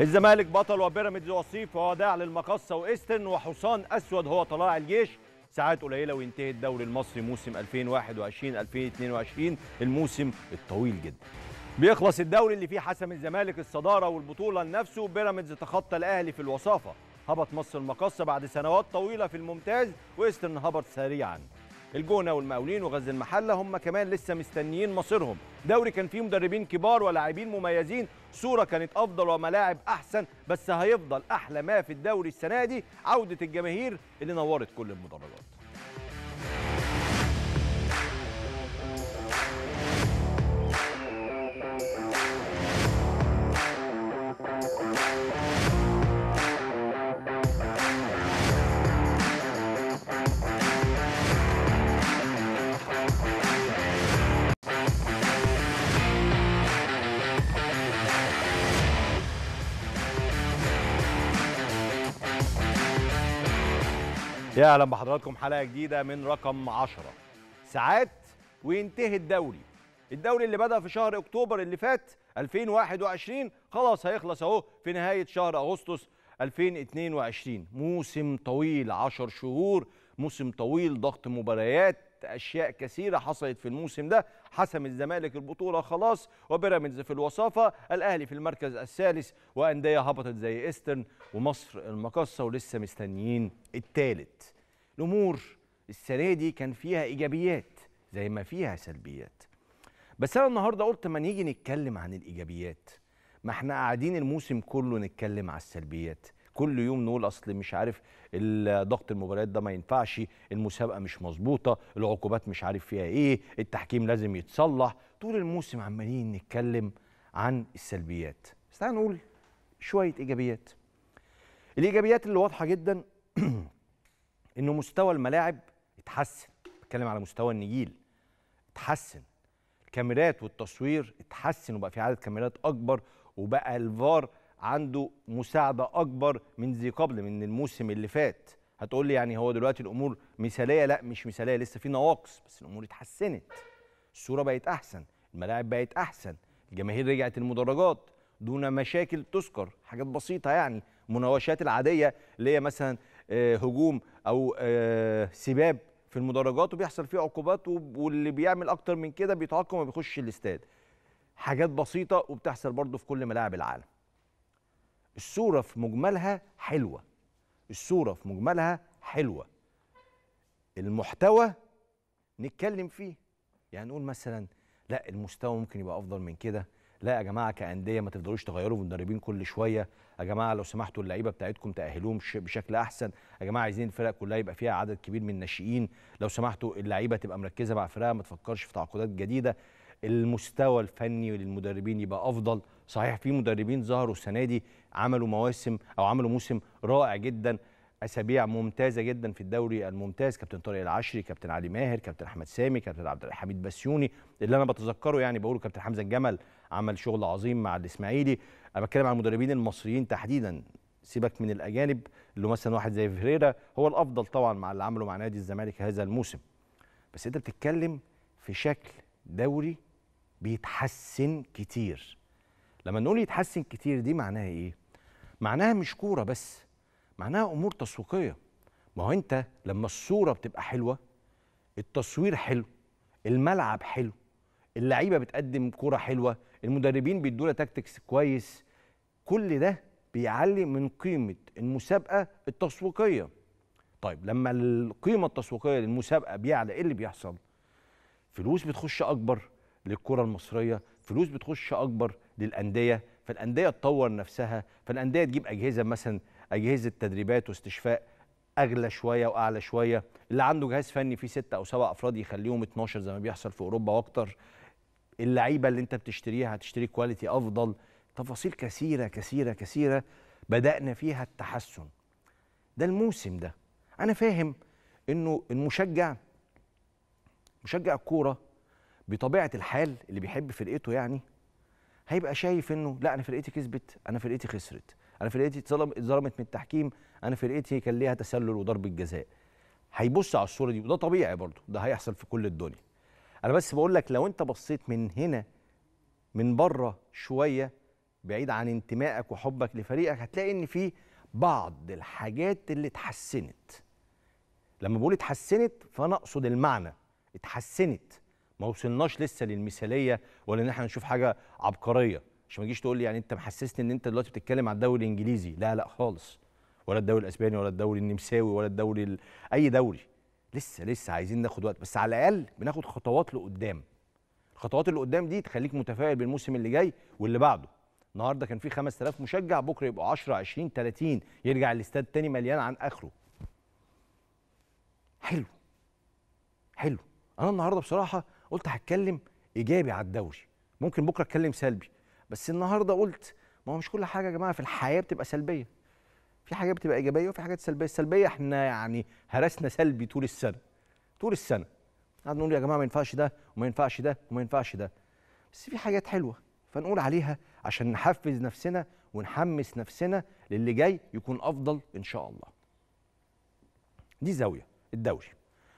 الزمالك بطل وبيراميدز وصيف وداع للمقصه وايسترن وحصان اسود هو طلاع الجيش ساعات قليله وينتهي الدوري المصري موسم 2021 2022 الموسم الطويل جدا بيخلص الدوري اللي فيه حسم الزمالك الصداره والبطوله لنفسه بيراميدز تخطى الاهلي في الوصافه هبط مصر المقصه بعد سنوات طويله في الممتاز وايسترن هبط سريعا الجونه والمقاولين وغزل المحله هم كمان لسه مستنيين مصيرهم دوري كان فيه مدربين كبار ولاعبين مميزين صوره كانت افضل وملاعب احسن بس هيفضل احلى ما في الدوري السنه دي عوده الجماهير اللي نورت كل المدرجات يا اهلا بحضراتكم حلقه جديده من رقم 10 ساعات وينتهي الدوري الدوري اللي بدا في شهر اكتوبر اللي فات 2021 خلاص هيخلص اهو في نهايه شهر اغسطس 2022 موسم طويل 10 شهور موسم طويل ضغط مباريات أشياء كثيرة حصلت في الموسم ده حسم الزمالك البطولة خلاص وبيراميدز في الوصافة الأهلي في المركز الثالث وأندية هبطت زي إيسترن ومصر المقصة ولسه مستنيين الثالث الأمور السنة دي كان فيها إيجابيات زي ما فيها سلبيات بس أنا النهاردة قلت ما نيجي نتكلم عن الإيجابيات ما احنا قاعدين الموسم كله نتكلم على السلبيات كل يوم نقول اصل مش عارف ضغط المباريات ده ما ينفعش المسابقه مش مظبوطه العقوبات مش عارف فيها ايه التحكيم لازم يتصلح طول الموسم عمالين نتكلم عن السلبيات بس تعالى نقول شويه ايجابيات الايجابيات اللي واضحه جدا انه مستوى الملاعب اتحسن بتكلم على مستوى النجيل اتحسن الكاميرات والتصوير اتحسن وبقى في عدد كاميرات اكبر وبقى الفار عنده مساعده اكبر من ذي قبل من الموسم اللي فات هتقول لي يعني هو دلوقتي الامور مثاليه لا مش مثاليه لسه في نواقص بس الامور اتحسنت الصوره بقت احسن الملاعب بقت احسن الجماهير رجعت المدرجات دون مشاكل تذكر حاجات بسيطه يعني مناوشات العاديه اللي هي مثلا آه، هجوم او آه، سباب في المدرجات وبيحصل فيه عقوبات واللي بيعمل اكتر من كده بيتعاقب وما بيخش الاستاد حاجات بسيطه وبتحصل برضه في كل ملاعب العالم الصورة في مجملها حلوة الصورة في مجملها حلوة المحتوى نتكلم فيه يعني نقول مثلا لا المستوى ممكن يبقى أفضل من كده لا يا جماعة كأندية ما تفضلوش تغيروا في المدربين كل شوية يا جماعة لو سمحتوا اللعيبة بتاعتكم تأهلوهم بشكل أحسن يا جماعة عايزين الفرق كلها يبقى فيها عدد كبير من الناشئين لو سمحتوا اللعيبة تبقى مركزة مع فرقها ما تفكرش في تعاقدات جديدة المستوى الفني للمدربين يبقى أفضل صحيح في مدربين ظهروا السنه دي عملوا مواسم او عملوا موسم رائع جدا اسابيع ممتازه جدا في الدوري الممتاز كابتن طارق العشري كابتن علي ماهر كابتن احمد سامي كابتن عبد الحميد بسيوني اللي انا بتذكره يعني بقوله كابتن حمزه الجمل عمل شغل عظيم مع الاسماعيلي انا بتكلم عن المدربين المصريين تحديدا سيبك من الاجانب اللي مثلا واحد زي فيريرا هو الافضل طبعا مع اللي عمله مع نادي الزمالك هذا الموسم بس انت بتتكلم في شكل دوري بيتحسن كتير لما نقول يتحسن كتير دي معناها ايه معناها مش كوره بس معناها امور تسويقيه ما هو انت لما الصوره بتبقى حلوه التصوير حلو الملعب حلو اللعيبه بتقدم كوره حلوه المدربين بيدوا تاكتكس كويس كل ده بيعلي من قيمه المسابقه التسويقيه طيب لما القيمه التسويقيه للمسابقه بيعلى ايه اللي بيحصل فلوس بتخش اكبر للكره المصريه فلوس بتخش اكبر للانديه فالانديه تطور نفسها فالانديه تجيب اجهزه مثلا اجهزه تدريبات واستشفاء اغلى شويه واعلى شويه اللي عنده جهاز فني فيه ستة او سبع افراد يخليهم 12 زي ما بيحصل في اوروبا واكتر اللعيبه اللي انت بتشتريها هتشتري كواليتي افضل تفاصيل كثيره كثيره كثيره بدانا فيها التحسن ده الموسم ده انا فاهم انه المشجع مشجع الكوره بطبيعه الحال اللي بيحب فرقته يعني هيبقى شايف انه لا انا فرقتي كسبت انا فرقتي خسرت انا فرقتي اتظلمت من التحكيم انا فرقتي كان ليها تسلل وضربه جزاء هيبص على الصوره دي وده طبيعي برضه ده هيحصل في كل الدنيا انا بس بقول لك لو انت بصيت من هنا من بره شويه بعيد عن انتمائك وحبك لفريقك هتلاقي ان في بعض الحاجات اللي اتحسنت لما بقول اتحسنت فانا اقصد المعنى اتحسنت ما وصلناش لسه للمثاليه ولا ان احنا نشوف حاجه عبقريه مش ما تجيش تقول لي يعني انت محسسني ان انت دلوقتي بتتكلم على الدوري الانجليزي لا لا خالص ولا الدوري الاسباني ولا الدوري النمساوي ولا الدوري ال... اي دوري لسه لسه عايزين ناخد وقت بس على الاقل بناخد خطوات لقدام الخطوات اللي قدام دي تخليك متفائل بالموسم اللي جاي واللي بعده النهارده كان في 5000 مشجع بكره يبقوا 10 20 30 يرجع الاستاد تاني مليان عن اخره حلو حلو انا النهارده بصراحه قلت هتكلم ايجابي على الدوري ممكن بكره اتكلم سلبي بس النهارده قلت ما هو مش كل حاجه يا جماعه في الحياه بتبقى سلبيه في حاجات بتبقى ايجابيه وفي حاجات سلبيه السلبيه احنا يعني هرسنا سلبي طول السنه طول السنه قعدنا نقول يا جماعه ما ينفعش ده وما ينفعش ده وما ينفعش ده بس في حاجات حلوه فنقول عليها عشان نحفز نفسنا ونحمس نفسنا للي جاي يكون افضل ان شاء الله دي زاويه الدوري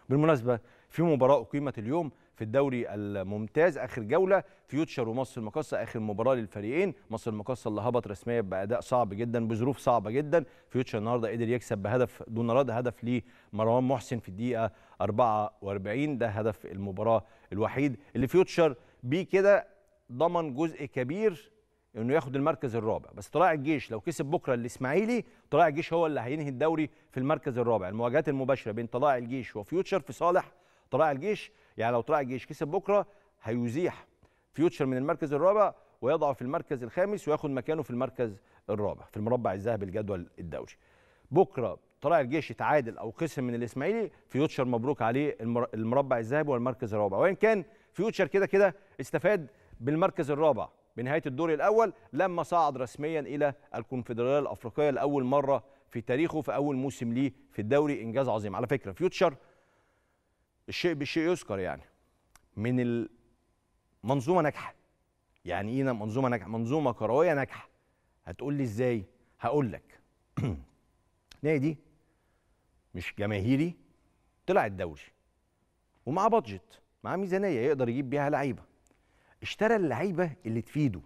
بالمناسبه في مباراه اقيمت اليوم في الدوري الممتاز اخر جوله فيوتشر ومصر المقاصه اخر مباراه للفريقين مصر المقاصه اللي هبط رسميا باداء صعب جدا بظروف صعبه جدا فيوتشر النهارده قدر يكسب بهدف دون رد هدف لمروان محسن في الدقيقه 44 ده هدف المباراه الوحيد اللي فيوتشر بيه كده ضمن جزء كبير انه ياخد المركز الرابع بس طلائع الجيش لو كسب بكره الاسماعيلي طلائع الجيش هو اللي هينهي الدوري في المركز الرابع المواجهات المباشره بين طلائع الجيش وفيوتشر في صالح طلائع الجيش يعني لو طلع الجيش كسب بكره هيزيح فيوتشر من المركز الرابع ويضعه في المركز الخامس وياخد مكانه في المركز الرابع في المربع الذهبي الجدول الدوري بكره طلع الجيش يتعادل او قسم من الاسماعيلي فيوتشر مبروك عليه المربع الذهبي والمركز الرابع وان كان فيوتشر كده كده استفاد بالمركز الرابع بنهايه الدور الاول لما صعد رسميا الى الكونفدراليه الافريقيه لاول مره في تاريخه في اول موسم ليه في الدوري انجاز عظيم على فكره فيوتشر الشيء بالشيء يذكر يعني من المنظومه ناجحه يعني ايه منظومه ناجحه منظومه كرويه ناجحه هتقول لي ازاي هقول لك نادي مش جماهيري طلع الدوري ومعاه بادجت معاه ميزانيه يقدر يجيب بيها لعيبه اشترى اللعيبه اللي تفيده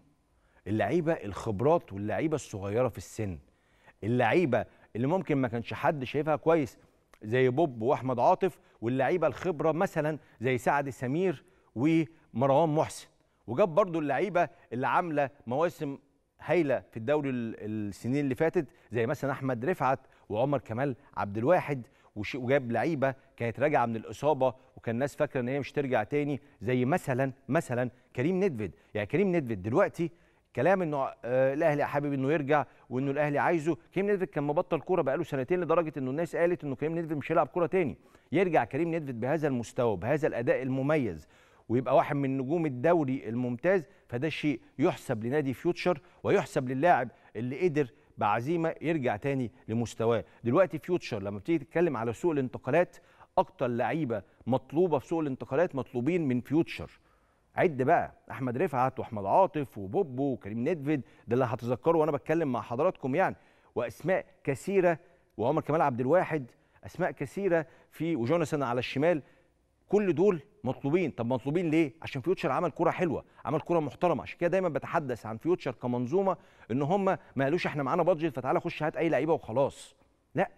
اللعيبه الخبرات واللعيبه الصغيره في السن اللعيبه اللي ممكن ما كانش حد شايفها كويس زي بوب واحمد عاطف واللعيبه الخبره مثلا زي سعد سمير ومروان محسن وجاب برضو اللعيبه اللي عامله مواسم هايله في الدوري السنين اللي فاتت زي مثلا احمد رفعت وعمر كمال عبد الواحد وجاب لعيبه كانت راجعه من الاصابه وكان الناس فاكره ان هي مش ترجع تاني زي مثلا مثلا كريم ندفد يعني كريم ندفد دلوقتي كلام انه آه، الاهلي حابب انه يرجع وانه الاهلي عايزه كريم نيدفيد كان مبطل كوره بقاله سنتين لدرجه انه الناس قالت انه كريم نيدفيد مش هيلعب كوره تاني يرجع كريم نيدفيد بهذا المستوى بهذا الاداء المميز ويبقى واحد من نجوم الدوري الممتاز فده شيء يحسب لنادي فيوتشر ويحسب للاعب اللي قدر بعزيمه يرجع تاني لمستواه دلوقتي فيوتشر لما بتيجي تتكلم على سوق الانتقالات اكتر لعيبه مطلوبه في سوق الانتقالات مطلوبين من فيوتشر عد بقى احمد رفعت واحمد عاطف وبوبو وكريم ندفد ده اللي هتذكره وانا بتكلم مع حضراتكم يعني واسماء كثيره وعمر كمال عبد الواحد اسماء كثيره في وجوناثان على الشمال كل دول مطلوبين طب مطلوبين ليه عشان فيوتشر عمل كوره حلوه عمل كوره محترمه عشان كده دايما بتحدث عن فيوتشر كمنظومه ان هم ما قالوش احنا معانا بادجت فتعالى خش هات اي لعيبه وخلاص لا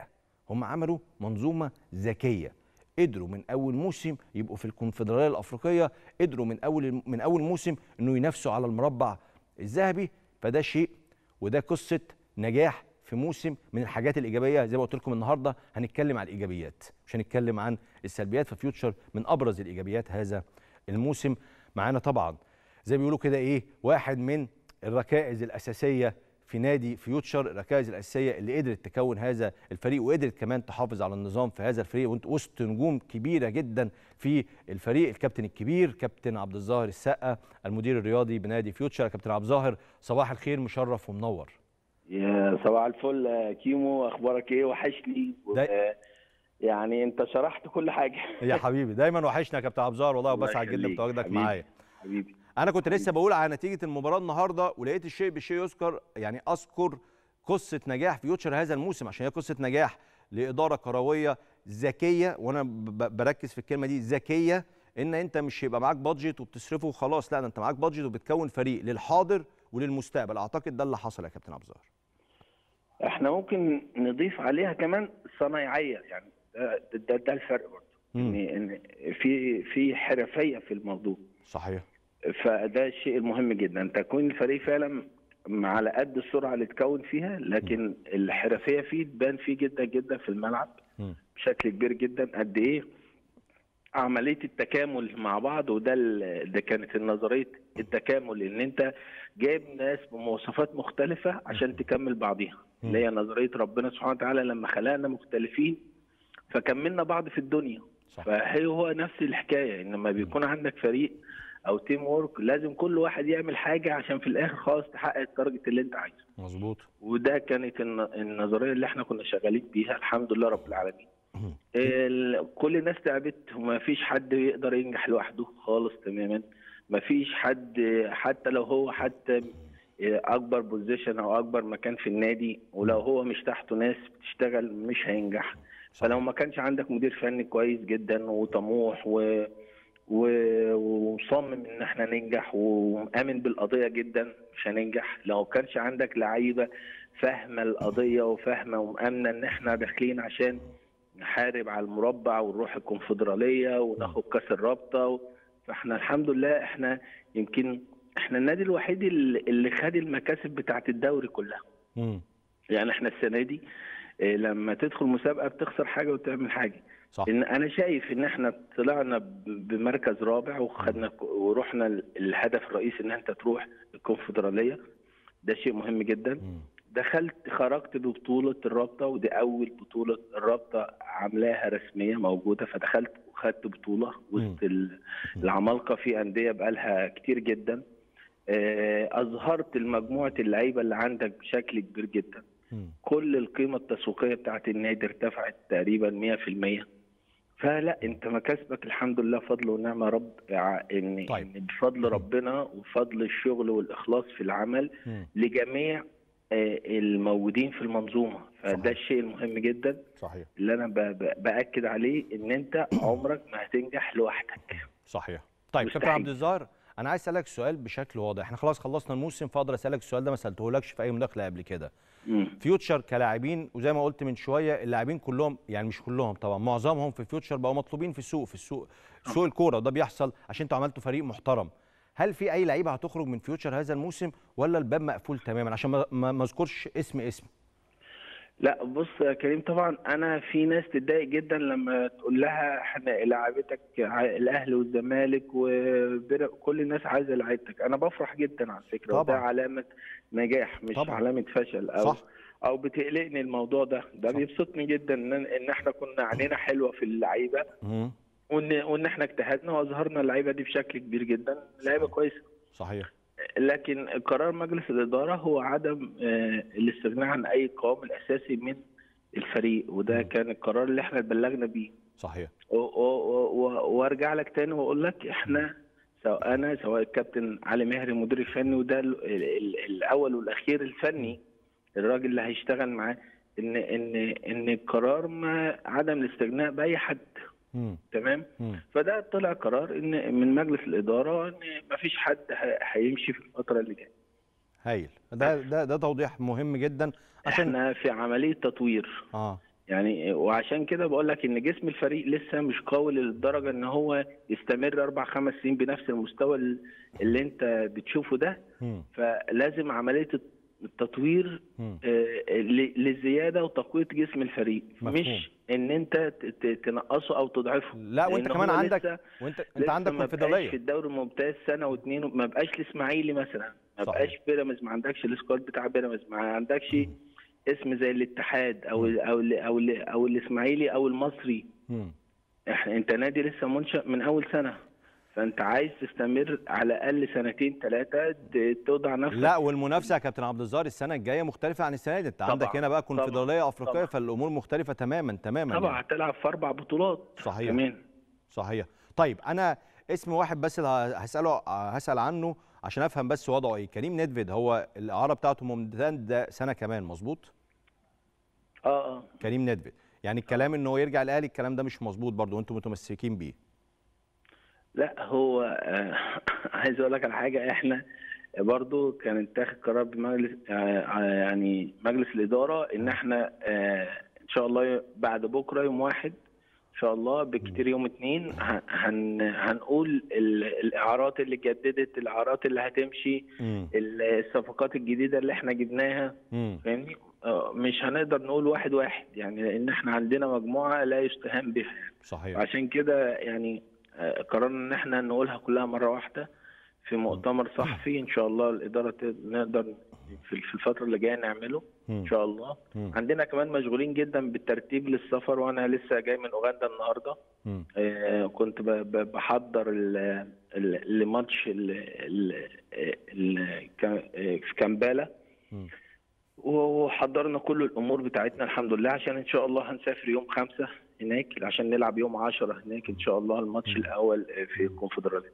هم عملوا منظومه ذكيه قدروا من اول موسم يبقوا في الكونفدراليه الافريقيه قدروا من اول من اول موسم انه ينافسوا على المربع الذهبي فده شيء وده قصه نجاح في موسم من الحاجات الايجابيه زي ما قلت لكم النهارده هنتكلم عن الايجابيات مش هنتكلم عن السلبيات ففيوتشر من ابرز الايجابيات هذا الموسم معانا طبعا زي ما بيقولوا كده ايه واحد من الركائز الاساسيه في نادي فيوتشر الركائز الاساسيه اللي قدرت تكون هذا الفريق وقدرت كمان تحافظ على النظام في هذا الفريق وانت وسط نجوم كبيره جدا في الفريق الكابتن الكبير كابتن عبد الظاهر السقا المدير الرياضي بنادي فيوتشر كابتن عبد الظاهر صباح الخير مشرف ومنور يا صباح الفل كيمو اخبارك ايه وحشني يعني انت شرحت كل حاجه يا حبيبي دايما وحشنا يا كابتن عبد الظاهر والله وبسعد جدا بتواجدك معايا حبيبي انا كنت لسه بقول على نتيجه المباراه النهارده ولقيت الشيء بالشيء يذكر يعني اذكر قصه نجاح فيوتشر هذا الموسم عشان هي قصه نجاح لاداره كرويه ذكيه وانا بركز في الكلمه دي ذكيه ان انت مش هيبقى معاك بادجت وبتصرفه وخلاص لا ده انت معاك بادجت وبتكون فريق للحاضر وللمستقبل اعتقد ده اللي حصل يا كابتن عبد الظاهر احنا ممكن نضيف عليها كمان صنايعيه يعني ده ده, ده الفرق برضه ان في في حرفيه في الموضوع صحيح فده الشيء المهم جدا تكوين الفريق فعلا على قد السرعه اللي اتكون فيها لكن الحرفيه فيه تبان فيه جدا جدا في الملعب بشكل كبير جدا قد ايه عمليه التكامل مع بعض وده ده كانت نظريه التكامل ان انت جايب ناس بمواصفات مختلفه عشان تكمل بعضيها اللي هي نظريه ربنا سبحانه وتعالى لما خلقنا مختلفين فكملنا بعض في الدنيا صح. فهي هو نفس الحكايه ان لما بيكون عندك فريق او تيم وورك لازم كل واحد يعمل حاجه عشان في الاخر خالص تحقق التارجت اللي انت عايزه مظبوط وده كانت النظريه اللي احنا كنا شغالين بيها الحمد لله رب العالمين كل الناس تعبت وما فيش حد يقدر ينجح لوحده خالص تماما ما فيش حد حتى لو هو حتى آه، اكبر بوزيشن او اكبر مكان في النادي ولو هو مش تحته ناس بتشتغل مش هينجح فلو ما كانش عندك مدير فني كويس جدا وطموح و ومصمم ان احنا ننجح ومآمن بالقضيه جدا مش هننجح لو كانش عندك لعيبه فاهمه القضيه وفاهمه ومآمنه ان احنا داخلين عشان نحارب على المربع ونروح الكونفدراليه وناخد نعم. كاس الرابطه و... فاحنا الحمد لله احنا يمكن احنا النادي الوحيد اللي خد المكاسب بتاعه الدوري كلها. امم يعني احنا السنه دي آه، لما تدخل مسابقه بتخسر حاجه وتعمل حاجه صح. ان انا شايف ان احنا طلعنا بمركز رابع وخدنا ورحنا الهدف الرئيسي ان انت تروح الكونفدراليه ده شيء مهم جدا م. دخلت خرجت ببطوله الرابطه ودي اول بطوله الرابطه عاملاها رسميه موجوده فدخلت وخدت بطوله وسط العمالقه في انديه بقالها كتير جدا آه، اظهرت المجموعة اللعيبه اللي عندك بشكل كبير جدا كل القيمه التسويقيه بتاعت النادي ارتفعت تقريبا 100% فلا انت مكاسبك الحمد لله فضل ونعمه رب ان طيب. إن يعني بفضل ربنا وفضل الشغل والاخلاص في العمل م. لجميع آه، الموجودين في المنظومه فده صحيح. الشيء المهم جدا صحيح. اللي انا باكد عليه ان انت عمرك ما هتنجح لوحدك صحيح طيب كابتن عبد الظاهر انا عايز اسالك سؤال بشكل واضح احنا خلاص خلصنا الموسم فاقدر اسالك السؤال ده ما سالتهولكش في اي مداخله قبل كده فيوتشر كلاعبين وزي ما قلت من شويه اللاعبين كلهم يعني مش كلهم طبعا معظمهم في فيوتشر بقوا مطلوبين في السوق في السوق آه. سوق الكوره ده بيحصل عشان انتوا عملتوا فريق محترم هل في اي لعيبه هتخرج من فيوتشر هذا الموسم ولا الباب مقفول تماما عشان ما اذكرش اسم اسم لا بص يا كريم طبعا انا في ناس تتضايق جدا لما تقول لها احنا لعيبتك الاهلي والزمالك وكل الناس عايزه لعيبتك انا بفرح جدا على فكره طبعا. وده علامه نجاح مش طبعا. علامه فشل او صح. او بتقلقني الموضوع ده ده صح. بيبسطني جدا ان ان احنا كنا عينينا حلوه في اللعيبه وان وان احنا اجتهدنا واظهرنا اللعيبه دي بشكل كبير جدا لعيبه كويسه صحيح لكن قرار مجلس الاداره هو عدم آه، الاستغناء عن اي قوام الاساسي من الفريق وده كان القرار اللي احنا اتبلغنا بيه صحيح وارجع لك تاني واقول لك احنا سواء انا سواء الكابتن علي مهري المدير الفني وده الاول والاخير الفني الراجل اللي هيشتغل معاه ان ان ان القرار ما عدم الاستغناء باي حد تمام فده طلع قرار ان من مجلس الاداره ان ما فيش حد هيمشي في الفتره اللي جايه هايل ده ده ده توضيح مهم جدا عشان احنا في عمليه تطوير اه يعني وعشان كده بقول لك ان جسم الفريق لسه مش قوي للدرجه ان هو يستمر اربع خمس سنين بنفس المستوى اللي انت بتشوفه ده فلازم عمليه التطوير آه، للزياده وتقويه جسم الفريق مفهوم. مش ان انت تنقصه او تضعفه لا وانت كمان عندك وانت انت عندك كونفدراليه في الدوري الممتاز سنه واثنين ما بقاش الاسماعيلي مثلا ما بقاش بيراميدز ما عندكش السكواد بتاع بيراميدز ما عندكش م. اسم زي الاتحاد او ال او الـ او, الـ أو الاسماعيلي او المصري م. احنا انت نادي لسه منشأ من اول سنه فانت عايز تستمر على الاقل سنتين ثلاثه توضع نفسك لا والمنافسه يا كابتن عبد الظاهر السنه الجايه مختلفه عن السنه دي انت عندك هنا بقى كونفدراليه افريقيه طبعًا. فالامور مختلفه تماما تماما طبعا يعني. هتلعب في اربع بطولات صحيح كمان صحيح طيب انا اسم واحد بس هساله هسال عنه عشان افهم بس وضعه ايه كريم نيدفيد هو الاعاره بتاعته ممتده سنه كمان مظبوط اه اه كريم نيدفيد يعني آه. الكلام ان هو يرجع الاهلي الكلام ده مش مظبوط برضو وانتم متمسكين بيه لا هو آه، عايز اقول لك على حاجه احنا برضو كان اتخذ قرار بمجلس آه، آه، يعني مجلس الاداره ان احنا ان شاء الله بعد بكره يوم واحد ان شاء الله بكتير يوم اثنين هن هنقول الاعارات اللي اتجددت الاعارات اللي هتمشي الصفقات الجديده اللي احنا جبناها فاهمني مش هنقدر نقول واحد واحد يعني لان احنا عندنا مجموعه لا يستهان بها صحيح عشان كده يعني آه، قررنا ان احنا نقولها كلها مره واحده في مؤتمر صحفي ان شاء الله الاداره نقدر في الفتره اللي جايه نعمله ان شاء الله عندنا كمان مشغولين جدا بالترتيب للسفر وانا لسه جاي من اوغندا النهارده آه، كنت بحضر لماتش في كامبالا وحضرنا كل الامور بتاعتنا الحمد لله عشان ان شاء الله هنسافر يوم خمسة هناك عشان نلعب يوم 10 هناك ان شاء الله الماتش الاول في الكونفدراليه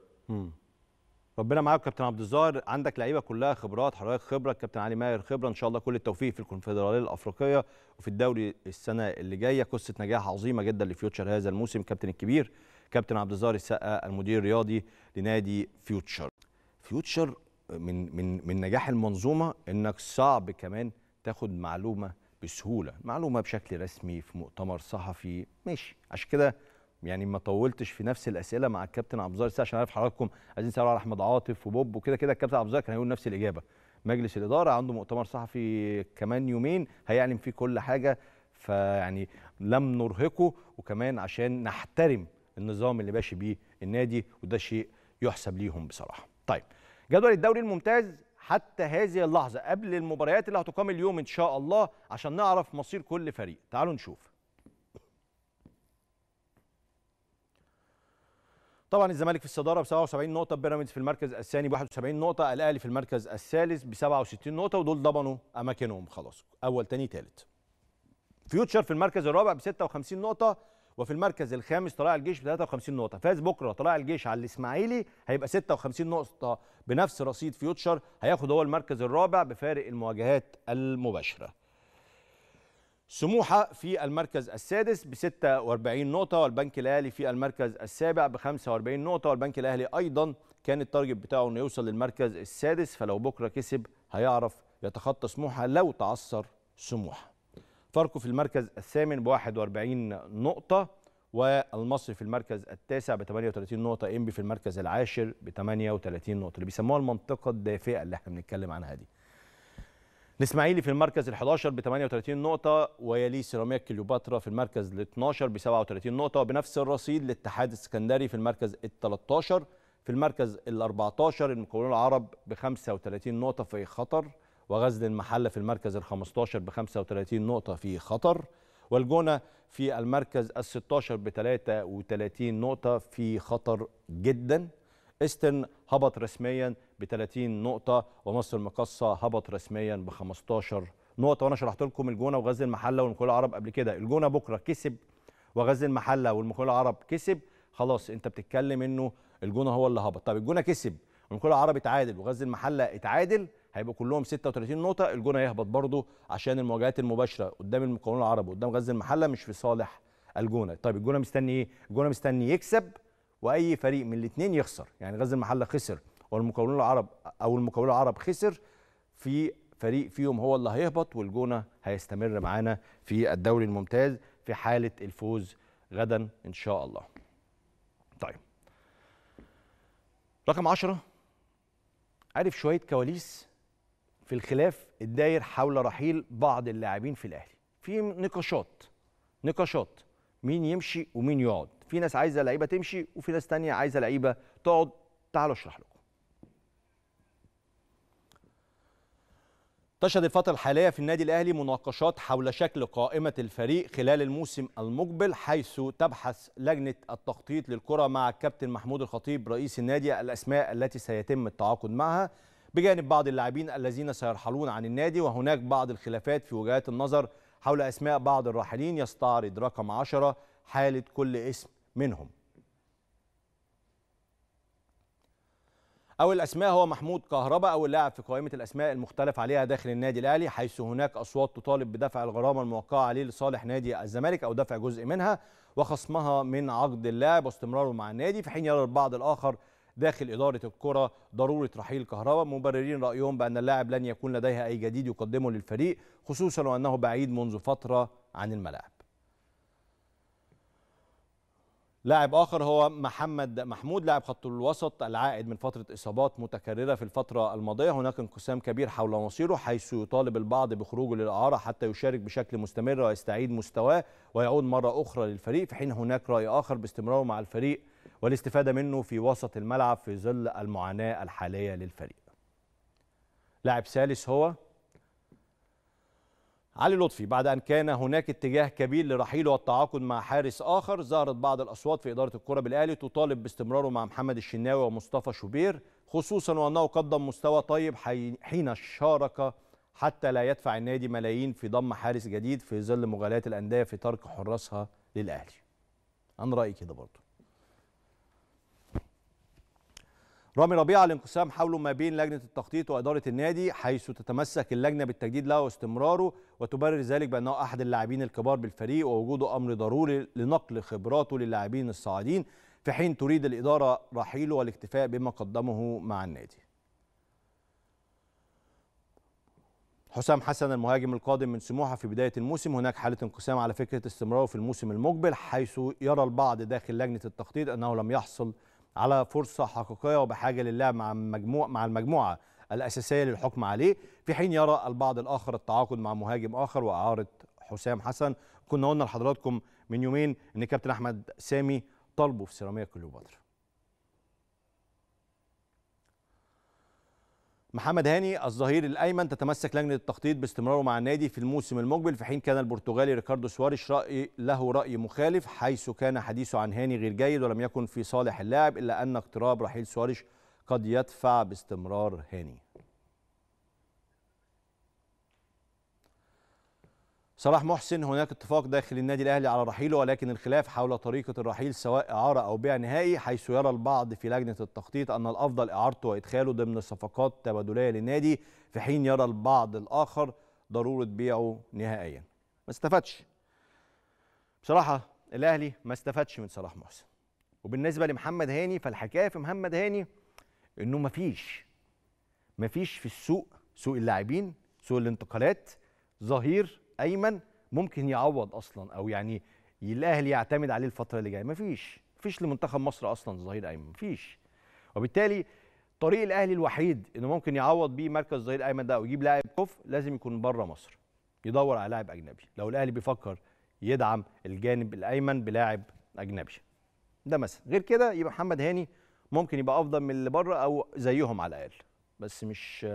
ربنا معاك كابتن عبد الظاهر عندك لعيبه كلها خبرات حضرتك خبره كابتن علي ماهر خبره ان شاء الله كل التوفيق في الكونفدراليه الافريقيه وفي الدوري السنه اللي جايه قصه نجاح عظيمه جدا لفيوتشر هذا الموسم كابتن الكبير كابتن عبد الظاهر السقا المدير الرياضي لنادي فيوتشر فيوتشر من من من نجاح المنظومه انك صعب كمان تاخد معلومه بسهوله معلومه بشكل رسمي في مؤتمر صحفي ماشي عشان كده يعني ما طولتش في نفس الاسئله مع الكابتن عبد عشان عارف حضراتكم عايزين تسالوا على احمد عاطف وبوب وكده كده الكابتن عبد كان هيقول نفس الاجابه مجلس الاداره عنده مؤتمر صحفي كمان يومين هيعلن فيه كل حاجه فيعني لم نرهقه وكمان عشان نحترم النظام اللي ماشي بيه النادي وده شيء يحسب ليهم بصراحه. طيب جدول الدوري الممتاز حتى هذه اللحظه قبل المباريات اللي هتقام اليوم ان شاء الله عشان نعرف مصير كل فريق تعالوا نشوف طبعا الزمالك في الصداره ب 77 نقطه بيراميدز في المركز الثاني ب 71 نقطه الاهلي في المركز الثالث ب 67 نقطه ودول ضمنوا اماكنهم خلاص اول ثاني ثالث فيوتشر في المركز الرابع ب 56 نقطه وفي المركز الخامس طلائع الجيش ب 53 نقطه فاز بكره طلائع الجيش على الاسماعيلي هيبقى 56 نقطه بنفس رصيد فيوتشر هياخد هو المركز الرابع بفارق المواجهات المباشره سموحة في المركز السادس ب 46 نقطة والبنك الأهلي في المركز السابع ب 45 نقطة والبنك الأهلي أيضا كان التارجت بتاعه إنه يوصل للمركز السادس فلو بكرة كسب هيعرف يتخطى سموحة لو تعثر سموحة فاركو في المركز الثامن ب 41 نقطة والمصري في المركز التاسع ب 38 نقطة انبي في المركز العاشر ب 38 نقطة اللي بيسموها المنطقة الدافئة اللي احنا بنتكلم عنها دي. الاسماعيلي في المركز ال11 ب 38 نقطة ويلي سيراميك كليوباترا في المركز ال12 ب 37 نقطة وبنفس الرصيد الاتحاد السكندري في المركز ال13 في المركز ال14 المكونون العرب ب 35 نقطة في خطر وغزل المحله في المركز ال15 ب 35 نقطه في خطر والجونه في المركز ال16 ب 33 نقطه في خطر جدا استن هبط رسميا ب 30 نقطه ومصر المقصه هبط رسميا ب 15 نقطه وانا شرحت لكم الجونه وغزل المحله والمخيول العرب قبل كده الجونه بكره كسب وغزل المحله والمخيول العرب كسب خلاص انت بتتكلم انه الجونه هو اللي هبط طب الجونه كسب والمخيول العرب اتعادل وغزل المحله اتعادل هيبقوا كلهم 36 نقطه الجونه يهبط برضه عشان المواجهات المباشره قدام المقاولون العرب وقدام غزل المحله مش في صالح الجونه طيب الجونه مستني ايه الجونه مستني يكسب واي فريق من الاثنين يخسر يعني غزل المحله خسر والمقاولون العرب او المقاولون العرب خسر في فريق فيهم هو اللي هيهبط والجونه هيستمر معانا في الدوري الممتاز في حاله الفوز غدا ان شاء الله طيب رقم 10 عارف شويه كواليس في الخلاف الداير حول رحيل بعض اللاعبين في الاهلي في نقاشات نقاشات مين يمشي ومين يقعد في ناس عايزه لعيبه تمشي وفي ناس تانية عايزه لعيبه تقعد تعالوا اشرح لكم تشهد الفترة الحالية في النادي الأهلي مناقشات حول شكل قائمة الفريق خلال الموسم المقبل حيث تبحث لجنة التخطيط للكرة مع الكابتن محمود الخطيب رئيس النادي الأسماء التي سيتم التعاقد معها بجانب بعض اللاعبين الذين سيرحلون عن النادي وهناك بعض الخلافات في وجهات النظر حول أسماء بعض الراحلين يستعرض رقم 10 حالة كل اسم منهم أول الأسماء هو محمود كهربا أول لاعب في قائمة الأسماء المختلف عليها داخل النادي الأهلي حيث هناك أصوات تطالب بدفع الغرامة الموقعة عليه لصالح نادي الزمالك أو دفع جزء منها وخصمها من عقد اللاعب واستمراره مع النادي في حين يرى البعض الآخر داخل إدارة الكرة ضرورة رحيل كهرباء مبررين رأيهم بأن اللاعب لن يكون لديها أي جديد يقدمه للفريق خصوصا وأنه بعيد منذ فترة عن الملاعب لاعب اخر هو محمد محمود لاعب خط الوسط العائد من فتره اصابات متكرره في الفتره الماضيه هناك انقسام كبير حول مصيره حيث يطالب البعض بخروجه للاعاره حتى يشارك بشكل مستمر ويستعيد مستواه ويعود مره اخرى للفريق في حين هناك راي اخر باستمراره مع الفريق والاستفادة منه في وسط الملعب في ظل المعاناة الحالية للفريق لاعب ثالث هو علي لطفي بعد أن كان هناك اتجاه كبير لرحيله والتعاقد مع حارس آخر ظهرت بعض الأصوات في إدارة الكرة بالأهلي تطالب باستمراره مع محمد الشناوي ومصطفى شوبير خصوصا وأنه قدم مستوى طيب حين شارك حتى لا يدفع النادي ملايين في ضم حارس جديد في ظل مغالاة الأندية في ترك حراسها للأهلي عن رأيي كده برضه رامي ربيعة الانقسام حوله ما بين لجنة التخطيط وإدارة النادي حيث تتمسك اللجنة بالتجديد له واستمراره وتبرر ذلك بأنه أحد اللاعبين الكبار بالفريق ووجوده أمر ضروري لنقل خبراته للاعبين الصاعدين في حين تريد الإدارة رحيله والاكتفاء بما قدمه مع النادي حسام حسن المهاجم القادم من سموحة في بداية الموسم هناك حالة انقسام على فكرة استمراره في الموسم المقبل حيث يرى البعض داخل لجنة التخطيط أنه لم يحصل على فرصه حقيقيه وبحاجه للعب مع المجموعه مع المجموعه الاساسيه للحكم عليه في حين يرى البعض الاخر التعاقد مع مهاجم اخر واعاره حسام حسن كنا قلنا لحضراتكم من يومين ان كابتن احمد سامي طالبه في سيراميكا كليوباترا محمد هاني الظهير الايمن تتمسك لجنه التخطيط باستمراره مع النادي في الموسم المقبل في حين كان البرتغالي ريكاردو سواريش راي له راي مخالف حيث كان حديثه عن هاني غير جيد ولم يكن في صالح اللاعب الا ان اقتراب رحيل سواريش قد يدفع باستمرار هاني صلاح محسن هناك اتفاق داخل النادي الاهلي على رحيله ولكن الخلاف حول طريقه الرحيل سواء اعاره او بيع نهائي حيث يرى البعض في لجنه التخطيط ان الافضل اعارته وادخاله ضمن صفقات تبادليه للنادي في حين يرى البعض الاخر ضروره بيعه نهائيا. ما استفادش. بصراحه الاهلي ما استفادش من صلاح محسن. وبالنسبه لمحمد هاني فالحكايه في محمد هاني انه ما فيش ما فيش في السوق سوق اللاعبين سوق الانتقالات ظهير ايمن ممكن يعوض اصلا او يعني الاهلي يعتمد عليه الفتره اللي جايه مفيش مفيش لمنتخب مصر اصلا ظهير ايمن مفيش وبالتالي طريق الاهلي الوحيد انه ممكن يعوض بيه مركز ظهير ايمن ده او يجيب لاعب كف لازم يكون بره مصر يدور على لاعب اجنبي لو الاهلي بيفكر يدعم الجانب الايمن بلاعب اجنبي ده مثلا غير كده يبقى محمد هاني ممكن يبقى افضل من اللي بره او زيهم على الاقل بس مش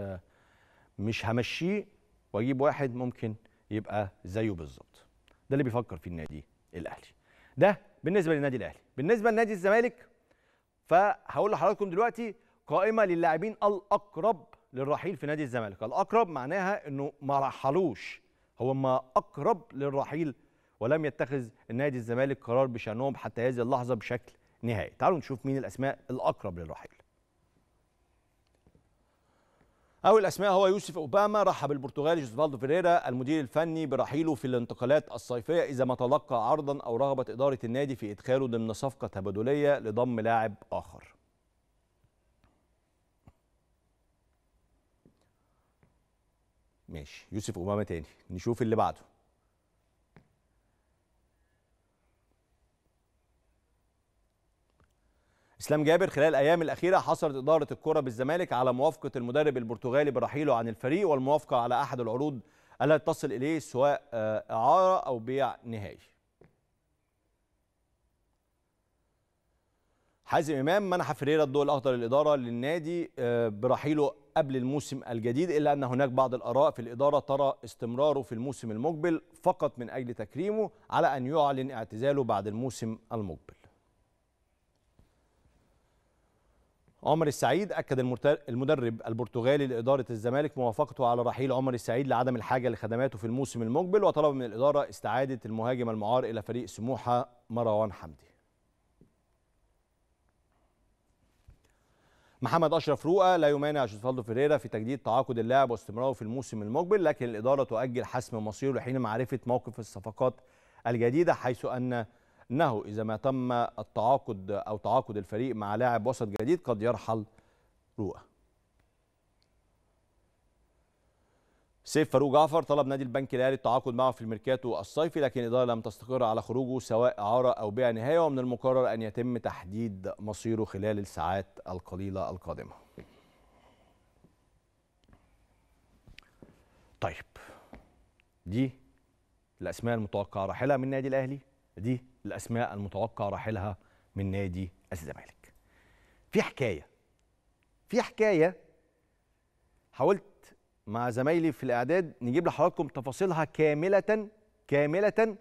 مش همشيه واجيب واحد ممكن يبقى زيه بالظبط ده اللي بيفكر فيه النادي الاهلي ده بالنسبه للنادي الاهلي بالنسبه لنادي الزمالك فهقول لحضراتكم دلوقتي قائمه للاعبين الاقرب للرحيل في نادي الزمالك الاقرب معناها انه ما رحلوش هو ما اقرب للرحيل ولم يتخذ النادي الزمالك قرار بشانهم حتى هذه اللحظه بشكل نهائي تعالوا نشوف مين الاسماء الاقرب للرحيل أول أسماء هو يوسف أوباما رحب البرتغالي جوزفالدو فيريرا المدير الفني برحيله في الانتقالات الصيفية إذا ما تلقى عرضا أو رغبة إدارة النادي في إدخاله ضمن صفقة تبادلية لضم لاعب آخر ماشي يوسف أوباما تاني نشوف اللي بعده اسلام جابر خلال الايام الاخيره حصلت اداره الكره بالزمالك على موافقه المدرب البرتغالي برحيله عن الفريق والموافقه على احد العروض التي تصل اليه سواء آه، اعاره او بيع نهائي حازم امام منح فريرة الضوء الاخضر للاداره للنادي آه، برحيله قبل الموسم الجديد الا ان هناك بعض الاراء في الاداره ترى استمراره في الموسم المقبل فقط من اجل تكريمه على ان يعلن اعتزاله بعد الموسم المقبل عمر السعيد أكد المدرب البرتغالي لإدارة الزمالك موافقته على رحيل عمر السعيد لعدم الحاجة لخدماته في الموسم المقبل وطلب من الإدارة استعادة المهاجم المعار إلى فريق سموحة مروان حمدي محمد اشرف روقه لا يمانع جوزفالدو فيريرا في تجديد تعاقد اللاعب واستمراره في الموسم المقبل لكن الاداره تؤجل حسم مصيره حين معرفه موقف الصفقات الجديده حيث ان أنه إذا ما تم التعاقد أو تعاقد الفريق مع لاعب وسط جديد قد يرحل رؤى سيف فاروق جعفر طلب نادي البنك الاهلي التعاقد معه في الميركاتو الصيفي لكن الاداره لم تستقر على خروجه سواء اعاره او بيع نهايه ومن المقرر ان يتم تحديد مصيره خلال الساعات القليله القادمه. طيب دي الاسماء المتوقعه راحله من النادي الاهلي دي الاسماء المتوقع راحلها من نادي الزمالك في حكايه في حكايه حاولت مع زمايلي في الاعداد نجيب لحضراتكم تفاصيلها كامله كامله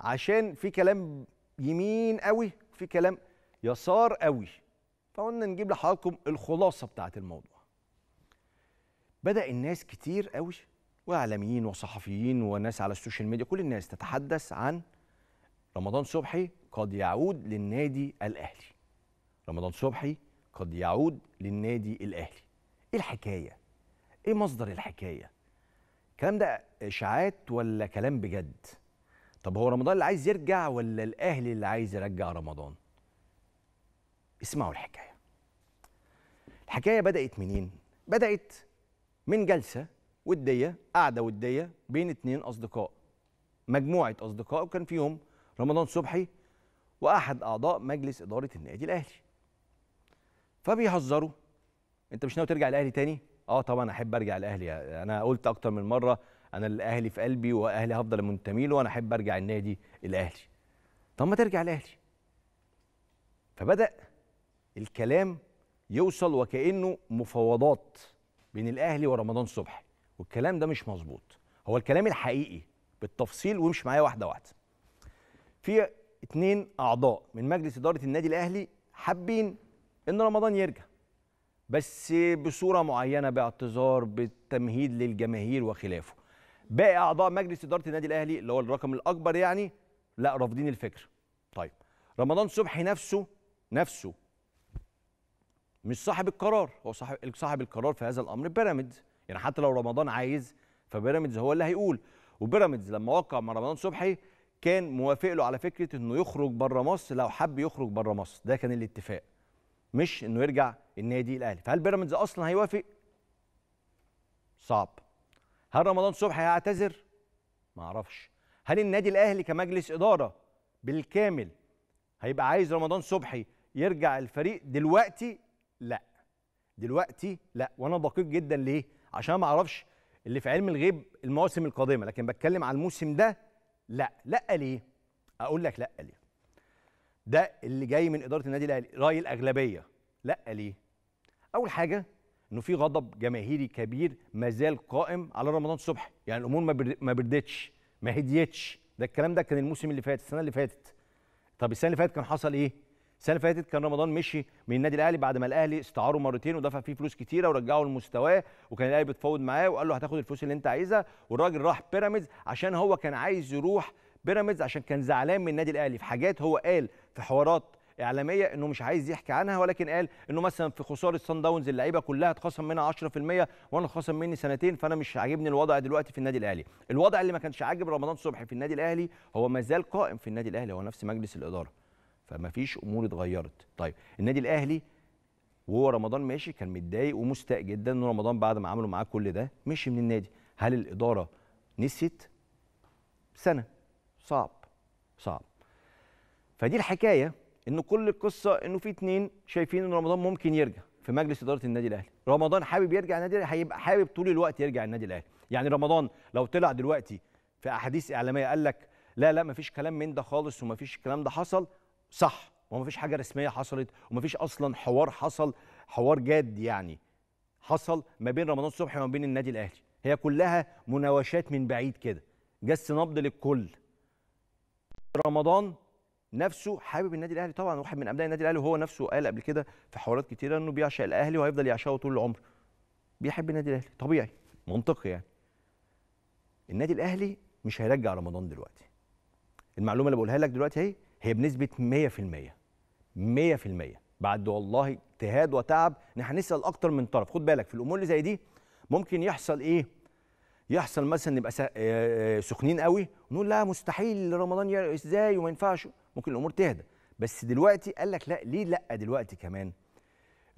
عشان في كلام يمين قوي وفي كلام يسار قوي فقلنا نجيب لحضراتكم الخلاصه بتاعه الموضوع بدا الناس كتير قوي واعلاميين وصحفيين وناس على السوشيال ميديا كل الناس تتحدث عن رمضان صبحي قد يعود للنادي الاهلي رمضان صبحي قد يعود للنادي الاهلي ايه الحكايه ايه مصدر الحكايه الكلام ده اشاعات ولا كلام بجد طب هو رمضان اللي عايز يرجع ولا الاهلي اللي عايز يرجع رمضان اسمعوا الحكايه الحكايه بدات منين بدات من جلسه وديه قاعده وديه بين اتنين اصدقاء مجموعه اصدقاء وكان فيهم رمضان صبحي واحد اعضاء مجلس اداره النادي الاهلي فبيهزروا انت مش ناوي ترجع الاهلي تاني اه طبعا احب ارجع الاهلي انا قلت اكتر من مره انا الاهلي في قلبي واهلي هفضل منتمي له وانا احب ارجع النادي الاهلي طب ما ترجع الاهلي فبدا الكلام يوصل وكانه مفاوضات بين الاهلي ورمضان صبحي والكلام ده مش مظبوط هو الكلام الحقيقي بالتفصيل وامشي معايا واحده واحده في اثنين اعضاء من مجلس اداره النادي الاهلي حابين ان رمضان يرجع بس بصوره معينه باعتذار بالتمهيد للجماهير وخلافه باقي اعضاء مجلس اداره النادي الاهلي اللي هو الرقم الاكبر يعني لا رافضين الفكره طيب رمضان صبحي نفسه نفسه مش صاحب القرار هو صاحب صاحب القرار في هذا الامر بيراميدز يعني حتى لو رمضان عايز فبيراميدز هو اللي هيقول وبيراميدز لما وقع مع رمضان صبحي كان موافق له على فكره انه يخرج بره مصر لو حب يخرج بره مصر ده كان الاتفاق مش انه يرجع النادي الاهلي فهل بيراميدز اصلا هيوافق صعب هل رمضان صبحي هيعتذر ما اعرفش هل النادي الاهلي كمجلس اداره بالكامل هيبقى عايز رمضان صبحي يرجع الفريق دلوقتي لا دلوقتي لا وانا دقيق جدا ليه عشان ما اعرفش اللي في علم الغيب المواسم القادمه لكن بتكلم على الموسم ده لا لا ليه اقول لك لا ليه ده اللي جاي من اداره النادي الاهلي راي الاغلبيه لا ليه اول حاجه انه في غضب جماهيري كبير ما زال قائم على رمضان صبحي يعني الامور ما بردتش ما هديتش ده الكلام ده كان الموسم اللي فات السنه اللي فاتت طب السنه اللي فاتت كان حصل ايه السنه اللي فاتت كان رمضان مشي من النادي الاهلي بعد ما الاهلي استعاره مرتين ودفع فيه فلوس كتيره ورجعه لمستواه وكان الاهلي بيتفاوض معاه وقال له هتاخد الفلوس اللي انت عايزها والراجل راح بيراميدز عشان هو كان عايز يروح بيراميدز عشان كان زعلان من النادي الاهلي في حاجات هو قال في حوارات اعلاميه انه مش عايز يحكي عنها ولكن قال انه مثلا في خساره سان داونز اللعيبه كلها اتخصم منها 10% وانا اتخصم مني سنتين فانا مش عاجبني الوضع دلوقتي في النادي الاهلي الوضع اللي ما كانش عاجب رمضان صبحي في النادي الاهلي هو ما زال قائم في النادي الاهلي هو نفس مجلس الاداره فما فيش امور اتغيرت طيب النادي الاهلي وهو رمضان ماشي كان متضايق ومستاء جدا ان رمضان بعد ما عملوا معاه كل ده مشي من النادي هل الاداره نسيت سنه صعب صعب فدي الحكايه ان كل القصه انه في اتنين شايفين ان رمضان ممكن يرجع في مجلس اداره النادي الاهلي رمضان حابب يرجع النادي الاهلي هيبقى حابب طول الوقت يرجع النادي الاهلي يعني رمضان لو طلع دلوقتي في احاديث اعلاميه قال لك لا لا مفيش كلام من ده خالص ومفيش الكلام ده حصل صح ومفيش حاجه رسميه حصلت ومفيش اصلا حوار حصل حوار جاد يعني حصل ما بين رمضان صبحي وما بين النادي الاهلي هي كلها مناوشات من بعيد كده جس نبض للكل رمضان نفسه حابب النادي الاهلي طبعا واحد من ابناء النادي الاهلي وهو نفسه قال قبل كده في حوارات كتيره انه بيعشق الاهلي وهيفضل يعشقه طول العمر بيحب النادي الاهلي طبيعي منطقي يعني النادي الاهلي مش هيرجع رمضان دلوقتي المعلومه اللي بقولها لك دلوقتي اهي هي بنسبه 100% 100% بعد والله اجتهاد وتعب ان احنا نسال اكتر من طرف خد بالك في الامور اللي زي دي ممكن يحصل ايه يحصل مثلا نبقى آه، آه، سخنين قوي ونقول لا مستحيل رمضان ازاي وما ينفعش ممكن الامور تهدى بس دلوقتي قال لك لا ليه لا دلوقتي كمان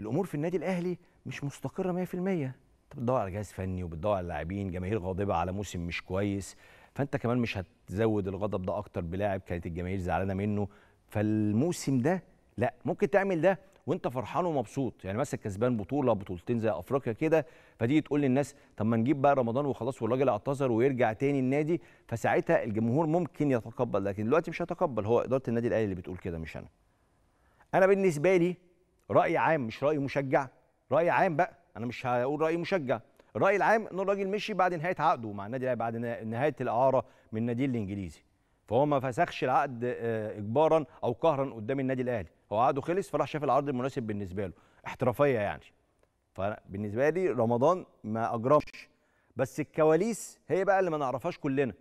الامور في النادي الاهلي مش مستقره 100% انت بتدور على جهاز فني وبتدور على لاعبين جماهير غاضبه على موسم مش كويس فانت كمان مش هتزود الغضب ده اكتر بلاعب كانت الجماهير زعلانه منه فالموسم ده لا ممكن تعمل ده وانت فرحان ومبسوط يعني مثلا كسبان بطوله بطولتين زي افريقيا كده فتيجي تقول للناس طب ما نجيب بقى رمضان وخلاص والراجل اعتذر ويرجع تاني النادي فساعتها الجمهور ممكن يتقبل لكن دلوقتي مش هيتقبل هو اداره النادي الاهلي اللي بتقول كده مش انا انا بالنسبه لي راي عام مش راي مشجع راي عام بقى انا مش هقول راي مشجع الراي العام ان الراجل مشي بعد نهايه عقده مع النادي الاهلي بعد نهايه الاعاره من النادي الانجليزي فهو ما فسخش العقد آه، اجبارا او قهرا قدام النادي الاهلي هو عقده خلص فراح شاف العرض المناسب بالنسبه له احترافيه يعني فبالنسبه لي رمضان ما اجرمش بس الكواليس هي بقى اللي ما نعرفهاش كلنا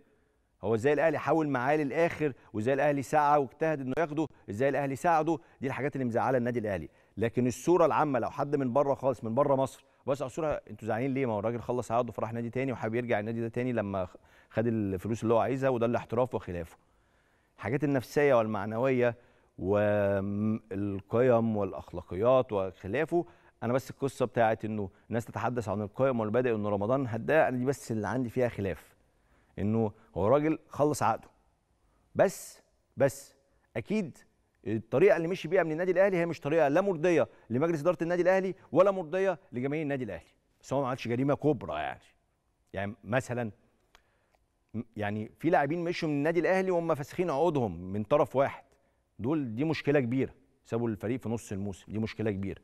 هو ازاي الاهلي حاول معاه للاخر وازاي الاهلي سعى واجتهد انه ياخده ازاي الاهلي ساعده دي الحاجات اللي مزعله النادي الاهلي لكن الصوره العامه لو حد من بره خالص من بره مصر بس اصولا انتوا زعلانين ليه ما هو الراجل خلص عقده فراح نادي تاني وحابب يرجع النادي ده تاني لما خد الفلوس اللي هو عايزها وده الاحتراف وخلافه الحاجات النفسيه والمعنويه والقيم والاخلاقيات وخلافه انا بس القصه بتاعت انه الناس تتحدث عن القيم والمبادئ انه رمضان هداه انا دي بس اللي عندي فيها خلاف انه هو راجل خلص عقده بس بس اكيد الطريقه اللي مشي بيها من النادي الاهلي هي مش طريقه لا مرضيه لمجلس اداره النادي الاهلي ولا مرضيه لجماهير النادي الاهلي بس هو ما عملش جريمه كبرى يعني يعني مثلا يعني في لاعبين مشوا من النادي الاهلي وهم فاسخين عقودهم من طرف واحد دول دي مشكله كبيره سابوا الفريق في نص الموسم دي مشكله كبيره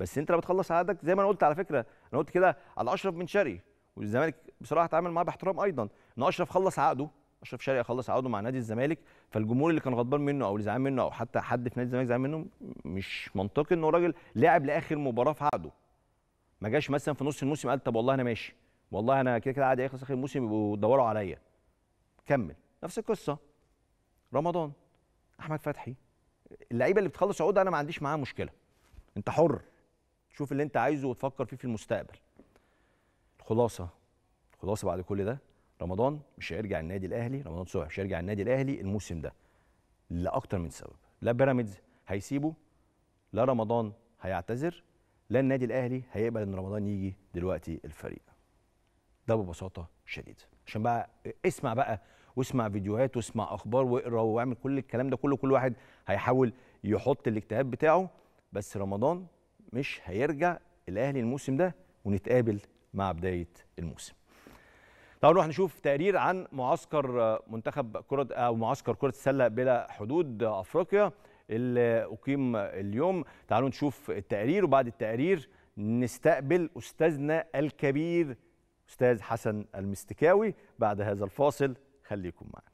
بس انت لما تخلص عقدك زي ما انا قلت على فكره انا قلت كده على اشرف بن شرقي والزمالك بصراحه اتعامل معاه باحترام ايضا ان اشرف خلص عقده اشرف شرقي خلص عقده مع نادي الزمالك فالجمهور اللي كان غضبان منه او اللي زعلان منه او حتى حد في نادي الزمالك زعلان منه مش منطقي انه راجل لعب لاخر مباراه في عقده ما جاش مثلا في نص الموسم قال طب والله انا ماشي والله انا كده كده عادي هيخلص اخر الموسم يبقوا يدوروا عليا كمل نفس القصه رمضان احمد فتحي اللعيبه اللي بتخلص عقود انا ما عنديش معاها مشكله انت حر تشوف اللي انت عايزه وتفكر فيه في المستقبل الخلاصه الخلاصه بعد كل ده رمضان مش هيرجع النادي الاهلي رمضان صبحي مش هيرجع النادي الاهلي الموسم ده لاكتر من سبب لا بيراميدز هيسيبه لا رمضان هيعتذر لا النادي الاهلي هيقبل ان رمضان يجي دلوقتي الفريق ده ببساطه شديده عشان بقى اسمع بقى واسمع فيديوهات واسمع اخبار واقرا واعمل كل الكلام ده كله كل واحد هيحاول يحط الاجتهاد بتاعه بس رمضان مش هيرجع الاهلي الموسم ده ونتقابل مع بدايه الموسم تعالوا نروح نشوف تقرير عن معسكر آه، منتخب كرة أو آه، معسكر كرة السلة بلا حدود أفريقيا اللي أقيم اليوم تعالوا نشوف التقرير وبعد التقرير نستقبل أستاذنا الكبير أستاذ حسن المستكاوي بعد هذا الفاصل خليكم معنا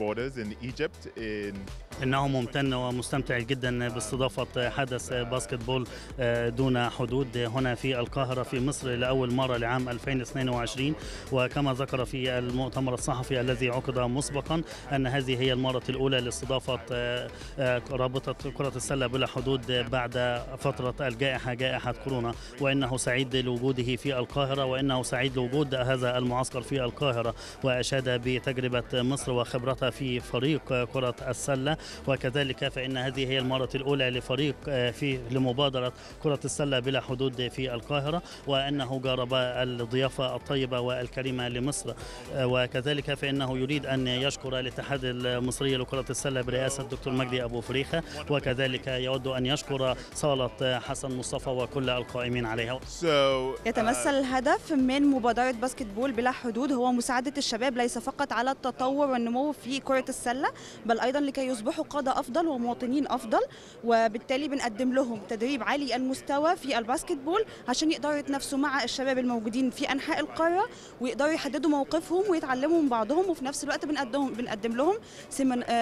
Borders in Egypt in انه ممتن ومستمتع جدا باستضافه حدث باسكتبول آه، دون حدود هنا في القاهره في مصر لاول مره لعام 2022 وكما ذكر في المؤتمر الصحفي الذي عقد مسبقا ان هذه هي المره الاولى لاستضافه آه، آه، رابطه كره السله بلا حدود بعد فتره الجائحه جائحه كورونا وانه سعيد لوجوده في القاهره وانه سعيد لوجود هذا المعسكر في القاهره واشاد بتجربه مصر وخبرتها في فريق كره السله وكذلك فإن هذه هي المرة الأولى لفريق آه، في لمبادرة كرة السلة بلا حدود في القاهرة وأنه جرب الضيافة الطيبة والكريمة لمصر آه، وكذلك فإنه يريد أن يشكر الاتحاد المصري لكرة السلة برئاسة الدكتور مجدي أبو فريخة وكذلك يود أن يشكر صالة حسن مصطفى وكل القائمين عليها آه، يتمثل الهدف من مبادرة باسكتبول بلا حدود هو مساعدة الشباب ليس فقط على التطور والنمو في كرة السلة بل أيضا لكي يصبح يصبحوا قادة أفضل ومواطنين أفضل وبالتالي بنقدم لهم تدريب عالي المستوى في الباسكتبول عشان يقدروا يتنافسوا مع الشباب الموجودين في أنحاء القارة ويقدروا يحددوا موقفهم ويتعلموا من بعضهم وفي نفس الوقت بنقدم بنقدم لهم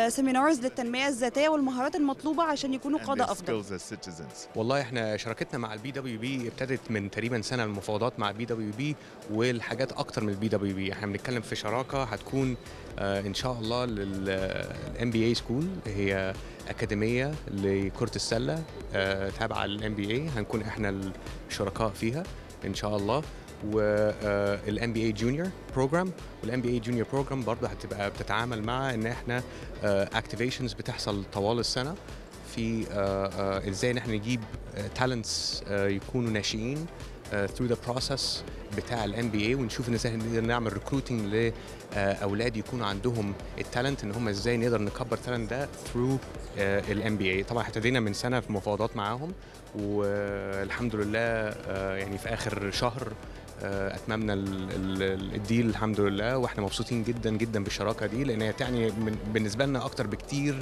سيمينارز آه، للتنمية الذاتية والمهارات المطلوبة عشان يكونوا قادة أفضل والله احنا شراكتنا مع البي دبليو بي ابتدت من تقريبا سنة المفاوضات مع البي دبليو بي والحاجات أكتر من البي دبليو بي احنا بنتكلم في شراكة هتكون آه، ان شاء الله للام بي اي سكول هي اكاديميه لكره السله آه، تابعه للان بي اي هنكون احنا الشركاء فيها ان شاء الله والان بي اي جونيور بروجرام والان بي اي جونيور بروجرام برضه هتبقى بتتعامل مع ان احنا اكتيفيشنز آه، بتحصل طوال السنه في آه، ازاي ان احنا نجيب تالنتس يكونوا ناشئين Uh, through the process بتاع ال MBA ونشوف ان ازاي نقدر نعمل ريكروتنج لاولاد uh, يكون عندهم التالنت ان هم ازاي نقدر نكبر التالنت ده through uh, ال MBA طبعا ابتدينا من سنه في مفاوضات معاهم والحمد لله يعني في اخر شهر اتممنا الديل الحمد لله واحنا مبسوطين جدا جدا بالشراكه دي لان هي تعني بالنسبه لنا اكتر بكتير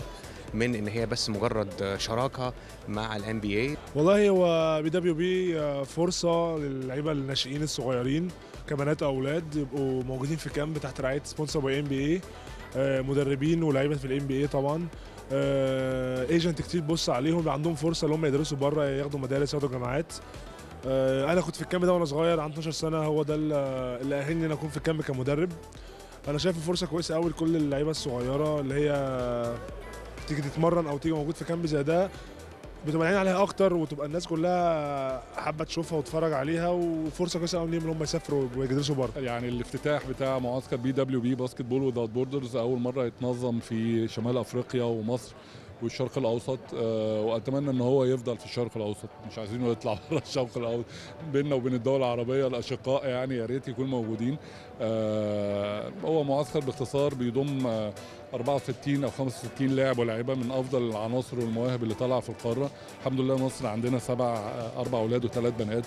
من ان هي بس مجرد شراكه مع الان بي اي والله هو بي دبليو بي آه، فرصه للعيبه الناشئين الصغيرين كبنات او اولاد يبقوا موجودين في كامب تحت رعايه سبونسر باي ام بي اي مدربين ولاعيبه في الام بي اي طبعا ايجنت آه، كتير بص عليهم عندهم فرصه ان هم يدرسوا بره ياخدوا مدارس ياخدوا جامعات آه، انا كنت في الكامب ده وانا صغير عندي 12 سنه هو ده اللي اهلني ان انا اكون في الكامب كمدرب انا شايف فرصه كويسه قوي لكل اللعيبه الصغيره اللي هي تيجي تتمرن او تيجي موجود في كامب زي ده بتبقى العين عليها اكتر وتبقى الناس كلها حابه تشوفها وتتفرج عليها وفرصه كويسه قوي ليهم ان هم يسافروا ويدرسوا بره. يعني الافتتاح بتاع معسكر بي دبليو بي باسكت بول وذات بوردرز اول مره يتنظم في شمال افريقيا ومصر والشرق الاوسط آه، واتمنى ان هو يفضل في الشرق الاوسط مش عايزينه يطلع بره الشرق الاوسط بيننا وبين الدول العربيه الاشقاء يعني يا ريت يكونوا موجودين آه، هو معسكر باختصار بيضم آه، 64 او 65 لاعب ولاعيبه من افضل العناصر والمواهب اللي طالعه في القاره الحمد لله مصر عندنا سبع اربع اولاد وثلاث بنات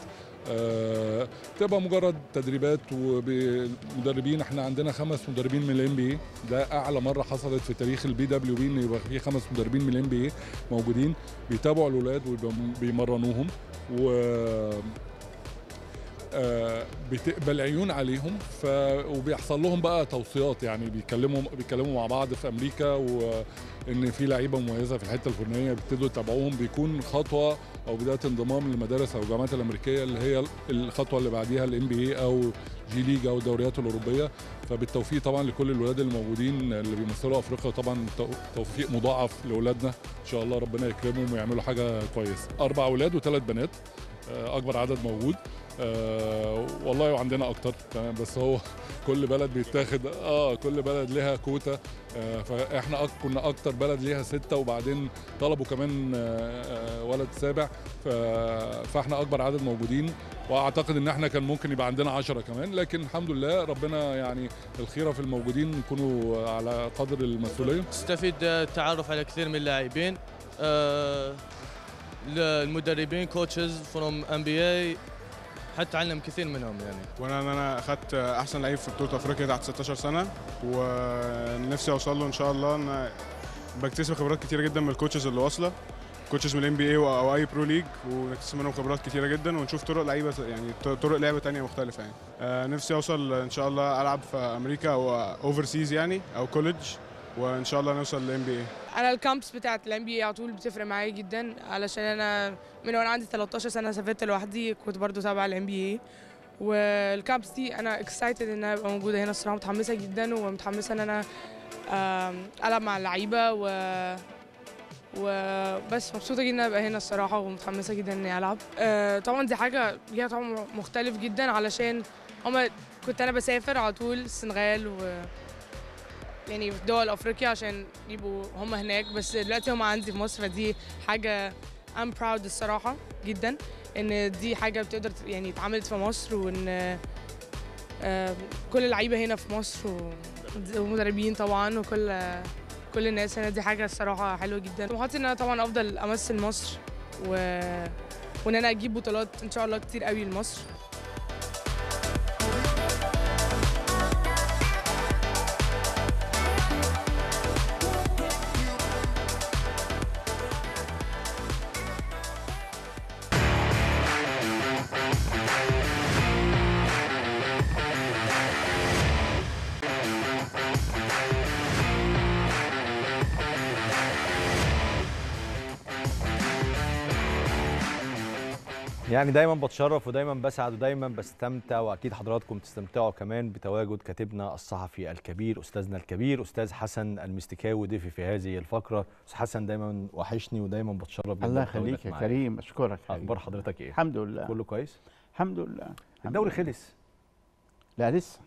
أه تبقى مجرد تدريبات ومدربين احنا عندنا خمس مدربين من الام بي ده اعلى مره حصلت في تاريخ البي دبليو بي ان يبقى في خمس مدربين من الام بي موجودين بيتابعوا الاولاد وبيمرنوهم و آه، بتقبل عيون عليهم ف... وبيحصل لهم بقى توصيات يعني بيتكلموا بيتكلموا مع بعض في امريكا وان في لعيبه مميزه في الحته الفلانيه بيبتدوا يتابعوهم بيكون خطوه او بدايه انضمام للمدارس او الجامعات الامريكيه اللي هي الخطوه اللي بعديها الام بي اي او جي ليج او الدوريات الاوروبيه فبالتوفيق طبعا لكل الولاد الموجودين اللي بيمثلوا افريقيا طبعا توفيق مضاعف لاولادنا ان شاء الله ربنا يكرمهم ويعملوا حاجه كويسه اربع اولاد وثلاث بنات آه، اكبر عدد موجود آه، والله وعندنا اكتر بس هو كل بلد بيتاخد اه كل بلد لها كوتا آه فاحنا كنا اكتر بلد ليها سته وبعدين طلبوا كمان آه, آه، ولد سابع فاحنا اكبر عدد موجودين واعتقد ان احنا كان ممكن يبقى عندنا 10 كمان لكن الحمد لله ربنا يعني الخيره في الموجودين يكونوا على قدر المسؤوليه استفيد التعرف على كثير من اللاعبين المدربين كوتشز فروم ام بي اي حتى تعلم كثير منهم يعني وانا انا اخذت احسن لعيب في بطوله افريقيا تحت 16 سنه ونفسي اوصل له ان شاء الله انا بكتسب خبرات كثيره جدا من الكوتشز اللي واصله كوتشز من الام بي اي او اي برو ليج ونكتسب منهم خبرات كثيره جدا ونشوف طرق لعيبه يعني طرق لعبه ثانيه مختلفه يعني آه، نفسي اوصل ان شاء الله العب في امريكا او اوفرسيز يعني او كوليدج وان شاء الله نوصل للان بي اي انا الكامبس بتاعت الان بي اي على طول بتفرق معايا جدا علشان انا من وانا عندي 13 سنه سافرت لوحدي كنت برضو تابعه الان بي اي والكامبس دي انا اكسايتد ان انا ابقى موجوده هنا الصراحه متحمسه جدا ومتحمسه ان انا العب مع اللعيبه و وبس مبسوطه جدا ان ابقى هنا الصراحه ومتحمسه جدا اني العب آه، طبعا دي حاجه ليها طعم مختلف جدا علشان هما كنت انا بسافر على طول السنغال و يعني في دول افريقيا عشان يبقوا هم هناك بس دلوقتي هم عندي في مصر فدي حاجه ام براود الصراحه جدا ان دي حاجه بتقدر يعني اتعملت في مصر وان كل اللعيبه هنا في مصر ومدربين طبعا وكل كل الناس هنا دي حاجه الصراحه حلوه جدا طموحاتي ان انا طبعا افضل امثل مصر و... وان انا اجيب بطولات ان شاء الله كتير قوي لمصر يعني دايما بتشرف ودايما بسعد ودايما بستمتع واكيد حضراتكم تستمتعوا كمان بتواجد كاتبنا الصحفي الكبير استاذنا الكبير استاذ حسن المستكاوي ضيفي في هذه الفقره استاذ حسن دايما وحشني ودايما بتشرف الله يخليك يا كريم اشكرك اخبار حضرتك ايه الحمد لله كله كويس الحمد لله الدوري خلص لا لسه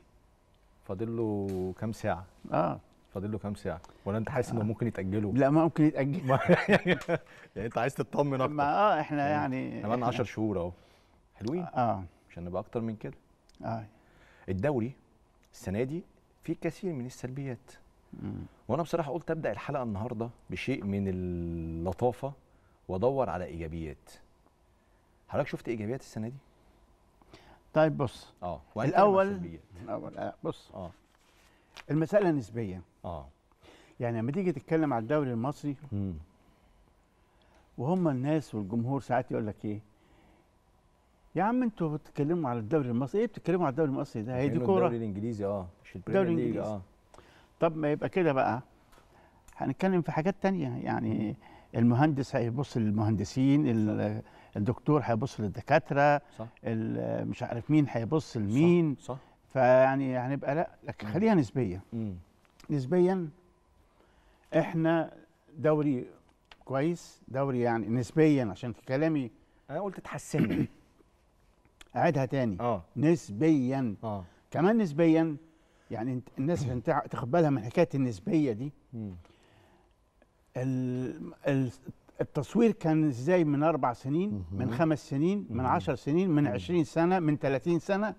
فاضل له كام ساعه اه فاضل له كام ساعه ولا انت حاسس انه ممكن يتاجلوا لا ممكن يتاجل يعني انت عايز تطمن اكتر ما اه احنا يعني كمان يعني 10 شهور اهو حلوين اه مش هنبقى اكتر من كده اه الدوري السنه دي في كثير من السلبيات مم. وانا بصراحه قلت ابدا الحلقه النهارده بشيء من اللطافه وادور على ايجابيات حضرتك شفت ايجابيات السنه دي طيب بص اه الاول الاول آه، بص اه المساله نسبيه اه يعني لما تيجي تتكلم على الدوري المصري مم. وهم الناس والجمهور ساعات يقول لك ايه يا عم انتوا بتتكلموا على الدوري المصري ايه بتتكلموا على الدوري المصري ده هي دي كوره الدوري الانجليزي اه مش الدوري الانجليزي اه طب ما يبقى كده بقى هنتكلم في حاجات تانية يعني المهندس هيبص للمهندسين الدكتور هيبص للدكاتره مش عارف مين هيبص لمين صح, صح. فيعني هنبقى لا لكن خليها نسبيه مم. نسبيا احنا دوري كويس دوري يعني نسبيا عشان في كلامي انا قلت اتحسن اعيدها تاني أوه. نسبيا أوه. كمان نسبيا يعني الناس عشان تاخد بالها من حكايه النسبيه دي التصوير كان ازاي من اربع سنين من خمس سنين من عشر سنين من عشرين سنه من ثلاثين سنه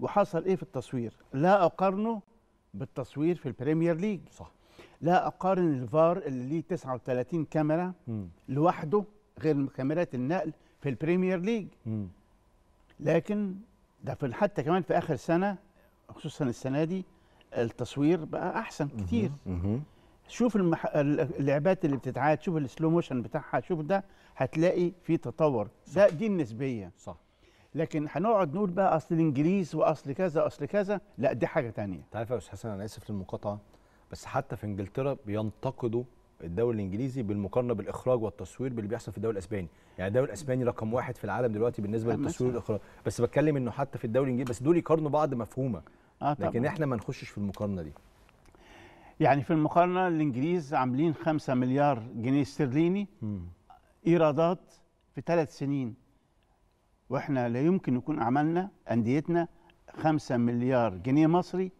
وحصل ايه في التصوير لا اقارنه بالتصوير في البريمير ليج صح لا اقارن الفار اللي ليه 39 كاميرا لوحده غير كاميرات النقل في البريمير ليج لكن ده في حتى كمان في اخر سنه خصوصا السنه دي التصوير بقى احسن كتير شوف المح... اللعبات اللي بتتعاد شوف السلو موشن بتاعها شوف ده هتلاقي في تطور ده دي النسبيه صح لكن هنقعد نقول بقى اصل الانجليز واصل كذا اصل كذا لا دي حاجه ثانيه انت عارف يا استاذ حسن انا اسف للمقاطعه بس حتى في انجلترا بينتقدوا الدوري الانجليزي بالمقارنه بالاخراج والتصوير باللي بيحصل في الدوري الاسباني يعني الدوري الاسباني رقم واحد في العالم دلوقتي بالنسبه للتصوير والاخراج بس بتكلم انه حتى في الدوري الانجليزي بس دول يقارنوا بعض مفهومه آه لكن احنا ما نخشش في المقارنه دي يعني في المقارنه الانجليز عاملين 5 مليار جنيه استرليني ايرادات في ثلاث سنين واحنا لا يمكن يكون عملنا انديتنا 5 مليار جنيه مصري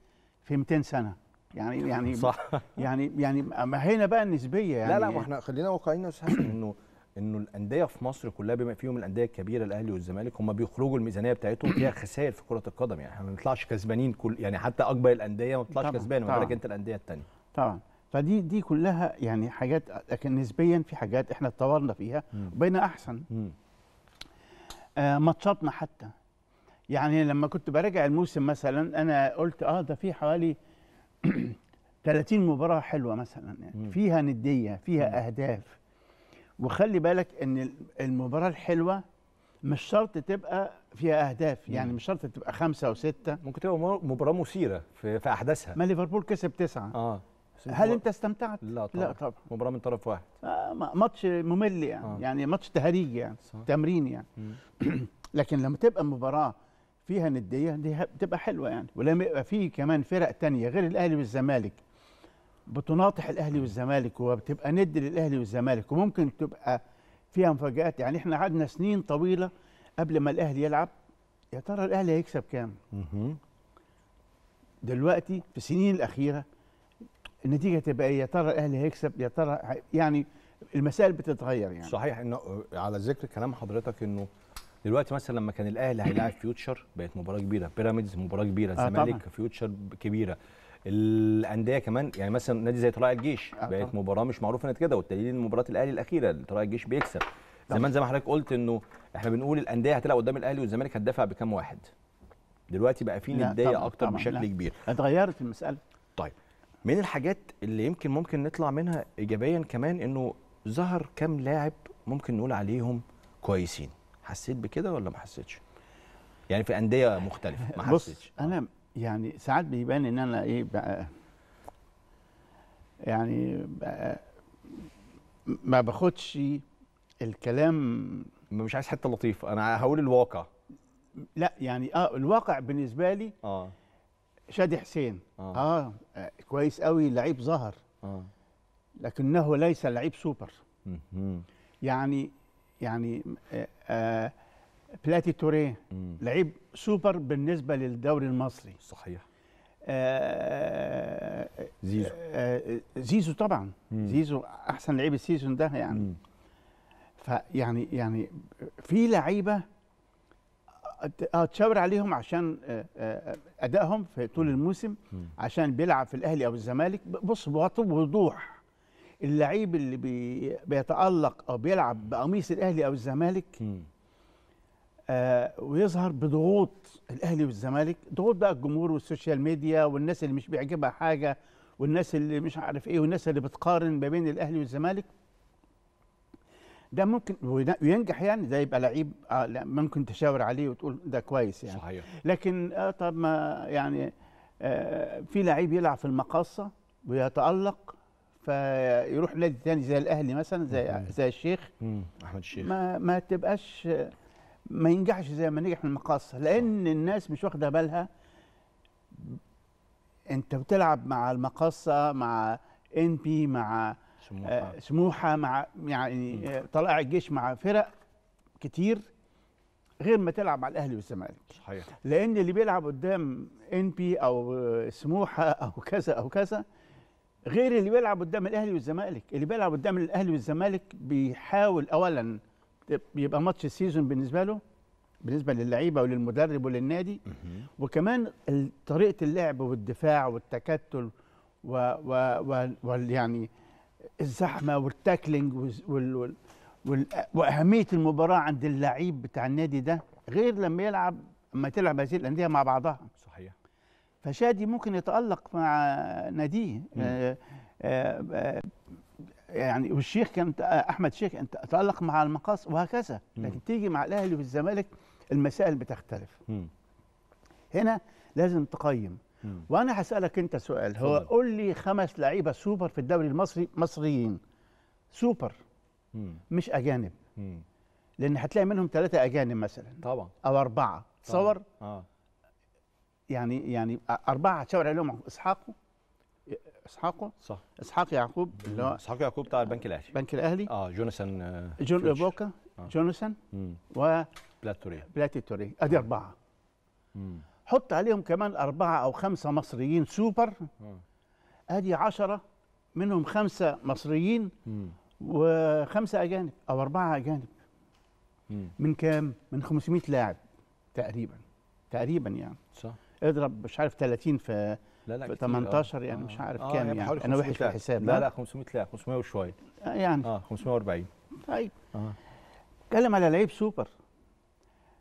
في 200 سنه يعني يعني صح يعني يعني ما هنا بقى النسبيه يعني لا لا يعني. ما احنا خلينا واقعيين يا أستاذ انه انه الانديه في مصر كلها بما فيهم الانديه الكبيره الاهلي والزمالك هم بيخرجوا الميزانيه بتاعتهم فيها خسائر في كره القدم يعني احنا ما بنطلعش كسبانين كل يعني حتى اكبر الانديه ما بتطلعش كسبان ما انت الانديه الثانيه طبعا فدي دي كلها يعني حاجات لكن نسبيا في حاجات احنا اتطورنا فيها وبقينا احسن آه ماتشاتنا حتى يعني لما كنت براجع الموسم مثلا انا قلت اه ده في حوالي 30 مباراه حلوه مثلا يعني فيها نديه فيها اهداف وخلي بالك ان المباراه الحلوه مش شرط تبقى فيها اهداف يعني مش شرط تبقى خمسه وسته ممكن تبقى مباراه مثيره في, في احداثها ما ليفربول كسب تسعه اه هل انت استمتعت؟ لا طبعا لا طبعا مباراه من طرف واحد آه ماتش ممل يعني آه. يعني ماتش تهريج يعني صح. تمرين يعني لكن لما تبقى مباراه فيها نديه دي بتبقى حلوه يعني ولما يبقى في كمان فرق تانية غير الاهلي والزمالك بتناطح الاهلي والزمالك وبتبقى ند للاهلي والزمالك وممكن تبقى فيها مفاجات يعني احنا قعدنا سنين طويله قبل ما الاهلي يلعب يا ترى الاهلي هيكسب كام؟ دلوقتي في السنين الاخيره النتيجه تبقى ايه؟ يا ترى الاهلي هيكسب يا ترى يعني المسائل بتتغير يعني صحيح انه على ذكر كلام حضرتك انه دلوقتي مثلا لما كان الاهلي هيلاعب فيوتشر بقت مباراه كبيره بيراميدز مباراه كبيره آه، الزمالك آه فيوتشر كبيره الانديه كمان يعني مثلا نادي زي طلائع الجيش آه، بقت مباراه مش معروفه كده والدليل مباراه الاهلي الاخيره طلائع الجيش بيكسب زمان زي ما حضرتك قلت انه احنا بنقول الانديه هتلعب قدام الاهلي والزمالك هتدافع بكام واحد دلوقتي بقى في نديه اكتر طبعًا بشكل لا. كبير اتغيرت المساله طيب من الحاجات اللي يمكن ممكن نطلع منها ايجابيا كمان انه ظهر كام لاعب ممكن نقول عليهم كويسين حسيت بكده ولا ما حسيتش يعني في انديه مختلفه ما حسيتش بص انا يعني ساعات بيبان ان انا ايه بقى يعني بقى ما باخدش الكلام مش عايز حته لطيفه انا هقول الواقع لا يعني اه الواقع بالنسبه لي اه شادي حسين آه. آه. كويس قوي لعيب ظهر آه. لكنه ليس لعيب سوبر يعني يعني آه, آه، بلاتي توريه لعيب سوبر بالنسبه للدوري المصري صحيح آه، زيزو آه، آه، زيزو طبعا مم. زيزو احسن لعيب السيزون ده يعني فيعني يعني في لعيبه اتشاور عليهم عشان ادائهم في طول الموسم عشان بيلعب في الاهلي او الزمالك بص بوضوح اللعيب اللي بيتالق او بيلعب بقميص الاهلي او الزمالك آه، ويظهر بضغوط الاهلي والزمالك ضغوط بقى الجمهور والسوشيال ميديا والناس اللي مش بيعجبها حاجه والناس اللي مش عارف ايه والناس اللي بتقارن ما بين الاهلي والزمالك ده ممكن وينجح يعني ده يبقى لعيب آه، ممكن تشاور عليه وتقول ده كويس يعني صحيح. لكن آه طب ما يعني آه، في لعيب يلعب في المقاصه ويتالق فيروح نادي تاني زي الاهلي مثلا زي زي الشيخ احمد الشيخ ما ما تبقاش ما ينجحش زي ما نجح في المقاصه لان الناس مش واخده بالها انت بتلعب مع المقاصه مع ان بي مع سموحه, آه سموحة مع يعني آه طلائع الجيش مع فرق كتير غير ما تلعب على الاهلي والزمالك صحيح لان اللي بيلعب قدام ان بي او سموحه او كذا او كذا غير اللي بيلعب قدام الاهلي والزمالك اللي بيلعب قدام الاهلي والزمالك بيحاول اولا بيبقى ماتش السيزون بالنسبه له بالنسبه للعيبه وللمدرب وللنادي وكمان طريقه اللعب والدفاع والتكتل و, و, و, و يعني الزحمه والتاكلينج وال وال واهميه المباراه عند اللعيب بتاع النادي ده غير لما يلعب لما تلعب هذه الانديه مع بعضها صحيح فشادي ممكن يتالق مع ناديه يعني والشيخ كان آه، احمد شيخ انت تالق مع المقاص وهكذا لكن تيجي مع الاهلي والزمالك المسائل بتختلف هنا لازم تقيم وانا هسالك انت سؤال هو قول لي خمس لعيبه سوبر في الدوري المصري مصريين سوبر مش اجانب لان هتلاقي منهم ثلاثه اجانب مثلا طبعا او اربعه تصور آه. يعني يعني اربعه هتشاور عليهم اسحاق اسحاقه صح اسحاق يعقوب اللي هو اسحاق يعقوب بتاع البنك الاهلي البنك الاهلي اه جوناثان آه جون بوكا آه. جوناثان و بلاتوري بلاتوري ادي اربعه مم. حط عليهم كمان اربعه او خمسه مصريين سوبر مم. ادي عشرة منهم خمسه مصريين مم. وخمسه اجانب او اربعه اجانب مم. من كام؟ من 500 لاعب تقريبا تقريبا يعني صح اضرب مش عارف 30 في لا لا 18 آه. يعني آه. مش عارف آه كام يعني, يعني انا وحش في الحساب لا لا 500 لا 500 وشويه آه، يعني اه 540 طيب اه اتكلم على لعيب سوبر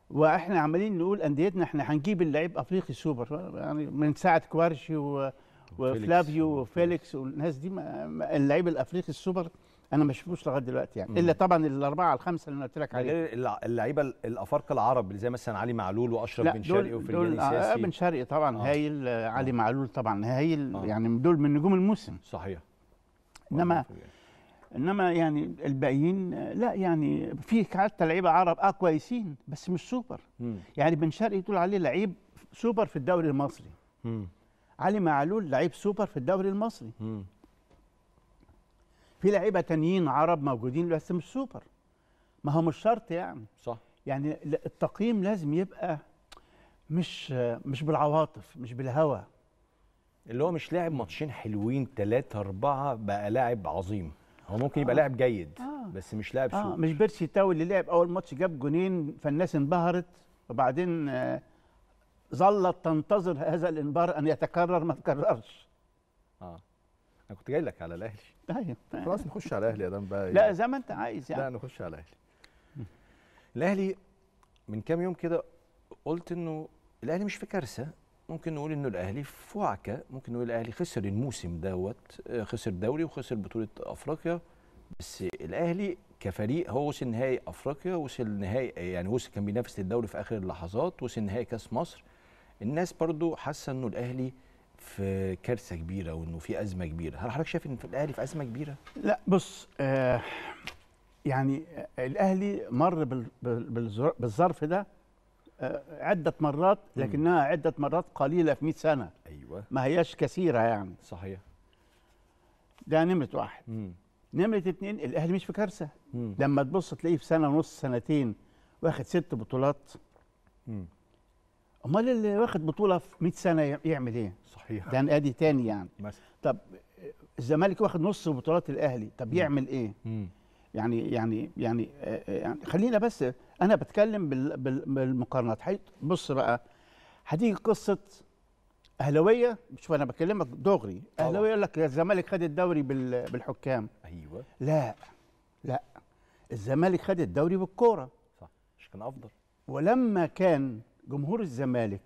واحنا عمالين نقول انديتنا احنا هنجيب اللعيب افريقي سوبر يعني من ساعه كوارشي و... وفلافيو وفيليكس والناس دي اللعيب الافريقي السوبر انا ما شفتوش لغايه دلوقتي يعني الا طبعا الاربعه الخمسه اللي انا قلت لك يعني عليهم غير اللعيبه الافارقه العرب زي مثلا علي معلول واشرف بن شرقي وفرجاني سياسي آه بن شرقي طبعا آه. هايل آه. علي آه. معلول طبعا هايل آه. يعني دول من نجوم الموسم صحيح انما آه، انما يعني الباقيين آه، لا يعني في حتى لعيبه عرب اه كويسين بس مش سوبر مم. يعني بن شرقي تقول عليه لعيب سوبر في الدوري المصري مم. علي معلول لعيب سوبر في الدوري المصري مم. في لعيبه تانيين عرب موجودين بس مش سوبر ما هو مش شرط يعني صح يعني التقييم لازم يبقى مش مش بالعواطف مش بالهوى اللي هو مش لاعب ماتشين حلوين ثلاثة أربعة بقى لاعب عظيم هو ممكن يبقى آه. لاعب جيد آه. بس مش لاعب آه. سوبر آه. مش بيرسي تاو اللي لعب أول ماتش جاب جونين فالناس انبهرت وبعدين آه ظلت تنتظر هذا الانبهار أن يتكرر ما تكررش آه. انا كنت جاي لك على الاهلي ايوه خلاص نخش على الاهلي يا دام بقى لا زي ما انت عايز يعني لا نخش على الاهلي الاهلي من كام يوم كده قلت انه الاهلي مش في كارثه ممكن نقول انه الاهلي في وعكه ممكن نقول الاهلي خسر الموسم دوت خسر دوري وخسر بطوله افريقيا بس الاهلي كفريق هو وصل نهائي افريقيا وصل نهائي يعني وصل كان بينافس للدوري في اخر اللحظات وصل نهائي كاس مصر الناس برضو حاسه انه الاهلي في كارثه كبيره وانه في ازمه كبيره هل حضرتك شايف ان الاهلي في ازمه كبيره لا بص آه يعني آه، الاهلي مر بالظرف ده آه عده مرات لكنها عده مرات قليله في 100 سنه ايوه ما هياش كثيره يعني صحيح ده نمره واحد مم. نمره اتنين الاهلي مش في كارثه لما تبص تلاقيه في سنه ونص سنتين واخد ست بطولات مم. امال اللي واخد بطوله في 100 سنه يعمل ايه صحيح ده نادي تاني يعني مثلا طب الزمالك واخد نص بطولات الاهلي طب يعمل ايه يعني يعني يعني آه، آه، يعني خلينا بس انا بتكلم بالمقارنات بص بقى هتيجي قصه اهلاويه شوف انا بكلمك دغري اهلاويه يقول لك الزمالك خد الدوري بالحكام ايوه لا لا الزمالك خد الدوري بالكوره صح مش كان افضل ولما كان جمهور الزمالك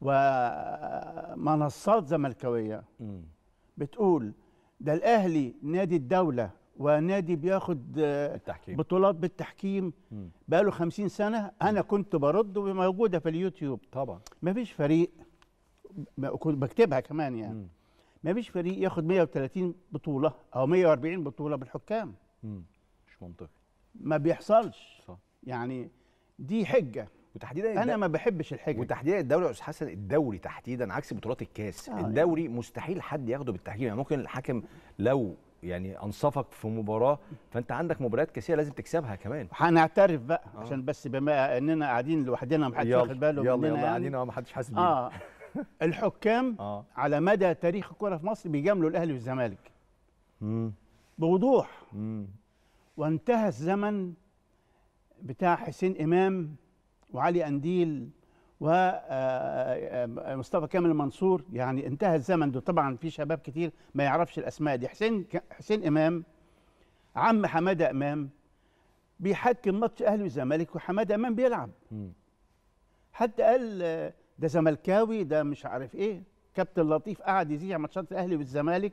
ومنصات زملكاويه بتقول ده الاهلي نادي الدوله ونادي بياخد آه، التحكيم. بطولات بالتحكيم بقى له 50 سنه انا كنت برد وموجوده في اليوتيوب طبعا مفيش فريق كنت بكتبها كمان يعني مفيش فريق ياخد 130 بطوله او 140 بطوله بالحكام م. مش منطقي ما بيحصلش صح. يعني دي حجه وتحديدا انا ما بحبش الحجج وتحديدا الدوري يا استاذ حسن الدوري تحديدا عكس بطولات الكاس آه الدوري يعني. مستحيل حد ياخده بالتحكيم يعني ممكن الحكم لو يعني انصفك في مباراه فانت عندك مباريات كثيره لازم تكسبها كمان هنعترف بقى آه. عشان بس بما اننا قاعدين لوحدنا حدش واخد باله يلا يلا يعني. قاعدين يعني. محدش حاسس بيه اه الحكام آه. على مدى تاريخ الكره في مصر بيجاملوا الاهلي والزمالك بوضوح مم. وانتهى الزمن بتاع حسين امام وعلي أنديل ومصطفى آه، آه، آه، كامل منصور يعني انتهى الزمن ده طبعا في شباب كتير ما يعرفش الاسماء دي حسين حسين امام عم حماده امام بيحكم ماتش اهلي والزمالك وحماده امام بيلعب حد قال ده زملكاوي ده مش عارف ايه كابتن لطيف قعد يذيع ماتشات الاهلي والزمالك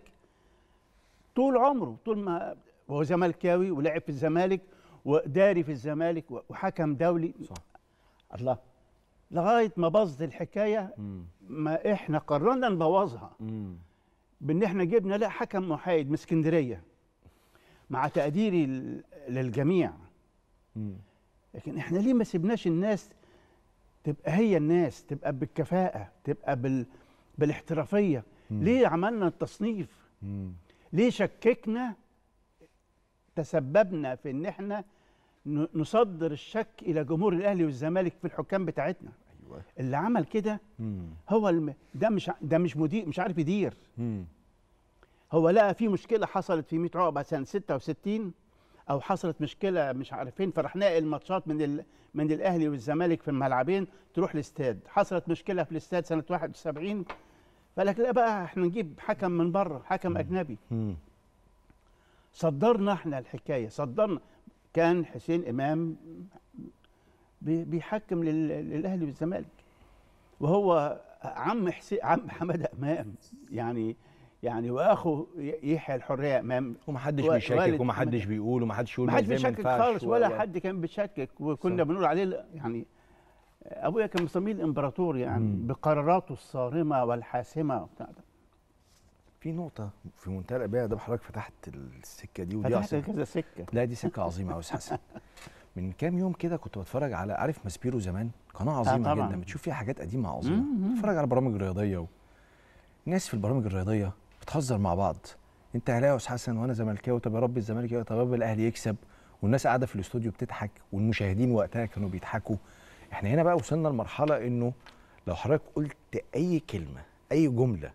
طول عمره طول ما هو زملكاوي ولعب في الزمالك وداري في الزمالك وحكم دولي صح. الله لغايه ما باظت الحكايه ما احنا قررنا نبوظها بان احنا جبنا لا حكم محايد من اسكندريه مع تقديري للجميع لكن احنا ليه ما سيبناش الناس تبقى هي الناس تبقى بالكفاءه تبقى بال بالاحترافيه ليه عملنا التصنيف ليه شككنا تسببنا في ان احنا نصدر الشك الى جمهور الاهلي والزمالك في الحكام بتاعتنا أيوة. اللي عمل كده هو الم... ده مش ده مش مدير مش عارف يدير هو لقى في مشكله حصلت في 100 عقبه سنه 66 او حصلت مشكله مش عارفين فراح ناقل ماتشات من ال... من الاهلي والزمالك في الملعبين تروح الاستاد حصلت مشكله في الاستاد سنه 71 فقال لك لا بقى احنا نجيب حكم من بره حكم مم. اجنبي مم. صدرنا احنا الحكايه صدرنا كان حسين امام بيحكم للاهلي والزمالك وهو عم حسين عم حماده امام يعني يعني واخو يحيى الحريه امام ومحدش بيشكك ومحدش بيقول ومحدش يقول محدش بيشكك خالص ولا, حد كان بيشكك وكنا صح. بنقول عليه يعني ابويا كان مسميه الامبراطور يعني بقراراته الصارمه والحاسمه وبتاع ده في نقطة في منتهى الأباء ده حضرتك فتحت السكة دي ودي فتحت كذا سكة لا دي سكة عظيمة يا أستاذ حسن من كام يوم كده كنت بتفرج على عارف ماسبيرو زمان قناة آه، عظيمة آه جدا بتشوف فيها حاجات قديمة عظيمة بتفرج على برامج رياضية و... ناس في البرامج الرياضية بتهزر مع بعض أنت أهلاوي يا أستاذ حسن وأنا زملكاوي طب يا رب الزمالك طب يا رب الأهلي يكسب والناس قاعدة في الاستوديو بتضحك والمشاهدين وقتها كانوا بيضحكوا احنا هنا بقى وصلنا لمرحلة إنه لو حضرتك قلت أي كلمة أي جملة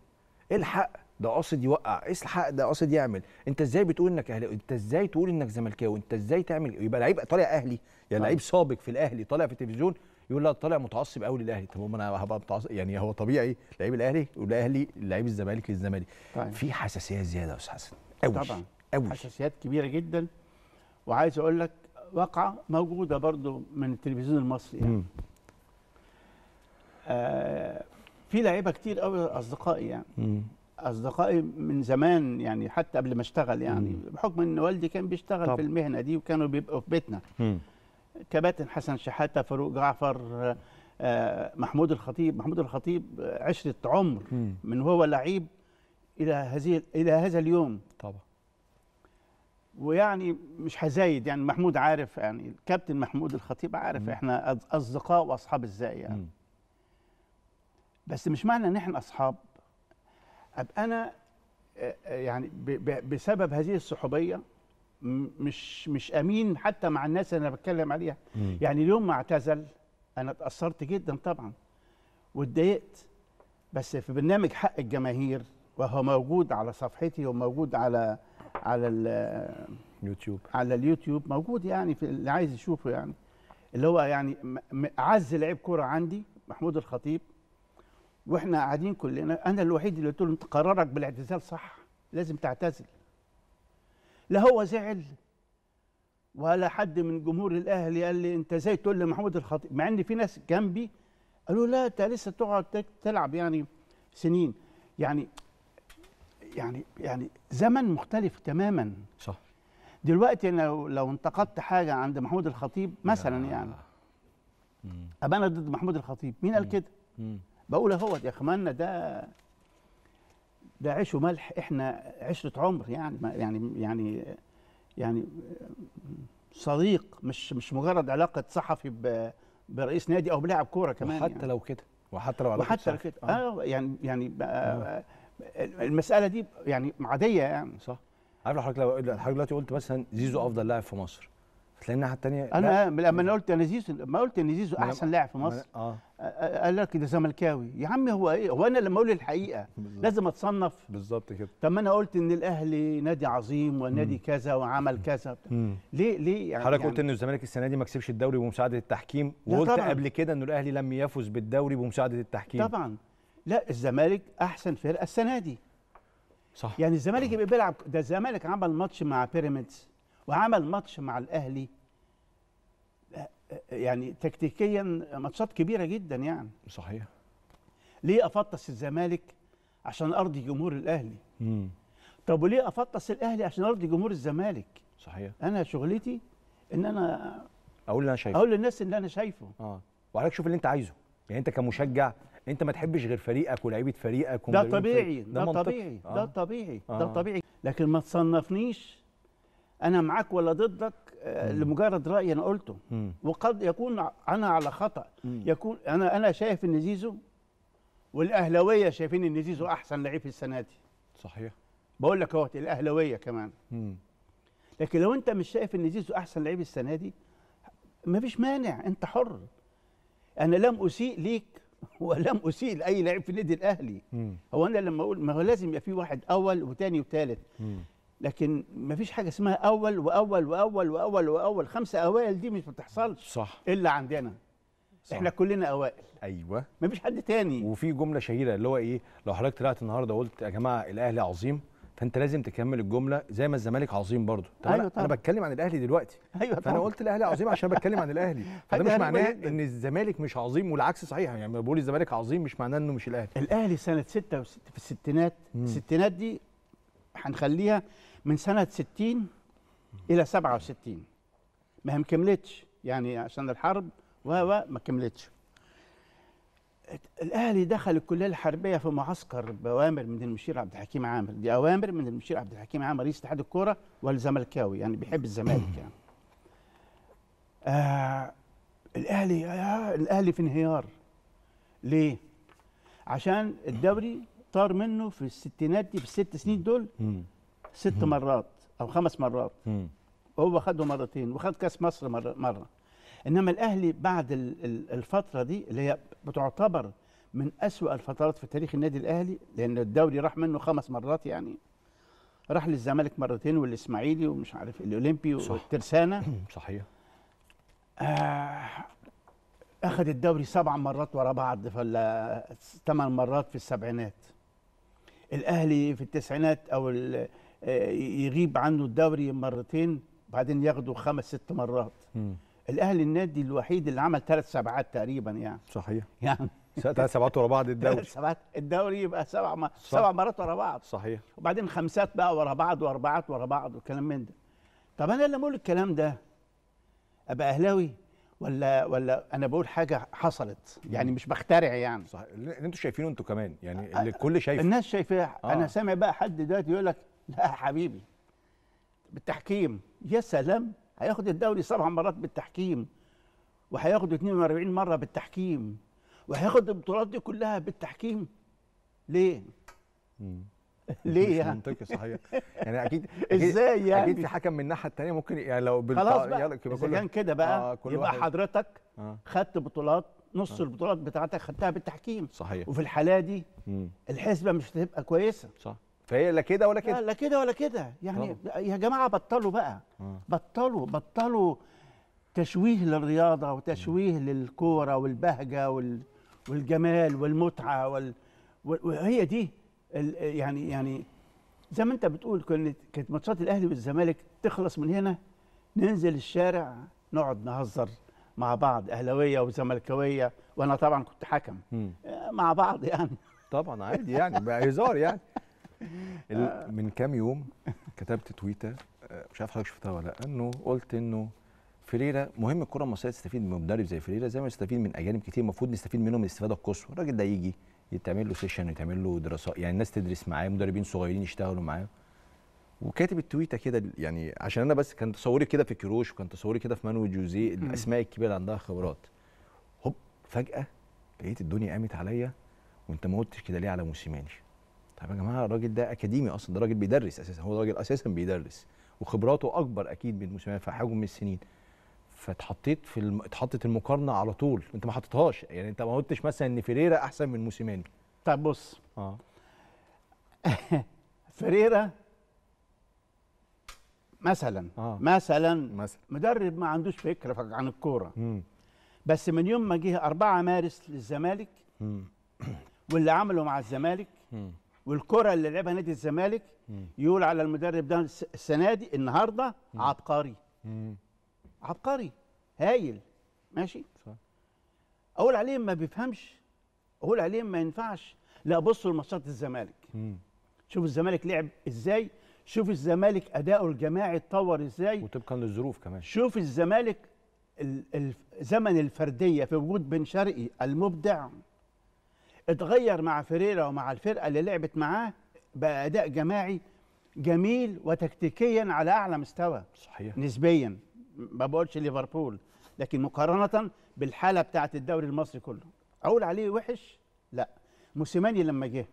الحق ده قاصد يوقع اسحاق ده قاصد يعمل انت ازاي بتقول انك اهلاوي انت ازاي تقول انك زملكاوي انت ازاي تعمل يبقى لعيب طالع اهلي يا نعم. لعيب سابق في الاهلي طالع في التلفزيون يقول لا طالع متعصب قوي للاهلي طب انا هبقى متعصب يعني هو طبيعي لعيب الاهلي والاهلي لعيب الزمالك للزمالك طيب. في حساسيه زياده يا استاذ حسن قوي طبعا أوش. حساسيات كبيره جدا وعايز اقول لك واقعه موجوده برضو من التلفزيون المصري يعني. آه في لعيبه كتير قوي اصدقائي يعني اصدقائي من زمان يعني حتى قبل ما اشتغل يعني مم. بحكم ان والدي كان بيشتغل طب. في المهنه دي وكانوا بيبقوا في بيتنا مم. كباتن حسن شحاته فاروق جعفر آه، محمود الخطيب محمود الخطيب عشره عمر مم. من هو لعيب الى هذه الى هذا اليوم طبعا ويعني مش هزايد يعني محمود عارف يعني الكابتن محمود الخطيب عارف مم. احنا اصدقاء واصحاب ازاي يعني مم. بس مش معنى ان احنا اصحاب ابقى انا آه، آه، يعني بسبب هذه الصحوبيه مش مش امين حتى مع الناس اللي انا بتكلم عليها مم. يعني اليوم ما اعتزل انا اتاثرت جدا طبعا واتضايقت بس في برنامج حق الجماهير وهو موجود على صفحتي وموجود على على اليوتيوب على اليوتيوب موجود يعني في اللي عايز يشوفه يعني اللي هو يعني اعز لعيب كوره عندي محمود الخطيب واحنا قاعدين كلنا انا الوحيد اللي قلت له انت قرارك بالاعتزال صح لازم تعتزل لا هو زعل ولا حد من جمهور الاهلي قال لي انت ازاي تقول لمحمود الخطيب مع ان في ناس جنبي قالوا لا انت لسه تقعد تلعب يعني سنين يعني يعني يعني زمن مختلف تماما صح دلوقتي انا لو, لو انتقدت حاجه عند محمود الخطيب مثلا يعني ابقى انا ضد محمود الخطيب مين قال كده؟ بقول اهوت يا اخواننا ده ده عيش وملح احنا عشره عمر يعني يعني يعني يعني صديق مش مش مجرد علاقه صحفي برئيس نادي او بلاعب كوره كمان يعني. وحتى يعني. لو كده وحتى لو وحتى لو كده آه. اه يعني يعني آه. المساله دي يعني عاديه يعني صح عارف حضرتك لو حضرتك دلوقتي قلت مثلا زيزو افضل لاعب في مصر هتلاقي الناحيه الثانيه انا لما انا قلت انا زيزو ما قلت ان زيزو احسن لاعب في مصر اه قال لك ده زملكاوي يا عم هو ايه هو انا لما اقول الحقيقه بالزبط. لازم اتصنف بالظبط كده طب ما انا قلت ان الاهلي نادي عظيم والنادي مم. كذا وعمل كذا مم. ليه ليه يعني حضرتك يعني قلت ان الزمالك السنه دي ما كسبش الدوري بمساعده التحكيم وقلت طبعًا. قبل كده ان الاهلي لم يفز بالدوري بمساعده التحكيم طبعا لا الزمالك احسن فرقه السنه دي صح يعني الزمالك يبقى بيلعب ده الزمالك عمل ماتش مع بيراميدز وعمل ماتش مع الاهلي يعني تكتيكيا ماتشات كبيره جدا يعني صحيح ليه افطس الزمالك عشان ارضي جمهور الاهلي مم. طب وليه افطس الاهلي عشان ارضي جمهور الزمالك صحيح انا شغلتي ان انا اقول اللي انا شايفه اقول للناس اللي انا شايفه اه وعليك شوف اللي انت عايزه يعني انت كمشجع انت ما تحبش غير فريقك ولاعيبه فريقك ده طبيعي ده, ده طبيعي ده آه. طبيعي آه. ده طبيعي لكن ما تصنفنيش انا معاك ولا ضدك آه، لمجرد راي انا قلته وقد يكون انا على خطا يكون انا انا شايف ان زيزو والاهلاويه شايفين ان زيزو احسن لعيب في السنه دي صحيح بقول لك اهوت الاهلاويه كمان مم. لكن لو انت مش شايف ان زيزو احسن لعيب السنه دي مفيش مانع انت حر انا لم اسيء ليك ولم اسيء لاي لعيب في النادي الاهلي مم. هو انا لما اقول ما هو لازم يبقى في واحد اول وثاني وثالث لكن ما فيش حاجه اسمها اول واول واول واول واول خمسه اوائل دي مش بتحصلش صح الا عندنا صح. احنا كلنا اوائل ايوه ما فيش حد تاني وفي جمله شهيره اللي هو ايه لو حضرتك طلعت النهارده قلت يا جماعه الاهلي عظيم فانت لازم تكمل الجمله زي ما الزمالك عظيم برضه طب أيوة طبعا. انا بتكلم عن الاهلي دلوقتي ايوه طبعا. فانا قلت الاهلي عظيم عشان بتكلم عن الاهلي فده مش معناه إيه؟ ان الزمالك مش عظيم والعكس صحيح يعني لما بقول الزمالك عظيم مش معناه انه مش الاهلي الاهلي سنه 6 في الستينات الستينات دي هنخليها من سنه 60 الى 67 ما هم كملتش يعني عشان الحرب و ما كملتش الاهلي دخل الكليه الحربيه في معسكر باوامر من المشير عبد الحكيم عامر دي اوامر من المشير عبد الحكيم عامر رئيس اتحاد الكوره والزملكاوي يعني بيحب الزمالك يعني آه الاهلي آه الاهلي في انهيار ليه عشان الدوري طار منه في الستينات دي في الست سنين دول ست مرات او خمس مرات وهو خده مرتين وخد كاس مصر مره, مرة. انما الاهلي بعد الفتره دي اللي هي بتعتبر من أسوأ الفترات في تاريخ النادي الاهلي لان الدوري راح منه خمس مرات يعني راح للزمالك مرتين والاسماعيلي ومش عارف الاولمبي والترسانه صحيح آه اخذ الدوري سبع مرات ورا بعض ولا ثمان مرات في السبعينات الاهلي في التسعينات او آه، يغيب عنه الدوري مرتين وبعدين ياخده خمس ست مرات الاهلي النادي الوحيد اللي عمل ثلاث سبعات تقريبا يعني صحيح يعني ثلاث سبعات ورا بعض الدوري سبعات الدوري يبقى سبع م... سبع مرات ورا بعض صحيح وبعدين خمسات بقى ورا بعض واربعات ورا بعض وكلام من ده طب انا لما اقول الكلام ده ابقى اهلاوي ولا ولا انا بقول حاجه حصلت يعني مش بخترع يعني صح اللي انتوا شايفينه انتوا كمان يعني اللي الكل شايفه الناس شايفاه آه. انا سامع بقى حد دلوقتي يقول لك لا يا حبيبي بالتحكيم يا سلام هياخد الدوري سبع مرات بالتحكيم وهياخد 42 مره بالتحكيم وهياخد البطولات دي كلها بالتحكيم ليه؟ ليه يعني؟ منطقي صحيح يعني اكيد ازاي يعني اكيد في حكم من الناحيه الثانيه ممكن يعني لو خلاص بقى يبقى كان كده بقى آه كل يبقى واحد. حضرتك آه. خدت بطولات نص آه. البطولات بتاعتك خدتها بالتحكيم صحيح وفي الحاله دي الحسبه مش هتبقى كويسه صح فهي لا كده ولا كده لا كده ولا كده يعني طبعا. يا جماعه بطلوا بقى آه. بطلوا بطلوا تشويه للرياضه وتشويه للكوره والبهجه وال والجمال والمتعه وال... وهي دي يعني يعني زي ما انت بتقول كانت كانت ماتشات الاهلي والزمالك تخلص من هنا ننزل الشارع نقعد نهزر مع بعض اهلاويه وزملكاويه وانا طبعا كنت حكم آه، مع بعض يعني طبعا عادي يعني هزار يعني آه. من كام يوم كتبت تويته آه، مش عارف حضرتك شفتها ولا لا انه قلت انه فريرا مهم الكره المصريه تستفيد من مدرب زي فريرا زي ما تستفيد من اجانب كتير المفروض نستفيد منهم الاستفاده القصوى الراجل ده يجي يتعمل له سيشن يتعمل له دراسات يعني الناس تدرس معاه مدربين صغيرين يشتغلوا معاه وكاتب التويته كده يعني عشان انا بس كان تصوري كده في كيروش وكان تصوري كده في مانويل جوزيه الاسماء الكبيره اللي عندها خبرات هوب فجاه لقيت الدنيا قامت عليا وانت ما قلتش كده ليه على موسيماني طب يا جماعه الراجل ده اكاديمي اصلا ده راجل بيدرس اساسا هو راجل اساسا بيدرس وخبراته اكبر اكيد من موسيماني مسمى من السنين فاتحطيت في الم... اتحطت المقارنه على طول انت ما حطيتهاش يعني انت ما قلتش مثلا ان فيريرا احسن من موسيماني طب بص اه فيريرا مثلا آه. مثلا مثلا مدرب ما عندوش فكره عن الكوره بس من يوم ما جه 4 مارس للزمالك واللي عمله مع الزمالك والكره اللي لعبها نادي الزمالك يقول على المدرب ده السنه دي النهارده عبقري عبقري هايل ماشي صح. اقول عليه ما بيفهمش اقول عليه ما ينفعش لا بصوا لماتشات الزمالك شوفوا الزمالك لعب ازاي شوف الزمالك اداؤه الجماعي اتطور ازاي وطبقا للظروف كمان شوف الزمالك زمن الفرديه في وجود بن شرقي المبدع اتغير مع فيريرا ومع الفرقه اللي لعبت معاه بقى اداء جماعي جميل وتكتيكيا على اعلى مستوى صحيح نسبيا ما بقولش ليفربول لكن مقارنه بالحاله بتاعه الدوري المصري كله اقول عليه وحش لا موسيماني لما جه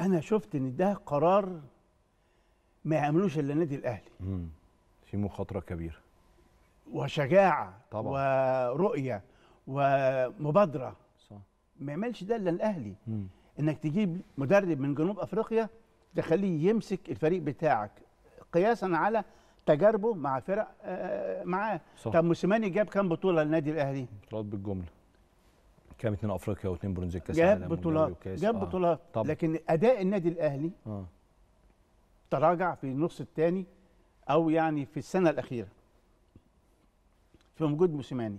انا شفت ان ده قرار ما يعملوش الا النادي الاهلي امم في مخاطره كبيره وشجاعه طبعا ورؤيه ومبادره صح ما يعملش ده الا الاهلي مم. انك تجيب مدرب من جنوب افريقيا تخليه يمسك الفريق بتاعك قياسا على تجاربه مع فرق آه، آه، معاه طب موسيماني جاب كام بطوله للنادي الاهلي؟ بطولات بالجمله كام اثنين افريقيا واثنين برونزي كاس جاب بطولات جاب آه. بطولات طب. لكن اداء النادي الاهلي آه. تراجع في النص الثاني او يعني في السنه الاخيره في وجود موسيماني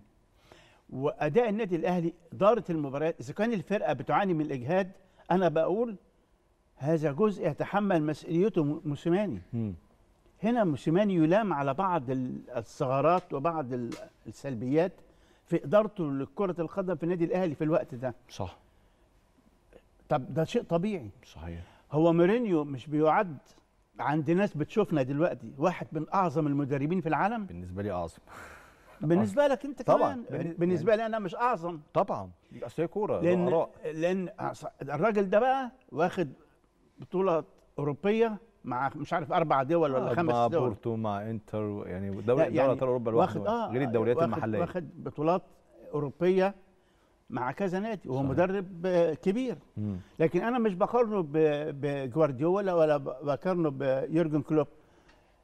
واداء النادي الاهلي اداره المباريات اذا كان الفرقه بتعاني من الاجهاد انا بقول هذا جزء يتحمل مسؤوليته موسيماني هنا موسيماني يلام على بعض الثغرات وبعض السلبيات في ادارته لكره القدم في النادي الاهلي في الوقت ده صح طب ده شيء طبيعي صحيح هو مورينيو مش بيعد عند ناس بتشوفنا دلوقتي واحد من اعظم المدربين في العالم بالنسبه لي اعظم بالنسبه لك انت طبعا كمان بالنسبه, لي انا مش اعظم طبعا اصل هي كوره لان لان الراجل ده بقى واخد بطوله اوروبيه مع مش عارف اربع دول ولا آه، خمس دول مع بورتو مع انتر يعني دوري يعني دوري ابطال اوروبا واخد آه غير الدوريات واخد المحليه واخد بطولات اوروبيه مع كذا نادي وهو مدرب كبير لكن انا مش بقارنه بجوارديولا ولا بقارنه بيورجن كلوب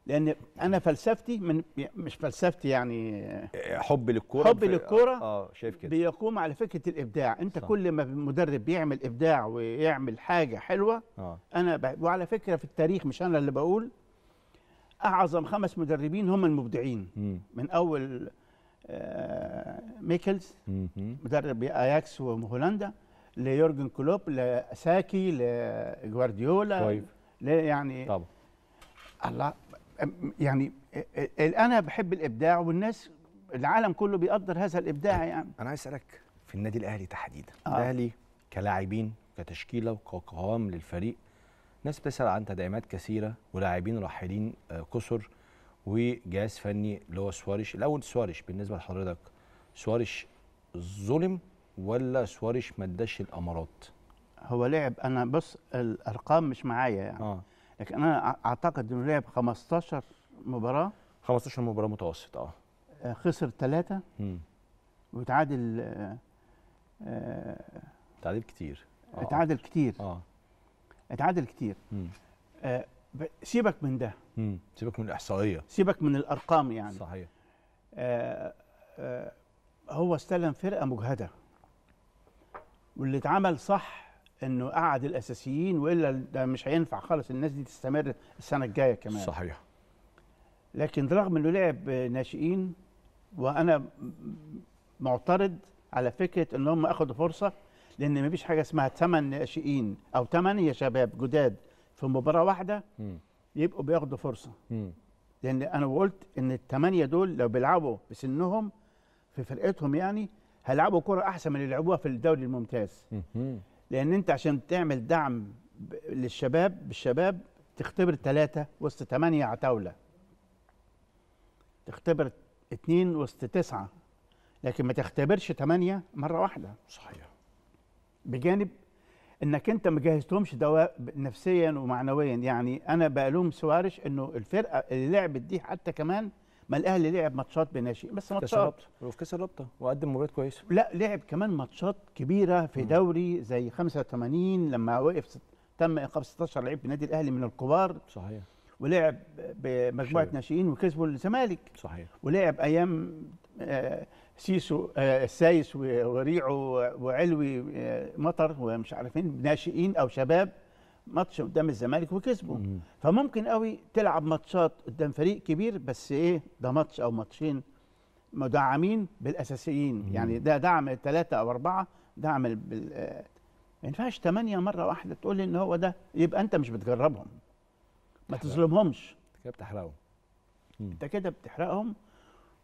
لان انا فلسفتي من مش فلسفتي يعني آه، حب للكوره حب للكوره آه،, اه شايف كده بيقوم على فكره الابداع انت صح. كل ما المدرب بيعمل ابداع ويعمل حاجه حلوه آه. انا ب... وعلى فكره في التاريخ مش انا اللي بقول اعظم خمس مدربين هم المبدعين م. من اول آه ميكلز م -م. مدرب اياكس وهولندا ليورجن كلوب لساكي لجوارديولا طيب. يعني طبعا الله يعني انا بحب الابداع والناس العالم كله بيقدر هذا الابداع طيب، يعني انا عايز اسالك في النادي الاهلي تحديدا آه. الاهلي كلاعبين كتشكيله وكقوام للفريق ناس بتسال عن تدعيمات كثيره ولاعبين راحلين آه، كسر وجهاز فني اللي هو سواريش الاول سواريش بالنسبه لحضرتك سواريش ظلم ولا سواريش ما اداش الامارات هو لعب انا بص الارقام مش معايا يعني آه. لكن انا اعتقد انه لعب 15 مباراه 15 مباراه متوسط اه, آه، خسر ثلاثه وتعادل آه،, آه تعادل كتير آه. اتعادل كتير اه اتعادل كتير آه سيبك من ده مم. سيبك من الاحصائيه سيبك من الارقام يعني صحيح آه آه هو استلم فرقه مجهده واللي اتعمل صح انه قعد الاساسيين والا ده مش هينفع خالص الناس دي تستمر السنه الجايه كمان صحيح لكن رغم انه لعب ناشئين وانا معترض على فكره ان هم اخذوا فرصه لان ما فيش حاجه اسمها ثمان ناشئين او ثمانيه شباب جداد في مباراه واحده يبقوا بياخدوا فرصه لان انا قلت ان الثمانيه دول لو بيلعبوا بسنهم في فرقتهم يعني هيلعبوا كره احسن من اللي لعبوها في الدوري الممتاز لان انت عشان تعمل دعم للشباب بالشباب تختبر ثلاثة وسط ثمانية عتاولة تختبر اثنين وسط تسعة لكن ما تختبرش ثمانية مرة واحدة صحيح بجانب انك انت ما جهزتهمش دواء نفسيا ومعنويا يعني انا بلوم سوارش انه الفرقه اللي لعبت دي حتى كمان ما الاهلي لعب ماتشات بناشئ بس ماتشات وفي كاس الرابطه وقدم مباريات كويسه لا لعب كمان ماتشات كبيره في دوري زي 85 لما وقف تم ايقاف 16 لعيب بنادي الاهلي من الكبار صحيح ولعب بمجموعه ناشئين وكسبوا الزمالك صحيح ولعب ايام آه، سيسو آه، السايس وريعو وعلوي آه، مطر ومش عارفين ناشئين او شباب ماتش قدام الزمالك وكسبه فممكن قوي تلعب ماتشات قدام فريق كبير بس ايه ده ماتش او ماتشين مدعمين بالاساسيين مم. يعني ده دعم ثلاثه او اربعه دعم بال... ما ينفعش ثمانيه مره واحده تقول لي ان هو ده يبقى انت مش بتجربهم ما تظلمهمش انت كده بتحرقهم انت كده بتحرقهم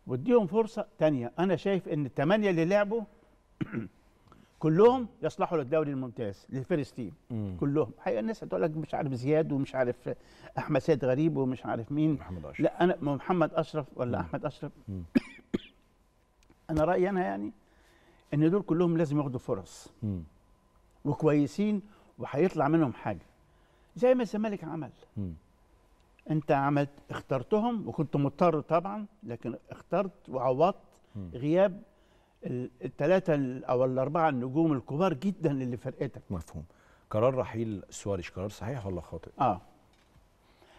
واديهم فرصه ثانيه انا شايف ان الثمانيه اللي لعبوا كلهم يصلحوا للدوري الممتاز للفيرست تيم كلهم حقيقه الناس هتقول لك مش عارف زياد ومش عارف احمد سيد غريب ومش عارف مين محمد اشرف لا انا محمد اشرف ولا مم. احمد اشرف انا رايي انا يعني ان دول كلهم لازم ياخدوا فرص مم. وكويسين وهيطلع منهم حاجه زي ما الزمالك عمل مم. انت عملت اخترتهم وكنت مضطر طبعا لكن اخترت وعوضت غياب الثلاثه او الاربعه النجوم الكبار جدا اللي فرقتك مفهوم قرار رحيل سواريش قرار صحيح ولا خاطئ اه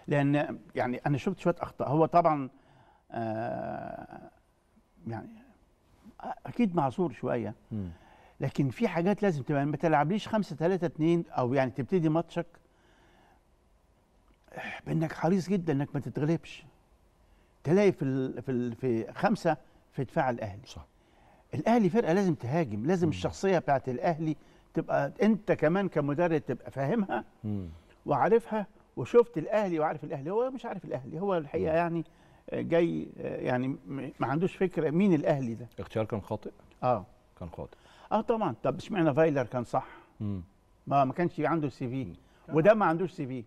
لان يعني انا شفت شويه اخطاء هو طبعا آه يعني اكيد معذور شويه م. لكن في حاجات لازم تبقى ما تلعبليش 5 3 2 او يعني تبتدي ماتشك بانك حريص جدا انك ما تتغلبش تلاقي في في في خمسه في دفاع الاهلي صح الاهلي فرقه لازم تهاجم لازم الشخصيه بتاعت الاهلي تبقى انت كمان كمدرب تبقى فاهمها وعارفها وشفت الاهلي وعارف الاهلي هو مش عارف الاهلي هو الحقيقه يعني جاي يعني ما عندوش فكره مين الاهلي ده اختيار كان خاطئ اه كان خاطئ اه طبعا طب اشمعنى فايلر كان صح ما ما كانش عنده سي في وده ما عندوش سي في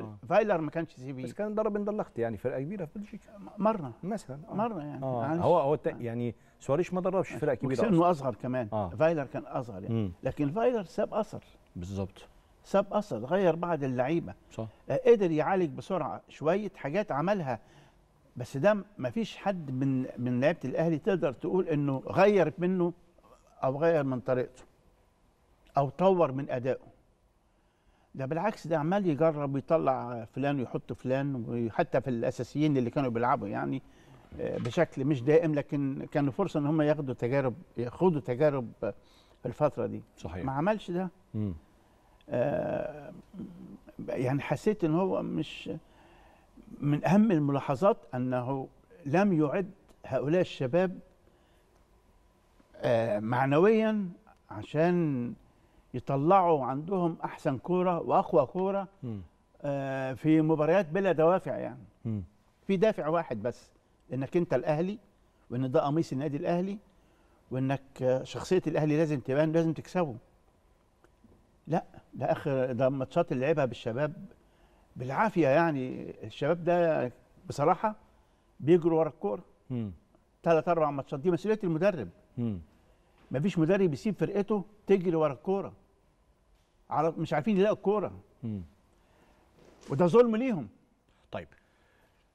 آه. فايلر ما كانش سي بي بس كان ضرب اندلخت يعني فرقه كبيره في بلجيكا مرة مثلا آه. مرة يعني آه. هو هو آه. يعني سواريش ما دربش فرقه كبيره سنه اصغر كمان آه. فايلر كان اصغر يعني لكن فايلر ساب اثر بالظبط ساب اثر غير بعض اللعيبه صح آه قدر يعالج بسرعه شويه حاجات عملها بس ده ما فيش حد من من لعيبه الاهلي تقدر تقول انه غير منه او غير من طريقته او طور من ادائه ده بالعكس ده عمال يجرب يطلع فلان ويحط فلان وحتى في الاساسيين اللي كانوا بيلعبوا يعني آه، بشكل مش دائم لكن كان فرصه ان هم ياخدوا تجارب ياخدوا تجارب في الفتره دي صحيح ما عملش ده آه يعني حسيت ان هو مش من اهم الملاحظات انه لم يعد هؤلاء الشباب آه معنويا عشان يطلعوا عندهم احسن كوره واقوى كوره آه في مباريات بلا دوافع يعني م. في دافع واحد بس انك انت الاهلي وان ده قميص النادي الاهلي وانك آه، شخصيه الاهلي لازم تبان لازم تكسبه لا ده اخر ده ماتشات اللي لعبها بالشباب بالعافيه يعني الشباب ده بصراحه بيجروا ورا الكوره ثلاث اربع ماتشات دي مسؤوليه المدرب مفيش مدرب يسيب فرقته تجري ورا الكوره مش عارفين يلاقوا الكوره وده ظلم ليهم طيب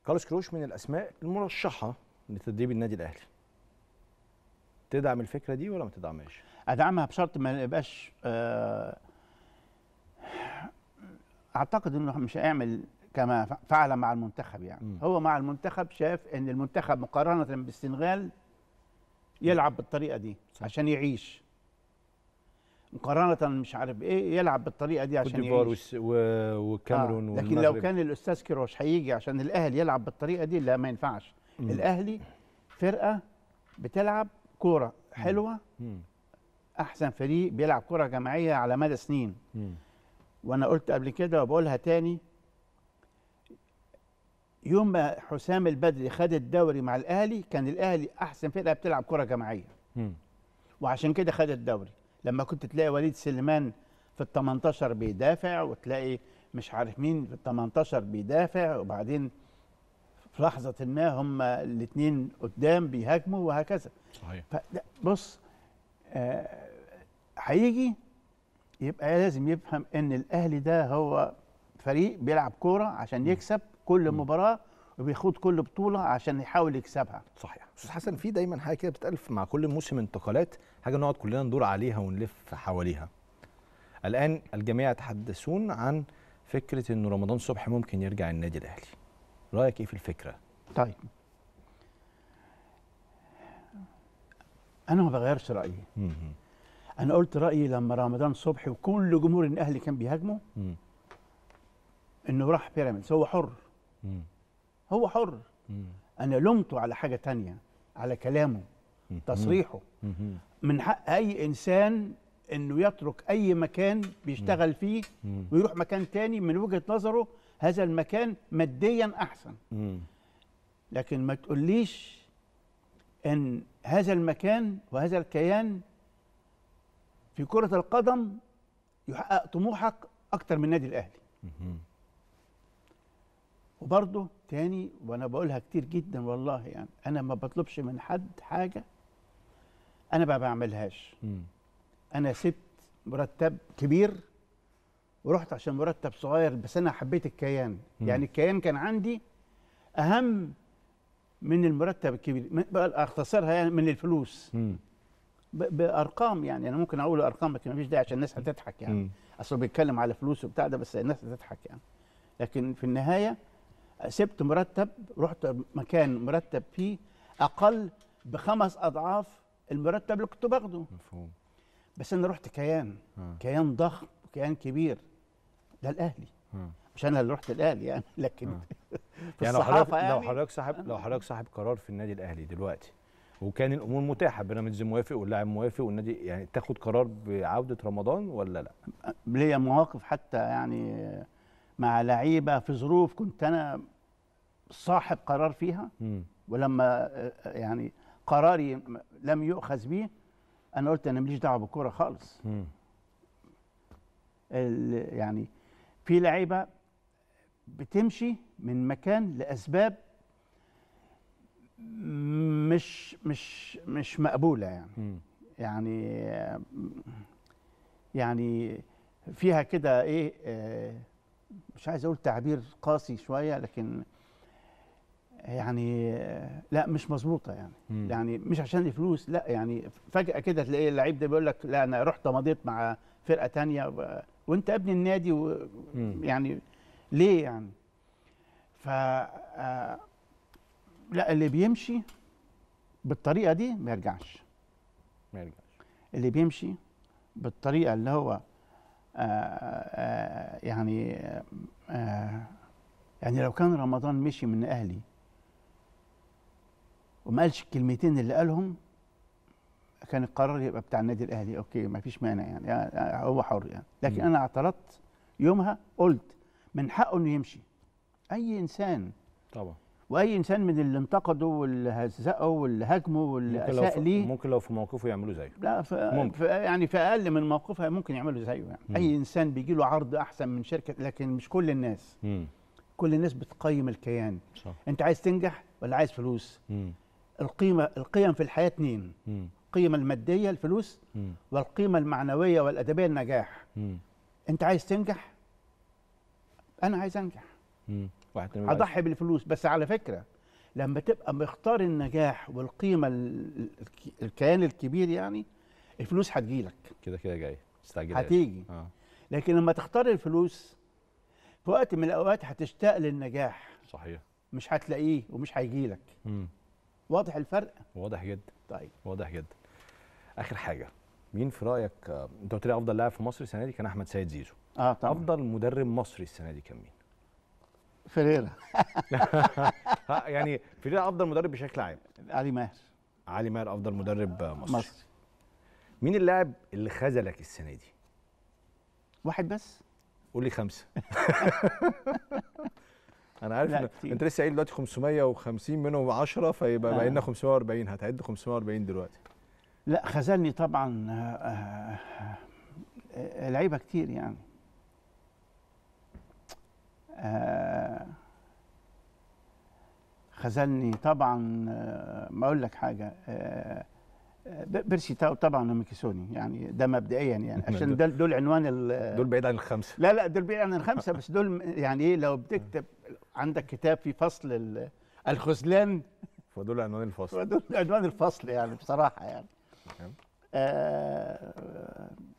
كارلوس كروش من الاسماء المرشحه لتدريب النادي الاهلي تدعم الفكره دي ولا ما تدعمهاش ادعمها بشرط ما يبقاش آه، اعتقد انه مش هيعمل كما فعل مع المنتخب يعني م. هو مع المنتخب شاف ان المنتخب مقارنه بالسنغال يلعب بالطريقه دي صح. عشان يعيش مقارنه مش عارف ايه يلعب بالطريقه دي عشان ديفوار وكاميرون آه. لكن لو كان الاستاذ كيروش هيجي عشان الاهلي يلعب بالطريقه دي لا ما ينفعش مم. الاهلي فرقه بتلعب كوره حلوه مم. احسن فريق بيلعب كورة جماعيه على مدى سنين مم. وانا قلت قبل كده وبقولها تاني يوم ما حسام البدري خد الدوري مع الاهلي كان الاهلي احسن فرقه بتلعب كورة جماعيه مم. وعشان كده خد الدوري لما كنت تلاقي وليد سليمان في ال 18 بيدافع وتلاقي مش عارف مين في ال 18 بيدافع وبعدين في لحظة ما هم الاثنين قدام بيهاجموا وهكذا صحيح بص آه، هيجي آه يبقى لازم يفهم ان الاهلي ده هو فريق بيلعب كورة عشان يكسب كل مباراة وبيخوض كل بطولة عشان يحاول يكسبها صحيح أستاذ حسن في دايما حاجة كده بتتألف مع كل موسم انتقالات حاجه نقعد كلنا ندور عليها ونلف حواليها الان الجميع يتحدثون عن فكره ان رمضان صبحي ممكن يرجع النادي الاهلي رايك ايه في الفكره طيب انا ما بغيرش رايي انا قلت رايي لما رمضان صبحي وكل جمهور الاهلي كان بيهاجمه انه راح بيراميدز هو حر هو حر انا لومته على حاجه تانية على كلامه تصريحه من حق اي انسان انه يترك اي مكان بيشتغل فيه ويروح مكان تاني من وجهه نظره هذا المكان ماديا احسن لكن ما تقوليش ان هذا المكان وهذا الكيان في كره القدم يحقق طموحك اكتر من النادي الاهلي وبرضه تاني وانا بقولها كتير جدا والله يعني انا ما بطلبش من حد حاجه انا بقى بعملهاش انا سبت مرتب كبير ورحت عشان مرتب صغير بس انا حبيت الكيان م. يعني الكيان كان عندي اهم من المرتب الكبير بقى اختصرها يعني من الفلوس م. بارقام يعني انا ممكن اقول ارقام لكن فيش داعي عشان الناس هتضحك يعني اصل بيتكلم على فلوس وبتاع ده بس الناس هتضحك يعني لكن في النهايه سبت مرتب رحت مكان مرتب فيه اقل بخمس اضعاف المرتب اللي كنت باخده مفهوم بس انا رحت كيان ها. كيان ضخم وكيان كبير ده الاهلي ها. مش انا اللي رحت الاهلي يعني لكن في يعني الصحافه يعني لو حضرتك صاحب لو حضرتك صاحب قرار في النادي الاهلي دلوقتي وكان الامور متاحه بيراميدز موافق واللاعب موافق والنادي يعني تاخد قرار بعوده رمضان ولا لا؟ ليا مواقف حتى يعني مع لعيبه في ظروف كنت انا صاحب قرار فيها ولما آه، آه، يعني قراري لم يؤخذ بيه انا قلت انا ماليش دعوه بالكوره خالص يعني في لعيبه بتمشي من مكان لاسباب مش مش مش مقبوله يعني م. يعني يعني فيها كده ايه آه، مش عايز اقول تعبير قاسي شويه لكن يعني آه، لا مش مظبوطه يعني مم. يعني مش عشان الفلوس لا يعني فجاه كده تلاقي اللعيب ده بيقول لك لا انا رحت مضيت مع فرقه تانية وانت ابن النادي و... مم. يعني ليه يعني ف آه، لا اللي بيمشي بالطريقه دي ما يرجعش ما يرجعش اللي بيمشي بالطريقه اللي هو آه، يعني يعني لو كان رمضان مشي من اهلي وما قالش الكلمتين اللي قالهم كان القرار يبقى بتاع النادي الاهلي اوكي ما فيش مانع يعني, يعني هو حر يعني لكن م. انا اعترضت يومها قلت من حقه انه يمشي اي انسان طبعا واي انسان من اللي انتقده واللي هزقه واللي هاجمه واللي اساء ليه ممكن لو في موقفه يعملوا زيه لا ف... ممكن. ف... يعني في اقل من موقفها ممكن يعملوا زيه يعني مم. اي انسان بيجي له عرض احسن من شركه لكن مش كل الناس مم. كل الناس بتقيم الكيان صح. انت عايز تنجح ولا عايز فلوس القيمه القيم في الحياه اثنين القيمه الماديه الفلوس م. والقيمه المعنويه والادبيه النجاح م. انت عايز تنجح انا عايز انجح أضحي بالفلوس بس على فكره لما تبقى مختار النجاح والقيمه الكيان الكبير يعني الفلوس هتجيلك كده كده جاي مستعجل هتيجي آه. لكن لما تختار الفلوس في وقت من الاوقات هتشتاق للنجاح صحيح مش هتلاقيه ومش هيجيلك واضح الفرق واضح جدا طيب واضح جدا اخر حاجه مين في رايك انت قلت لي افضل لاعب في مصر السنه دي كان احمد سيد زيزو اه طبعا افضل مدرب مصري السنه دي كان مين فيريرا آه، يعني فيريرا افضل مدرب بشكل عام علي ماهر علي ماهر افضل مدرب مصري مصري مين اللاعب اللي خذلك السنه دي واحد بس قول لي خمسه انا عارف ان انت لسه قايل دلوقتي 550 منهم 10 فيبقى آه. 540 هتعد 540 دلوقتي لا خذلني طبعا آه، آه، آه، لعيبه كتير يعني آه خذلني طبعا ما اقول لك حاجه بيرسي تاو طبعا وميكيسوني يعني ده مبدئيا يعني عشان دول عنوان دول بعيد عن الخمسه لا لا دول بعيد عن الخمسه بس دول يعني ايه لو بتكتب عندك كتاب في فصل الخذلان فدول عنوان الفصل فدول عنوان الفصل يعني بصراحه يعني آه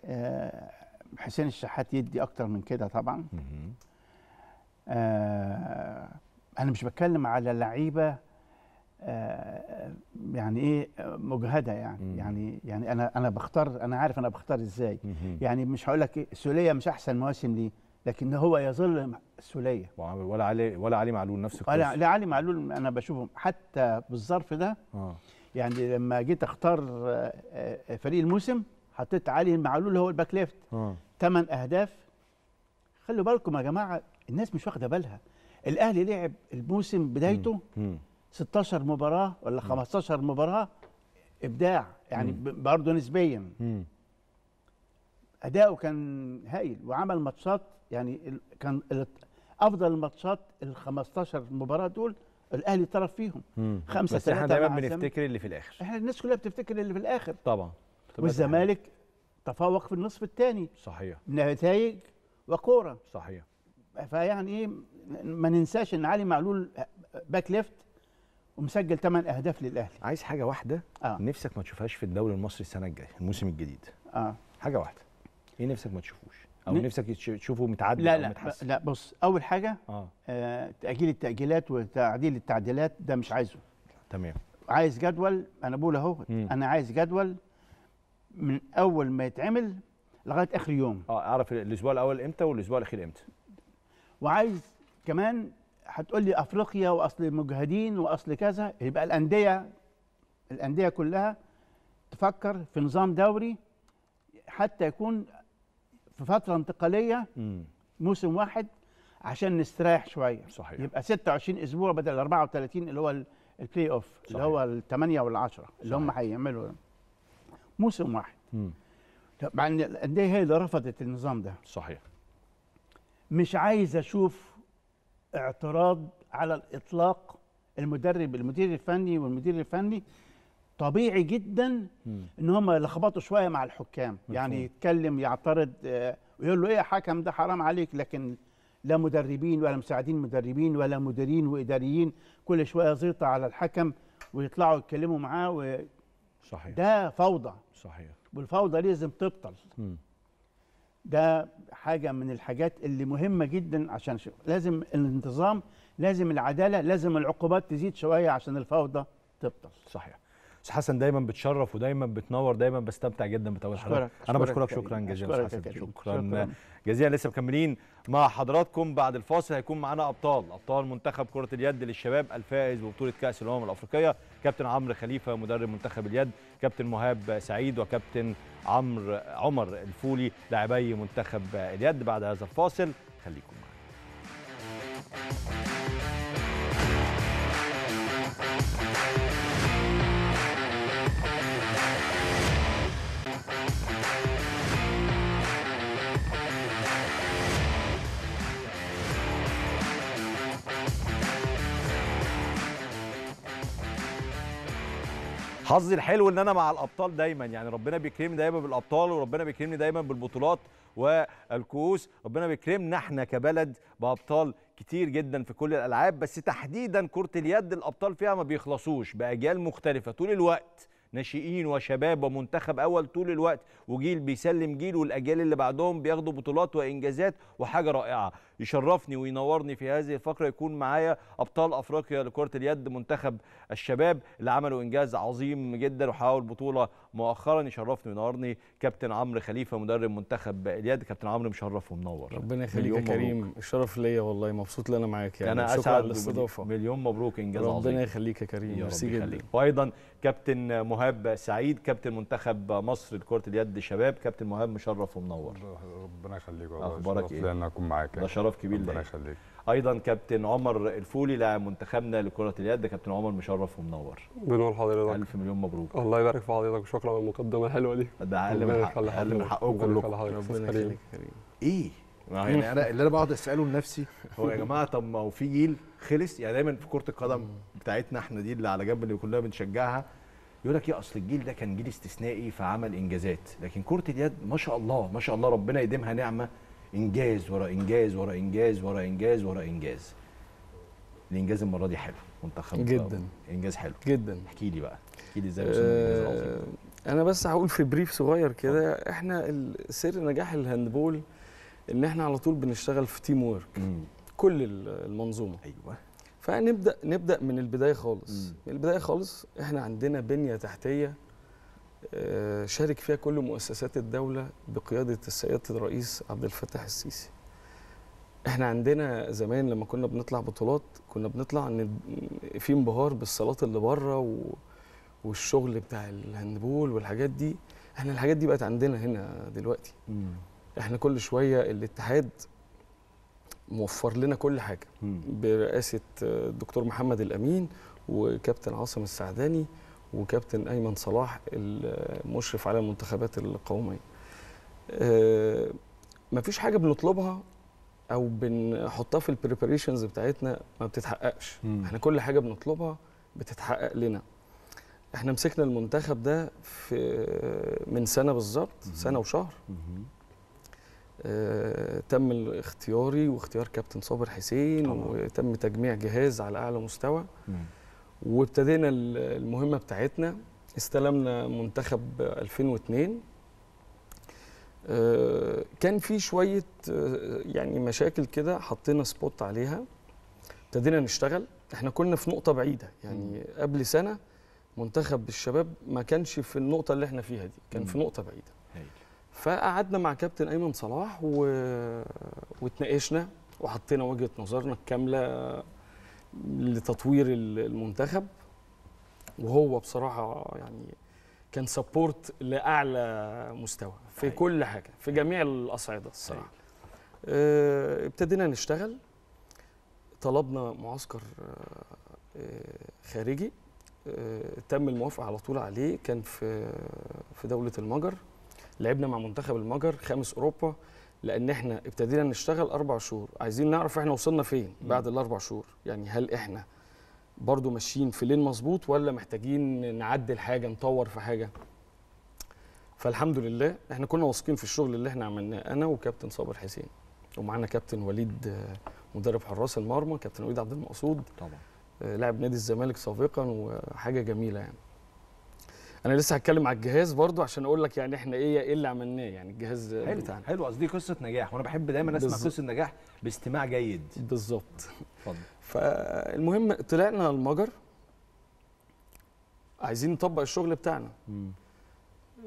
آه حسين الشحات يدي اكتر من كده طبعا آه انا مش بتكلم على لعيبه آه يعني ايه مجهده يعني مم. يعني يعني انا انا بختار انا عارف انا بختار ازاي مم. يعني مش هقول لك إيه سوليه مش احسن مواسم ليه لكن هو يظل سلية ولا علي ولا علي معلول نفس القصه لا, علي معلول انا بشوفهم حتى بالظرف ده آه. يعني لما جيت اختار آه، آه، فريق الموسم حطيت علي معلول هو الباك ليفت ثمان آه. اهداف خلوا بالكم يا جماعه الناس مش واخده بالها الاهلي لعب الموسم بدايته مم. مم. 16 مباراه ولا 15 مم. مباراه ابداع يعني برضه نسبيا اداؤه كان هايل وعمل ماتشات يعني كان افضل الماتشات ال 15 مباراه دول الاهلي طرف فيهم مم. خمسه بس احنا دايما بنفتكر اللي في الاخر احنا الناس كلها بتفتكر اللي في الاخر طبعا والزمالك تفوق في النصف الثاني صحيح نتائج وكوره صحيح فيعني ايه ما ننساش ان علي معلول باك ليفت ومسجل ثمان اهداف للاهلي عايز حاجه واحده آه. نفسك ما تشوفهاش في الدوري المصري السنه الجايه الموسم الجديد اه حاجه واحده ايه نفسك ما تشوفوش او نفسك تشوفه متعدل لا لا لا بص اول حاجه آه. آه تاجيل التاجيلات وتعديل التعديلات ده مش عايزه تمام عايز جدول انا بقول اهو انا عايز جدول من اول ما يتعمل لغايه اخر يوم اه اعرف الاسبوع الاول امتى والاسبوع الاخير امتى وعايز كمان هتقول لي افريقيا واصل المجاهدين واصل كذا يبقى الانديه الانديه كلها تفكر في نظام دوري حتى يكون في فتره انتقاليه مم. موسم واحد عشان نستريح شويه صحيح يبقى 26 اسبوع بدل 34 اللي هو البلاي اوف اللي هو الثمانيه والعشره اللي هم هيعملوا موسم واحد ان الانديه هي اللي رفضت النظام ده صحيح مش عايز اشوف اعتراض على الاطلاق المدرب المدير الفني والمدير الفني طبيعي جدا ان هم يلخبطوا شويه مع الحكام يعني يتكلم يعترض آه، ويقول له ايه يا حكم ده حرام عليك لكن لا مدربين ولا مساعدين مدربين ولا مديرين واداريين كل شويه زيطه على الحكم ويطلعوا يتكلموا معاه و... صحيح ده فوضى صحيح والفوضى لازم تبطل م. ده حاجه من الحاجات اللي مهمه جدا عشان شو. لازم الانتظام لازم العداله لازم العقوبات تزيد شويه عشان الفوضى تبطل صحيح استاذ حسن دايما بتشرف ودايما بتنور دايما بستمتع جدا بتواجد حضرتك انا بشكرك شكرا جزيلا استاذ حسن شكرا جزيلا لسه مكملين مع حضراتكم بعد الفاصل هيكون معانا ابطال ابطال منتخب كره اليد للشباب الفائز ببطوله كاس الامم الافريقيه كابتن عمرو خليفه مدرب منتخب اليد كابتن مهاب سعيد وكابتن عمرو عمر الفولي لاعبي منتخب اليد بعد هذا الفاصل خليكم معنا حظي الحلو ان انا مع الابطال دايما يعني ربنا بيكرمني دايما بالابطال وربنا بيكرمني دايما بالبطولات والكؤوس ربنا بيكرمنا احنا كبلد بابطال كتير جدا في كل الالعاب بس تحديدا كره اليد الابطال فيها ما بيخلصوش باجيال مختلفه طول الوقت ناشئين وشباب ومنتخب اول طول الوقت وجيل بيسلم جيل والاجيال اللي بعدهم بياخدوا بطولات وانجازات وحاجه رائعه يشرفني وينورني في هذه الفقره يكون معايا ابطال افريقيا لكره اليد منتخب الشباب اللي عملوا انجاز عظيم جدا وحققوا البطوله مؤخرا يشرفني وينورني كابتن عمرو خليفه مدرب منتخب اليد كابتن عمرو مشرف ومنور ربنا يخليك يا كريم الشرف ليا والله مبسوط ان انا معاك يعني انا اسعد بالاستضافه مليون مبروك انجاز ربنا عظيم ربنا يخليك يا كريم ميرسي جدا وايضا كابتن مهاب سعيد كابتن منتخب مصر لكره اليد شباب كابتن مهاب مشرف ومنور ربنا يخليك والله اخبارك ايه؟ اكون معاك ده شرف شرف كبير ليا ربنا يخليك ايضا كابتن عمر الفولي لاعب منتخبنا لكره اليد كابتن عمر مشرف ومنور بنور حضرتك الف مليون مبروك الله يبارك في حضرتك وشكرا على المقدمه الحلوه دي ده اقل من حق اقل من حقكم كلكم ربنا يخليك ايه يعني انا اللي انا بقعد اساله لنفسي هو يا جماعه طب ما هو في جيل خلص يعني دايما في كره القدم بتاعتنا احنا دي اللي على جنب اللي كلنا بنشجعها يقول لك يا إيه؟ اصل الجيل ده كان جيل استثنائي فعمل انجازات لكن كره اليد ما شاء الله ما شاء الله ربنا يديمها نعمه انجاز ورا انجاز ورا انجاز ورا انجاز ورا انجاز الانجاز المره دي حلو منتخب جدا انجاز حلو جدا احكي لي بقى احكي لي ازاي أه انا بس هقول في بريف صغير كده اه. احنا سر نجاح الهاندبول ان احنا على طول بنشتغل في تيم ورك كل المنظومه ايوه فنبدا نبدا من البدايه خالص من البدايه خالص احنا عندنا بنيه تحتيه آه، شارك فيها كل مؤسسات الدولة بقيادة السيادة الرئيس عبد الفتاح السيسي احنا عندنا زمان لما كنا بنطلع بطولات كنا بنطلع ان في انبهار بالصالات اللي بره والشغل بتاع الهاندبول والحاجات دي احنا الحاجات دي بقت عندنا هنا دلوقتي احنا كل شويه الاتحاد موفر لنا كل حاجه برئاسه الدكتور آه، محمد الامين وكابتن عاصم السعداني وكابتن ايمن صلاح المشرف على المنتخبات القوميه آه، مفيش حاجه بنطلبها او بنحطها في البريباريشنز بتاعتنا ما بتتحققش م. احنا كل حاجه بنطلبها بتتحقق لنا احنا مسكنا المنتخب ده في من سنه بالظبط سنه وشهر آه، تم الاختياري واختيار كابتن صابر حسين طبعا. وتم تجميع جهاز على اعلى مستوى م. وابتدينا المهمه بتاعتنا استلمنا منتخب 2002 آه، كان في شويه آه، يعني مشاكل كده حطينا سبوت عليها ابتدينا نشتغل احنا كنا في نقطه بعيده يعني قبل سنه منتخب الشباب ما كانش في النقطه اللي احنا فيها دي كان في نقطه بعيده فقعدنا مع كابتن ايمن صلاح و... واتناقشنا وحطينا وجهه نظرنا الكامله لتطوير المنتخب وهو بصراحه يعني كان سبورت لاعلى مستوى في أيوة. كل حاجه في أيوة. جميع الاصعده الصراحه أيوة. آه، ابتدينا نشتغل طلبنا معسكر آه، خارجي آه، تم الموافقه على طول عليه كان في في دوله المجر لعبنا مع منتخب المجر خامس اوروبا لان احنا ابتدينا نشتغل اربع شهور عايزين نعرف احنا وصلنا فين بعد الاربع شهور يعني هل احنا برضو ماشيين في لين مظبوط ولا محتاجين نعدل حاجه نطور في حاجه فالحمد لله احنا كنا واثقين في الشغل اللي احنا عملناه انا وكابتن صابر حسين ومعانا كابتن وليد مدرب حراس المرمى كابتن وليد عبد المقصود طبعا آه، لاعب نادي الزمالك سابقا وحاجه جميله يعني انا لسه هتكلم على الجهاز برضو عشان اقول لك يعني احنا ايه ايه اللي عملناه يعني الجهاز حلو بتاعنا حلو قصدي قصه نجاح وانا بحب دايما اسمع قصه نجاح باستماع جيد بالظبط اتفضل فالمهم طلعنا المجر عايزين نطبق الشغل بتاعنا م.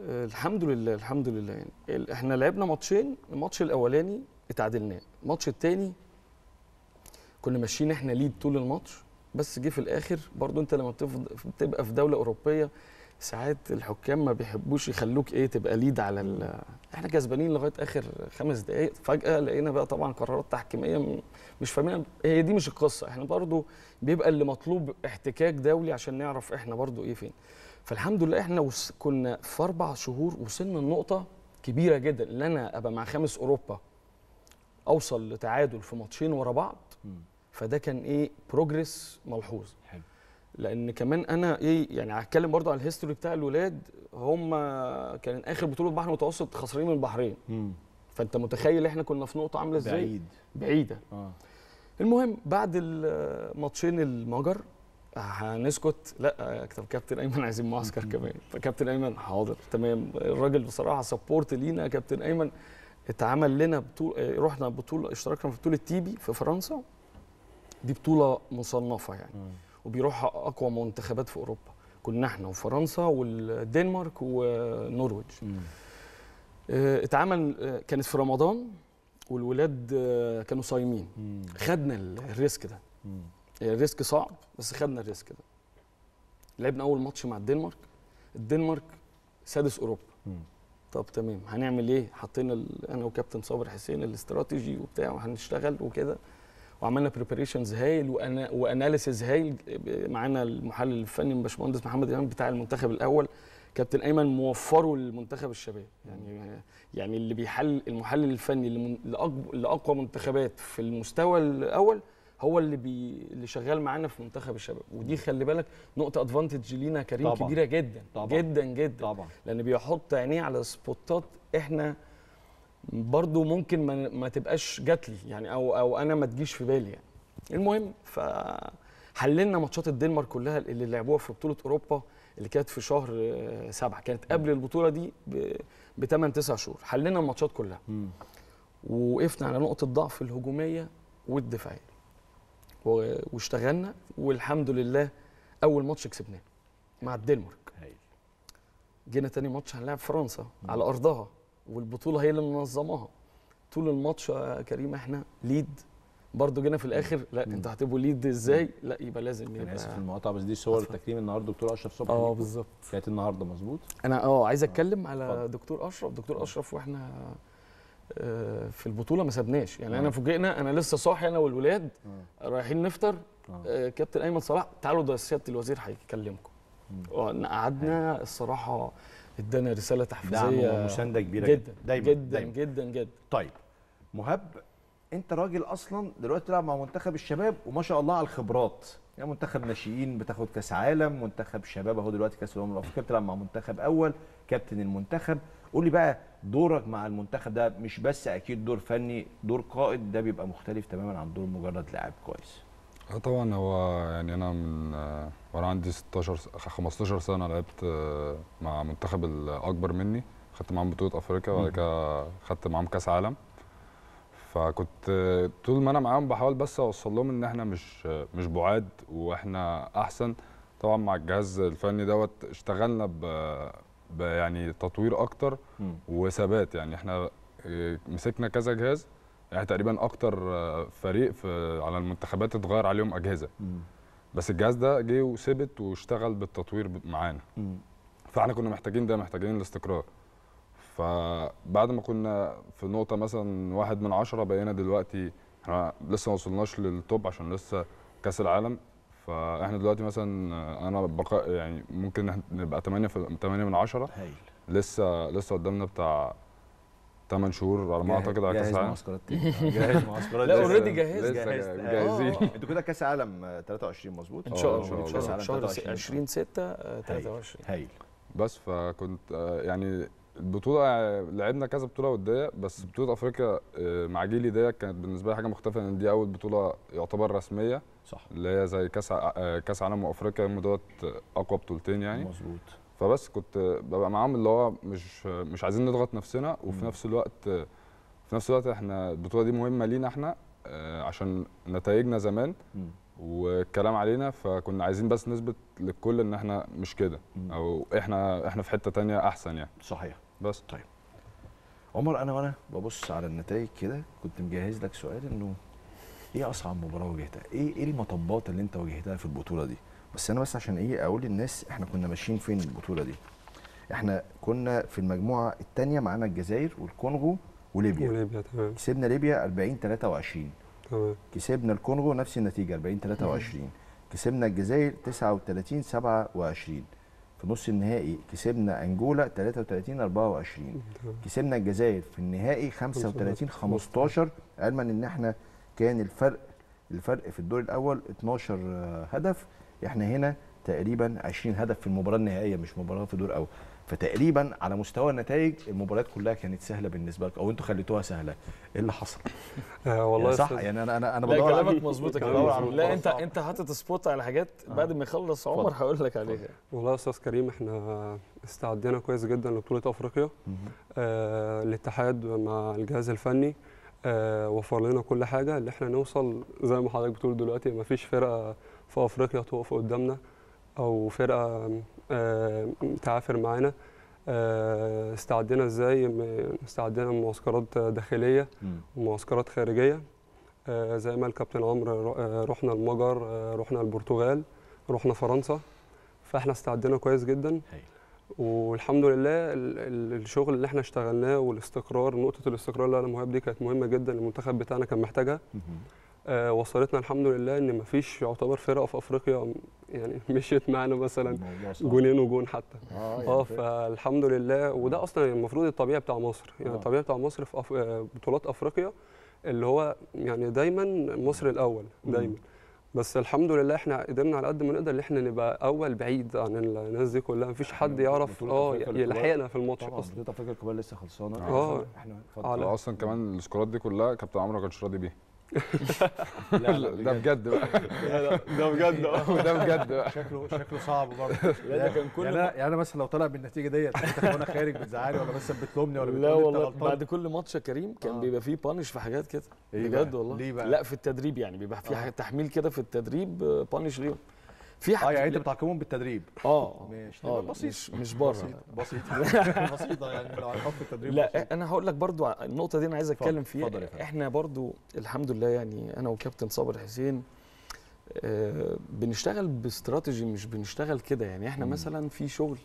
الحمد لله الحمد لله يعني احنا لعبنا ماتشين الماتش الاولاني اتعادلناه الماتش الثاني كنا ماشيين احنا ليد طول الماتش بس جه في الاخر برضو انت لما بتبقى في دوله اوروبيه ساعات الحكام ما بيحبوش يخلوك ايه تبقى ليد على ال... احنا كسبانين لغايه اخر خمس دقائق فجاه لقينا بقى طبعا قرارات تحكيميه مش فاهمين هي دي مش القصه احنا برضو بيبقى اللي مطلوب احتكاك دولي عشان نعرف احنا برضو ايه فين فالحمد لله احنا وس... كنا في اربع شهور وصلنا لنقطه كبيره جدا ان انا ابقى مع خامس اوروبا اوصل لتعادل في ماتشين ورا بعض فده كان ايه بروجريس ملحوظ حلو لان كمان انا ايه يعني هتكلم برضه على الهيستوري بتاع الولاد هم كان اخر بطوله بحر متوسط خسرانين من البحرين فانت متخيل احنا كنا في نقطه عامله ازاي بعيد بعيده آه. المهم بعد الماتشين المجر هنسكت لا طب كابتن ايمن عايزين معسكر كمان فكابتن ايمن حاضر تمام الراجل بصراحه سبورت لينا كابتن ايمن اتعمل لنا بطول رحنا بطوله اشتركنا في بطوله تيبي في فرنسا دي بطوله مصنفه يعني م. وبيروح اقوى منتخبات في اوروبا كنا احنا وفرنسا والدنمارك ونرويج آه، اتعمل آه، كانت في رمضان والولاد آه، كانوا صايمين خدنا الريسك ده يعني الريسك صعب بس خدنا الريسك ده لعبنا اول ماتش مع الدنمارك الدنمارك سادس اوروبا طب تمام هنعمل ايه حطينا انا وكابتن صابر حسين الاستراتيجي وبتاع وهنشتغل وكده وعملنا بريبريشنز هايل وأنا واناليسيز هايل معانا المحلل الفني الباشمهندس محمد امام بتاع المنتخب الاول كابتن ايمن موفره للمنتخب الشباب يعني يعني اللي بيحل المحلل الفني لاقوى منتخبات في المستوى الاول هو اللي بي... اللي شغال معانا في منتخب الشباب ودي خلي بالك نقطه ادفانتج لينا كريم طبعًا. كبيره جدا طبعًا. جدا جدا طبعًا. لان بيحط عينيه على سبوتات احنا برضو ممكن ما, ما تبقاش جات لي يعني او او انا ما تجيش في بالي يعني المهم ف حللنا ماتشات الدنمارك كلها اللي لعبوها في بطوله اوروبا اللي كانت في شهر آه، سبعة كانت قبل البطوله دي ب 8 9 شهور حللنا الماتشات كلها م. ووقفنا على نقطه ضعف الهجوميه والدفاعيه واشتغلنا والحمد لله اول ماتش كسبناه مع الدنمارك جينا تاني ماتش هنلاعب فرنسا على ارضها والبطوله هي اللي منظماها طول الماتش يا كريم احنا ليد برضه جينا في الاخر لا انتوا هتبقوا ليد ازاي لا يبقى لازم يبقى انا اسف في المقاطعه بس دي صور التكريم النهارده دكتور اشرف صبحي اه بالظبط كانت النهارده مظبوط انا اه عايز آه. اتكلم على دكتور اشرف دكتور اشرف واحنا آه، في البطوله ما سابناش يعني انا آه. فوجئنا انا لسه صاحي انا والولاد رايحين نفطر كابتن ايمن صلاح تعالوا ده سياده الوزير هيكلمكم قعدنا الصراحه ادانا رساله تحفيزيه دعم ومسانده كبيره جدا دايما جدا دايما. جدا جدا طيب مهاب انت راجل اصلا دلوقتي تلعب مع منتخب الشباب وما شاء الله على الخبرات يعني منتخب ناشئين بتاخد كاس عالم منتخب شباب اهو دلوقتي كاس الامم الافريقيه بتلعب مع منتخب اول كابتن المنتخب قول لي بقى دورك مع المنتخب ده مش بس اكيد دور فني دور قائد ده بيبقى مختلف تماما عن دور مجرد لاعب كويس اه طبعا هو يعني انا من آه، وانا عندي 16 15 سنه لعبت آه، مع منتخب الاكبر مني خدت معاهم بطوله افريقيا وبعد كده خدت معاهم كاس عالم فكنت آه، طول ما انا معاهم بحاول بس اوصل لهم ان احنا مش مش بعاد واحنا احسن طبعا مع الجهاز الفني دوت اشتغلنا ب يعني تطوير اكتر وثبات يعني احنا مسكنا كذا جهاز يعني تقريبا اكتر آه، فريق في على المنتخبات اتغير عليهم اجهزه م. بس الجهاز ده جه وثبت واشتغل بالتطوير معانا فاحنا كنا محتاجين ده محتاجين الاستقرار فبعد ما كنا في نقطة مثلا واحد من عشرة بقينا دلوقتي احنا لسه ما وصلناش للتوب عشان لسه كأس العالم فاحنا دلوقتي مثلا آه، انا بقى يعني ممكن نبقى 8 في 8 من 10 هايل لسه لسه قدامنا بتاع 8 شهور على ما اعتقد على كاس العالم آه، جاهز معسكرات لا اوريدي جاهز جاهز جاهزين آه، آه، انتوا كده كاس عالم 23 مظبوط ان شاء الله كاس عالم شهر 20 6 23 هايل بس فكنت يعني البطوله لعبنا كذا بطوله وديه بس بطوله افريقيا مع جيلي ديت كانت بالنسبه لي حاجه مختلفه لان دي اول بطوله يعتبر رسميه صح اللي هي زي كاس كاس عالم وافريقيا هم دوت اقوى بطولتين يعني مظبوط فبس كنت ببقى معاهم اللي هو مش مش عايزين نضغط نفسنا وفي نفس الوقت في نفس الوقت احنا البطوله دي مهمه لينا احنا آه، عشان نتائجنا زمان والكلام علينا فكنا عايزين بس نثبت للكل ان احنا مش كده او احنا احنا في حته تانية احسن يعني صحيح بس طيب عمر انا وانا ببص على النتائج كده كنت مجهز لك سؤال انه ايه اصعب مباراه واجهتها؟ ايه ايه المطبات اللي انت واجهتها في البطوله دي؟ بس انا بس عشان ايه اقول للناس احنا كنا ماشيين فين البطوله دي احنا كنا في المجموعه الثانيه معانا الجزائر والكونغو وليبيا وليبيا تمام كسبنا ليبيا 40 23 تمام كسبنا الكونغو نفس النتيجه 40 23 كسبنا الجزائر 39 27 في نص النهائي كسبنا انجولا 33 24 كسبنا الجزائر في النهائي 35 15 علما ان احنا كان الفرق الفرق في الدور الاول 12 هدف احنا هنا تقريبا 20 هدف في المباراه النهائيه مش مباراه في دور اول فتقريبا على مستوى النتائج المباريات كلها كانت سهله بالنسبه لك او انتوا خليتوها سهله ايه اللي حصل آه، والله يعني صح يعني انا انا انا بدور كلامك مظبوط لا انت انت حاطط سبوت على حاجات آه. بعد ما يخلص عمر هقول لك عليها والله يا استاذ كريم احنا استعدينا كويس جدا لبطوله افريقيا آه الاتحاد مع الجهاز الفني آه وفر لنا كل حاجه اللي احنا نوصل زي ما حضرتك بتقول دلوقتي ما فيش فرقه في افريقيا تقف قدامنا او فرقه آه، تعافر معانا آه، استعدينا ازاي استعدينا معسكرات داخليه ومعسكرات خارجيه آه، زي ما الكابتن عمرو رحنا المجر رحنا البرتغال رحنا فرنسا فاحنا استعدينا كويس جدا والحمد لله الشغل اللي احنا اشتغلناه والاستقرار نقطه الاستقرار اللي انا مهاب دي كانت مهمه جدا المنتخب بتاعنا كان محتاجها آه، وصلتنا الحمد لله ان مفيش يعتبر فرقه في افريقيا يعني مشيت معانا مثلا جونين وجون حتى اه, يعني آه فالحمد لله وده اصلا المفروض الطبيعي بتاع مصر يعني آه. الطبيعي بتاع مصر في أف... آه، بطولات افريقيا اللي هو يعني دايما مصر الاول دايما بس الحمد لله احنا قدرنا على قد ما نقدر ان احنا نبقى اول بعيد عن الناس دي كلها مفيش حد يعرف اه يلحقنا في الماتش اصلا دي افريقيا الكبار لسه خلصانه اه احنا آه، اصلا كمان السكورات دي كلها كابتن عمرو ما كانش راضي بيها لا ده بجد بقى ده بجد ده بجد بقى شكله شكله صعب برضه يعني كان كل يعني انا يعني مثلا لو طالع بالنتيجه ديت وانا خارج بتزعلي ولا مثلا بتلومني ولا لا والله بعد كل ماتش يا كريم كان آه. بيبقى فيه بانش في حاجات كده إيه بجد والله ليه بقى لا في التدريب يعني بيبقى فيه آه. تحميل كده في التدريب بانش آه، ليهم في حاجه اه يعني انت بتحكمهم بالتدريب اه مش آه بسيط مش, مش بره بسيط بسيطه يعني لو هنحط التدريب لا بسيط. انا هقول لك برضو النقطه دي انا عايز اتكلم فيها احنا برضو الحمد لله يعني انا وكابتن صابر حسين آه بنشتغل باستراتيجي مش بنشتغل كده يعني احنا م. مثلا في شغل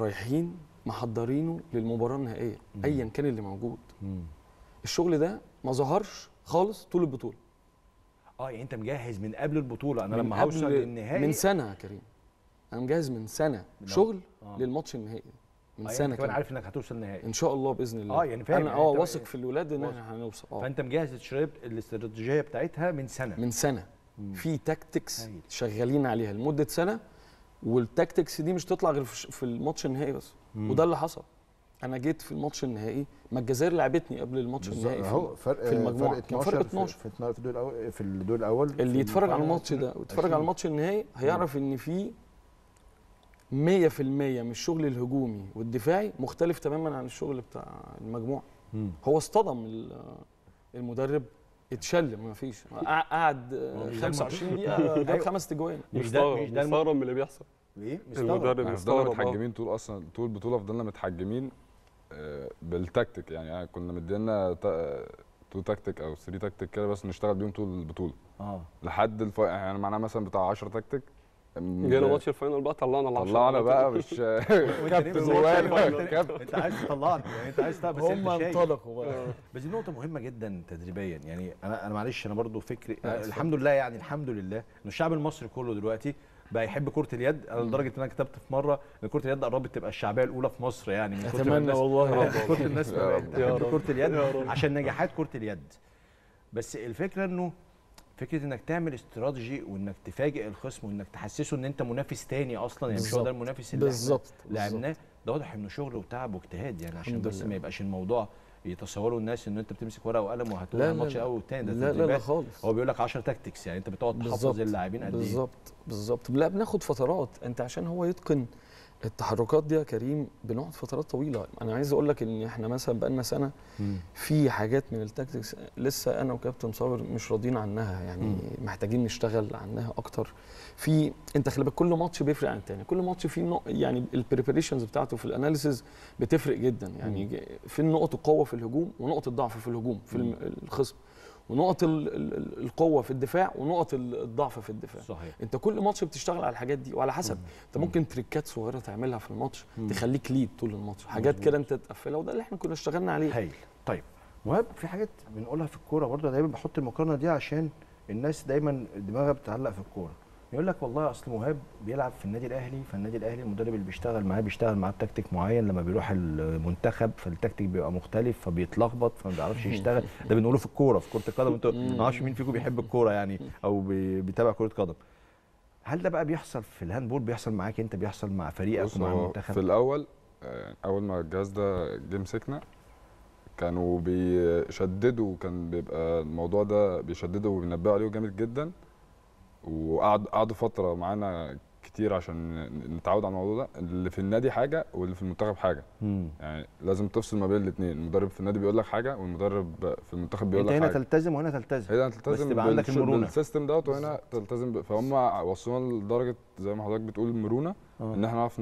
رايحين محضرينه للمباراه النهائيه ايا كان اللي موجود م. الشغل ده ما ظهرش خالص طول البطوله اه يعني انت مجهز من قبل البطوله انا لما هوصل للنهائي من سنه يا كريم انا مجهز من سنه من شغل آه. للماتش النهائي من آه يعني سنه يعني كمان عارف انك هتوصل النهائي ان شاء الله باذن الله اه يعني فاهم انا يعني اه واثق في الولاد ان احنا هنوصل اه فانت مجهز الاستراتيجيه بتاعتها من سنه من سنه مم. في تاكتكس هاي. شغالين عليها لمده سنه والتاكتكس دي مش تطلع غير في الماتش النهائي بس مم. وده اللي حصل انا جيت في الماتش النهائي ما الجزائر لعبتني قبل الماتش النهائي اهو فرق في المجموعه فرق 12 فرق 12 في, الدور الاول في الدور الاول اللي يتفرج على الماتش ده ويتفرج على الماتش النهائي هيعرف ان في 100% من الشغل الهجومي والدفاعي مختلف تماما عن الشغل بتاع المجموعه هو اصطدم المدرب اتشل ما فيش قعد 25 دقيقه جاب أيوه. خمس تجوان مش ده مش ده مستغرب اللي بيحصل ايه مستغرب المدرب يعني مستغرب متحجمين طول اصلا طول البطوله فضلنا متحجمين بالتكتيك يعني, يعني كنا مدينا تو تكتيك او 3 تكتيك كده بس نشتغل بيهم طول البطوله اه لحد الف... يعني معناها مثلا بتاع 10 تكتيك جينا ماتش الفاينل بقى طلعنا ال 10 طلعنا بقى مش كابتن زوال انت عايز تطلعنا يعني انت عايز بس هم انطلقوا بقى آه. بس دي نقطه مهمه جدا تدريبيا يعني انا انا معلش انا برضو فكري آه، الحمد لله يعني الحمد لله ان الشعب المصري كله دلوقتي بقى يحب كره اليد انا لدرجه ان انا كتبت في مره ان كره اليد قربت تبقى الشعبيه الاولى في مصر يعني من اتمنى والله كره آه، الناس بتحب كره اليد عشان نجاحات كره اليد بس الفكره انه فكره انك تعمل استراتيجي وانك تفاجئ الخصم وانك تحسسه ان انت منافس تاني اصلا يعني مش هو ده المنافس اللي لعبناه ده واضح انه شغل وتعب واجتهاد يعني عشان بس ما يبقاش الموضوع يتصوروا الناس ان انت بتمسك ورقه وقلم وهتقول الماتش الاول والثاني ده لا لا, لا خالص هو بيقول لك 10 تاكتكس يعني انت بتقعد تحفظ اللاعبين قد ايه بالظبط بالظبط لا بناخد فترات انت عشان هو يتقن التحركات دي يا كريم بنقعد فترات طويله انا عايز اقول لك ان احنا مثلا بقالنا سنه في حاجات من التاكتكس لسه انا وكابتن صابر مش راضيين عنها يعني مم. محتاجين نشتغل عنها اكتر في انت خلي بالك كل ماتش بيفرق عن الثاني كل ماتش فيه نق... يعني البريبريشنز بتاعته في الاناليسز بتفرق جدا يعني مم. في نقط القوه في الهجوم ونقط الضعف في الهجوم في مم. الخصم ونقط القوه في الدفاع ونقط الضعف في الدفاع صحيح. انت كل ماتش بتشتغل على الحاجات دي وعلى حسب مم. انت ممكن تريكات صغيره تعملها في الماتش مم. تخليك ليد طول الماتش حاجات كده انت تقفلها وده اللي احنا كنا اشتغلنا عليه هايل طيب مهاب في حاجات بنقولها في الكوره برضه دايما بحط المقارنه دي عشان الناس دايما دماغها بتعلق في الكوره يقول لك والله اصل مهاب بيلعب في النادي الاهلي فالنادي الاهلي المدرب اللي بيشتغل معاه بيشتغل معاه بتكتيك معين لما بيروح المنتخب فالتكتيك بيبقى مختلف فبيتلخبط فما بيعرفش يشتغل ده بنقوله في الكوره في كره القدم انتوا ما اعرفش مين فيكم بيحب الكوره يعني او بيتابع كره قدم هل ده بقى بيحصل في الهاندبول بيحصل معاك انت بيحصل مع فريقك ومع المنتخب في الاول آه، اول ما الجهاز ده جه مسكنا كانوا بيشددوا كان بيبقى الموضوع ده بيشددوا وبينبهوا عليه جامد جدا وقعد قعدوا فتره معانا كتير عشان نتعود على الموضوع ده اللي في النادي حاجه واللي في المنتخب حاجه مم. يعني لازم تفصل ما بين الاثنين المدرب في النادي بيقول لك حاجه والمدرب في المنتخب بيقول لك حاجه انت هنا تلتزم وهنا تلتزم هنا تلتزم بس تبقى عندك المرونه السيستم دوت وهنا تلتزم فهم وصلونا لدرجه زي ما حضرتك بتقول المرونه اه. ان احنا نعرف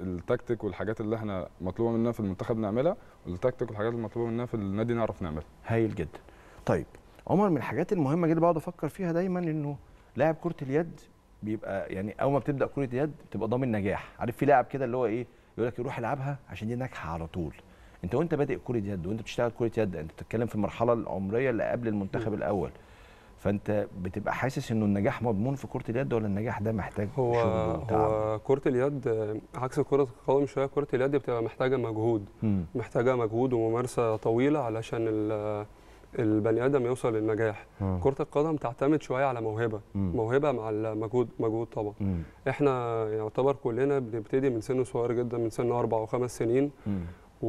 التكتيك والحاجات اللي احنا مطلوبه مننا في المنتخب نعملها والتكتيك والحاجات اللي مطلوبه مننا في النادي نعرف نعملها هايل جدا طيب عمر من الحاجات المهمه جدا بقعد افكر فيها دايما انه لاعب كره اليد بيبقى يعني اول ما بتبدا كره يد بتبقى ضامن نجاح عارف في لاعب كده اللي هو ايه يقول لك روح العبها عشان دي ناجحه على طول انت وانت بادئ كره يد وانت بتشتغل كره يد انت بتتكلم في المرحله العمريه اللي قبل المنتخب الاول فانت بتبقى حاسس انه النجاح مضمون في كره اليد ولا النجاح ده محتاج هو هو كره اليد عكس كره القدم شويه كره اليد بتبقى محتاجه مجهود م. محتاجه مجهود وممارسه طويله علشان البني ادم يوصل للنجاح كره القدم تعتمد شويه على موهبه مم. موهبه مع المجهود مجهود طبعا مم. احنا يعتبر كلنا بنبتدي من سن صغير جدا من سن اربع وخمس سنين و...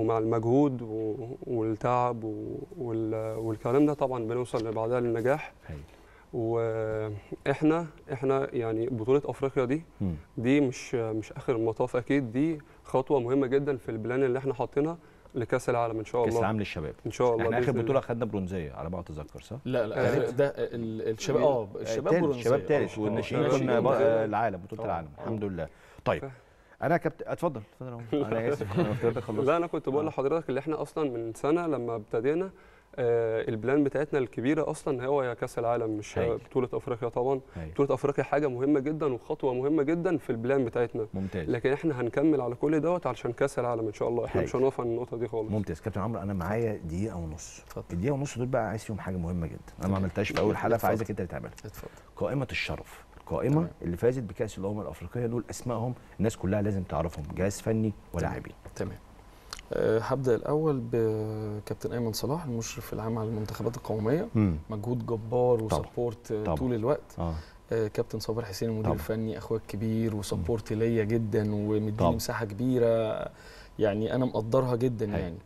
ومع المجهود و... والتعب و... وال... والكلام ده طبعا بنوصل بعدها للنجاح واحنا احنا يعني بطوله افريقيا دي مم. دي مش مش اخر المطاف اكيد دي خطوه مهمه جدا في البلان اللي احنا حاطينها لكاس العالم ان شاء الله كاس العالم للشباب ان شاء الله احنا اخر بطوله خدنا برونزيه على ما اتذكر صح لا لا ده الشباب اه إيه، الشباب برونزيه آه، الشباب تالت والناشئين كنا العالم بطوله العالم الحمد لله طيب انا كابتن اتفضل اتفضل انا اسف انا خلصت لا انا كنت بقول لحضرتك اللي احنا اصلا من سنه لما ابتدينا آه، البلان بتاعتنا الكبيره اصلا هو يا كاس العالم مش هي. بطوله افريقيا طبعا هي. بطوله افريقيا حاجه مهمه جدا وخطوه مهمه جدا في البلان بتاعتنا ممتاز لكن احنا هنكمل على كل دوت علشان كاس العالم ان شاء الله احنا مش هنقف عن النقطه دي خالص ممتاز كابتن عمرو انا معايا دقيقه ونص اتفضل الدقيقه ونص دول بقى عايز فيهم حاجه مهمه جدا انا ما عملتهاش في اول حلقه فعايزك انت اللي تعملها اتفضل قائمه الشرف القائمه تمام. اللي فازت بكاس الامم الافريقيه دول اسمائهم الناس كلها لازم تعرفهم جهاز فني ولاعبين تمام آه، هبدا الاول بكابتن ايمن صلاح المشرف العام على المنتخبات القوميه مم. مجهود جبار وسبورت آه، طبع. طول الوقت آه. آه. كابتن صابر حسين المدير الفني اخويا الكبير وسبورت ليا جدا ومديني مساحه كبيره يعني انا مقدرها جدا هي. يعني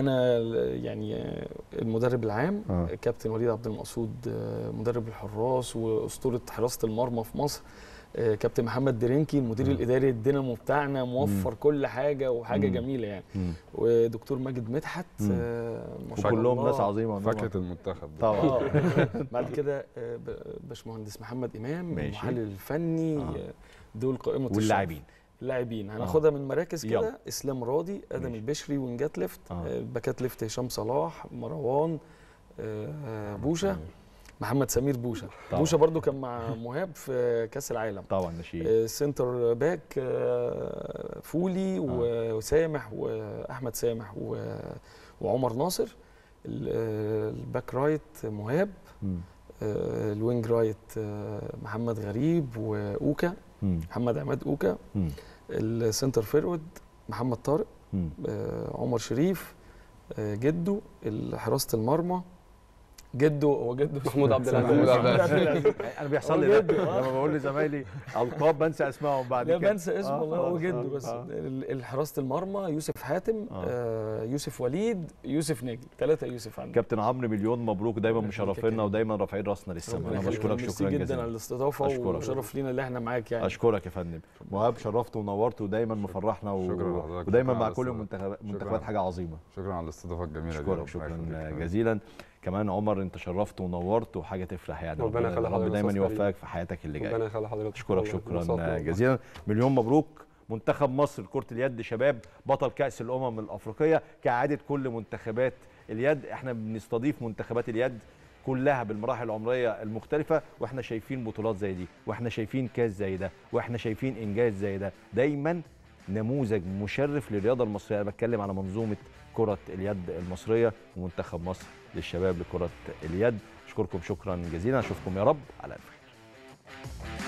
انا يعني المدرب العام آه. كابتن وليد عبد المقصود مدرب الحراس واسطوره حراسه المرمى في مصر آه، كابتن محمد درينكي المدير الاداري الدينامو بتاعنا موفر مم. كل حاجه وحاجه مم. جميله يعني مم. ودكتور ماجد مدحت آه، ما شاء الله كلهم ناس عظيمه فاكهه المنتخب طبعا آه. بعد كده باشمهندس محمد امام المحلل الفني آه. دول قائمه واللاعبين اللاعبين هناخدها من مراكز كده اسلام راضي ادم ماشي. البشري ونجات ليفت آه. باكات ليفت هشام صلاح مروان آه بوشه محمد سمير بوشا طبعا. بوشا برضو كان مع مهاب في كاس العالم طبعا نشيد آه، سنتر باك آه، فولي آه. وسامح واحمد سامح وعمر ناصر الباك رايت مهاب الوينج رايت محمد غريب واوكا محمد عماد اوكا السنتر فيرود محمد طارق عمر شريف جده حراسه المرمى جده هو جده محمود عبد العزيز محمود عبد العزيز انا بيحصل لي آه. لما بقول لزمايلي القاب بنسى اسمائهم بعد كده لا بنسى اسمه والله هو جده بس آه. حراسه المرمى يوسف حاتم آه. يوسف وليد يوسف نجم ثلاثه يوسف عندنا كابتن عمرو مليون مبروك دايما مشرفينا ودايما رافعين راسنا للسما انا بشكرك شكرا جزيلا جدا على الاستضافه وشرف لينا اللي احنا معاك يعني اشكرك يا فندم وهاب شرفت ونورت ودايما مفرحنا ودايما مع كل المنتخبات حاجه عظيمه شكرا على الاستضافه الجميله جدا شكرا جزيلا كمان عمر انت شرفت ونورت وحاجه تفرح يعني ربنا يخلي حضرتك دايما يوفقك في حياتك اللي جايه ربنا يخلي حضرتك اشكرك شكرا جزيلا مليون مبروك منتخب مصر كره اليد شباب بطل كاس الامم الافريقيه كعاده كل منتخبات اليد احنا بنستضيف منتخبات اليد كلها بالمراحل العمريه المختلفه واحنا شايفين بطولات زي دي واحنا شايفين كاس زي ده واحنا شايفين انجاز زي ده دايما نموذج مشرف للرياضه المصريه انا بتكلم على منظومه كره اليد المصريه ومنتخب مصر للشباب لكره اليد اشكركم شكرا جزيلا اشوفكم يا رب على خير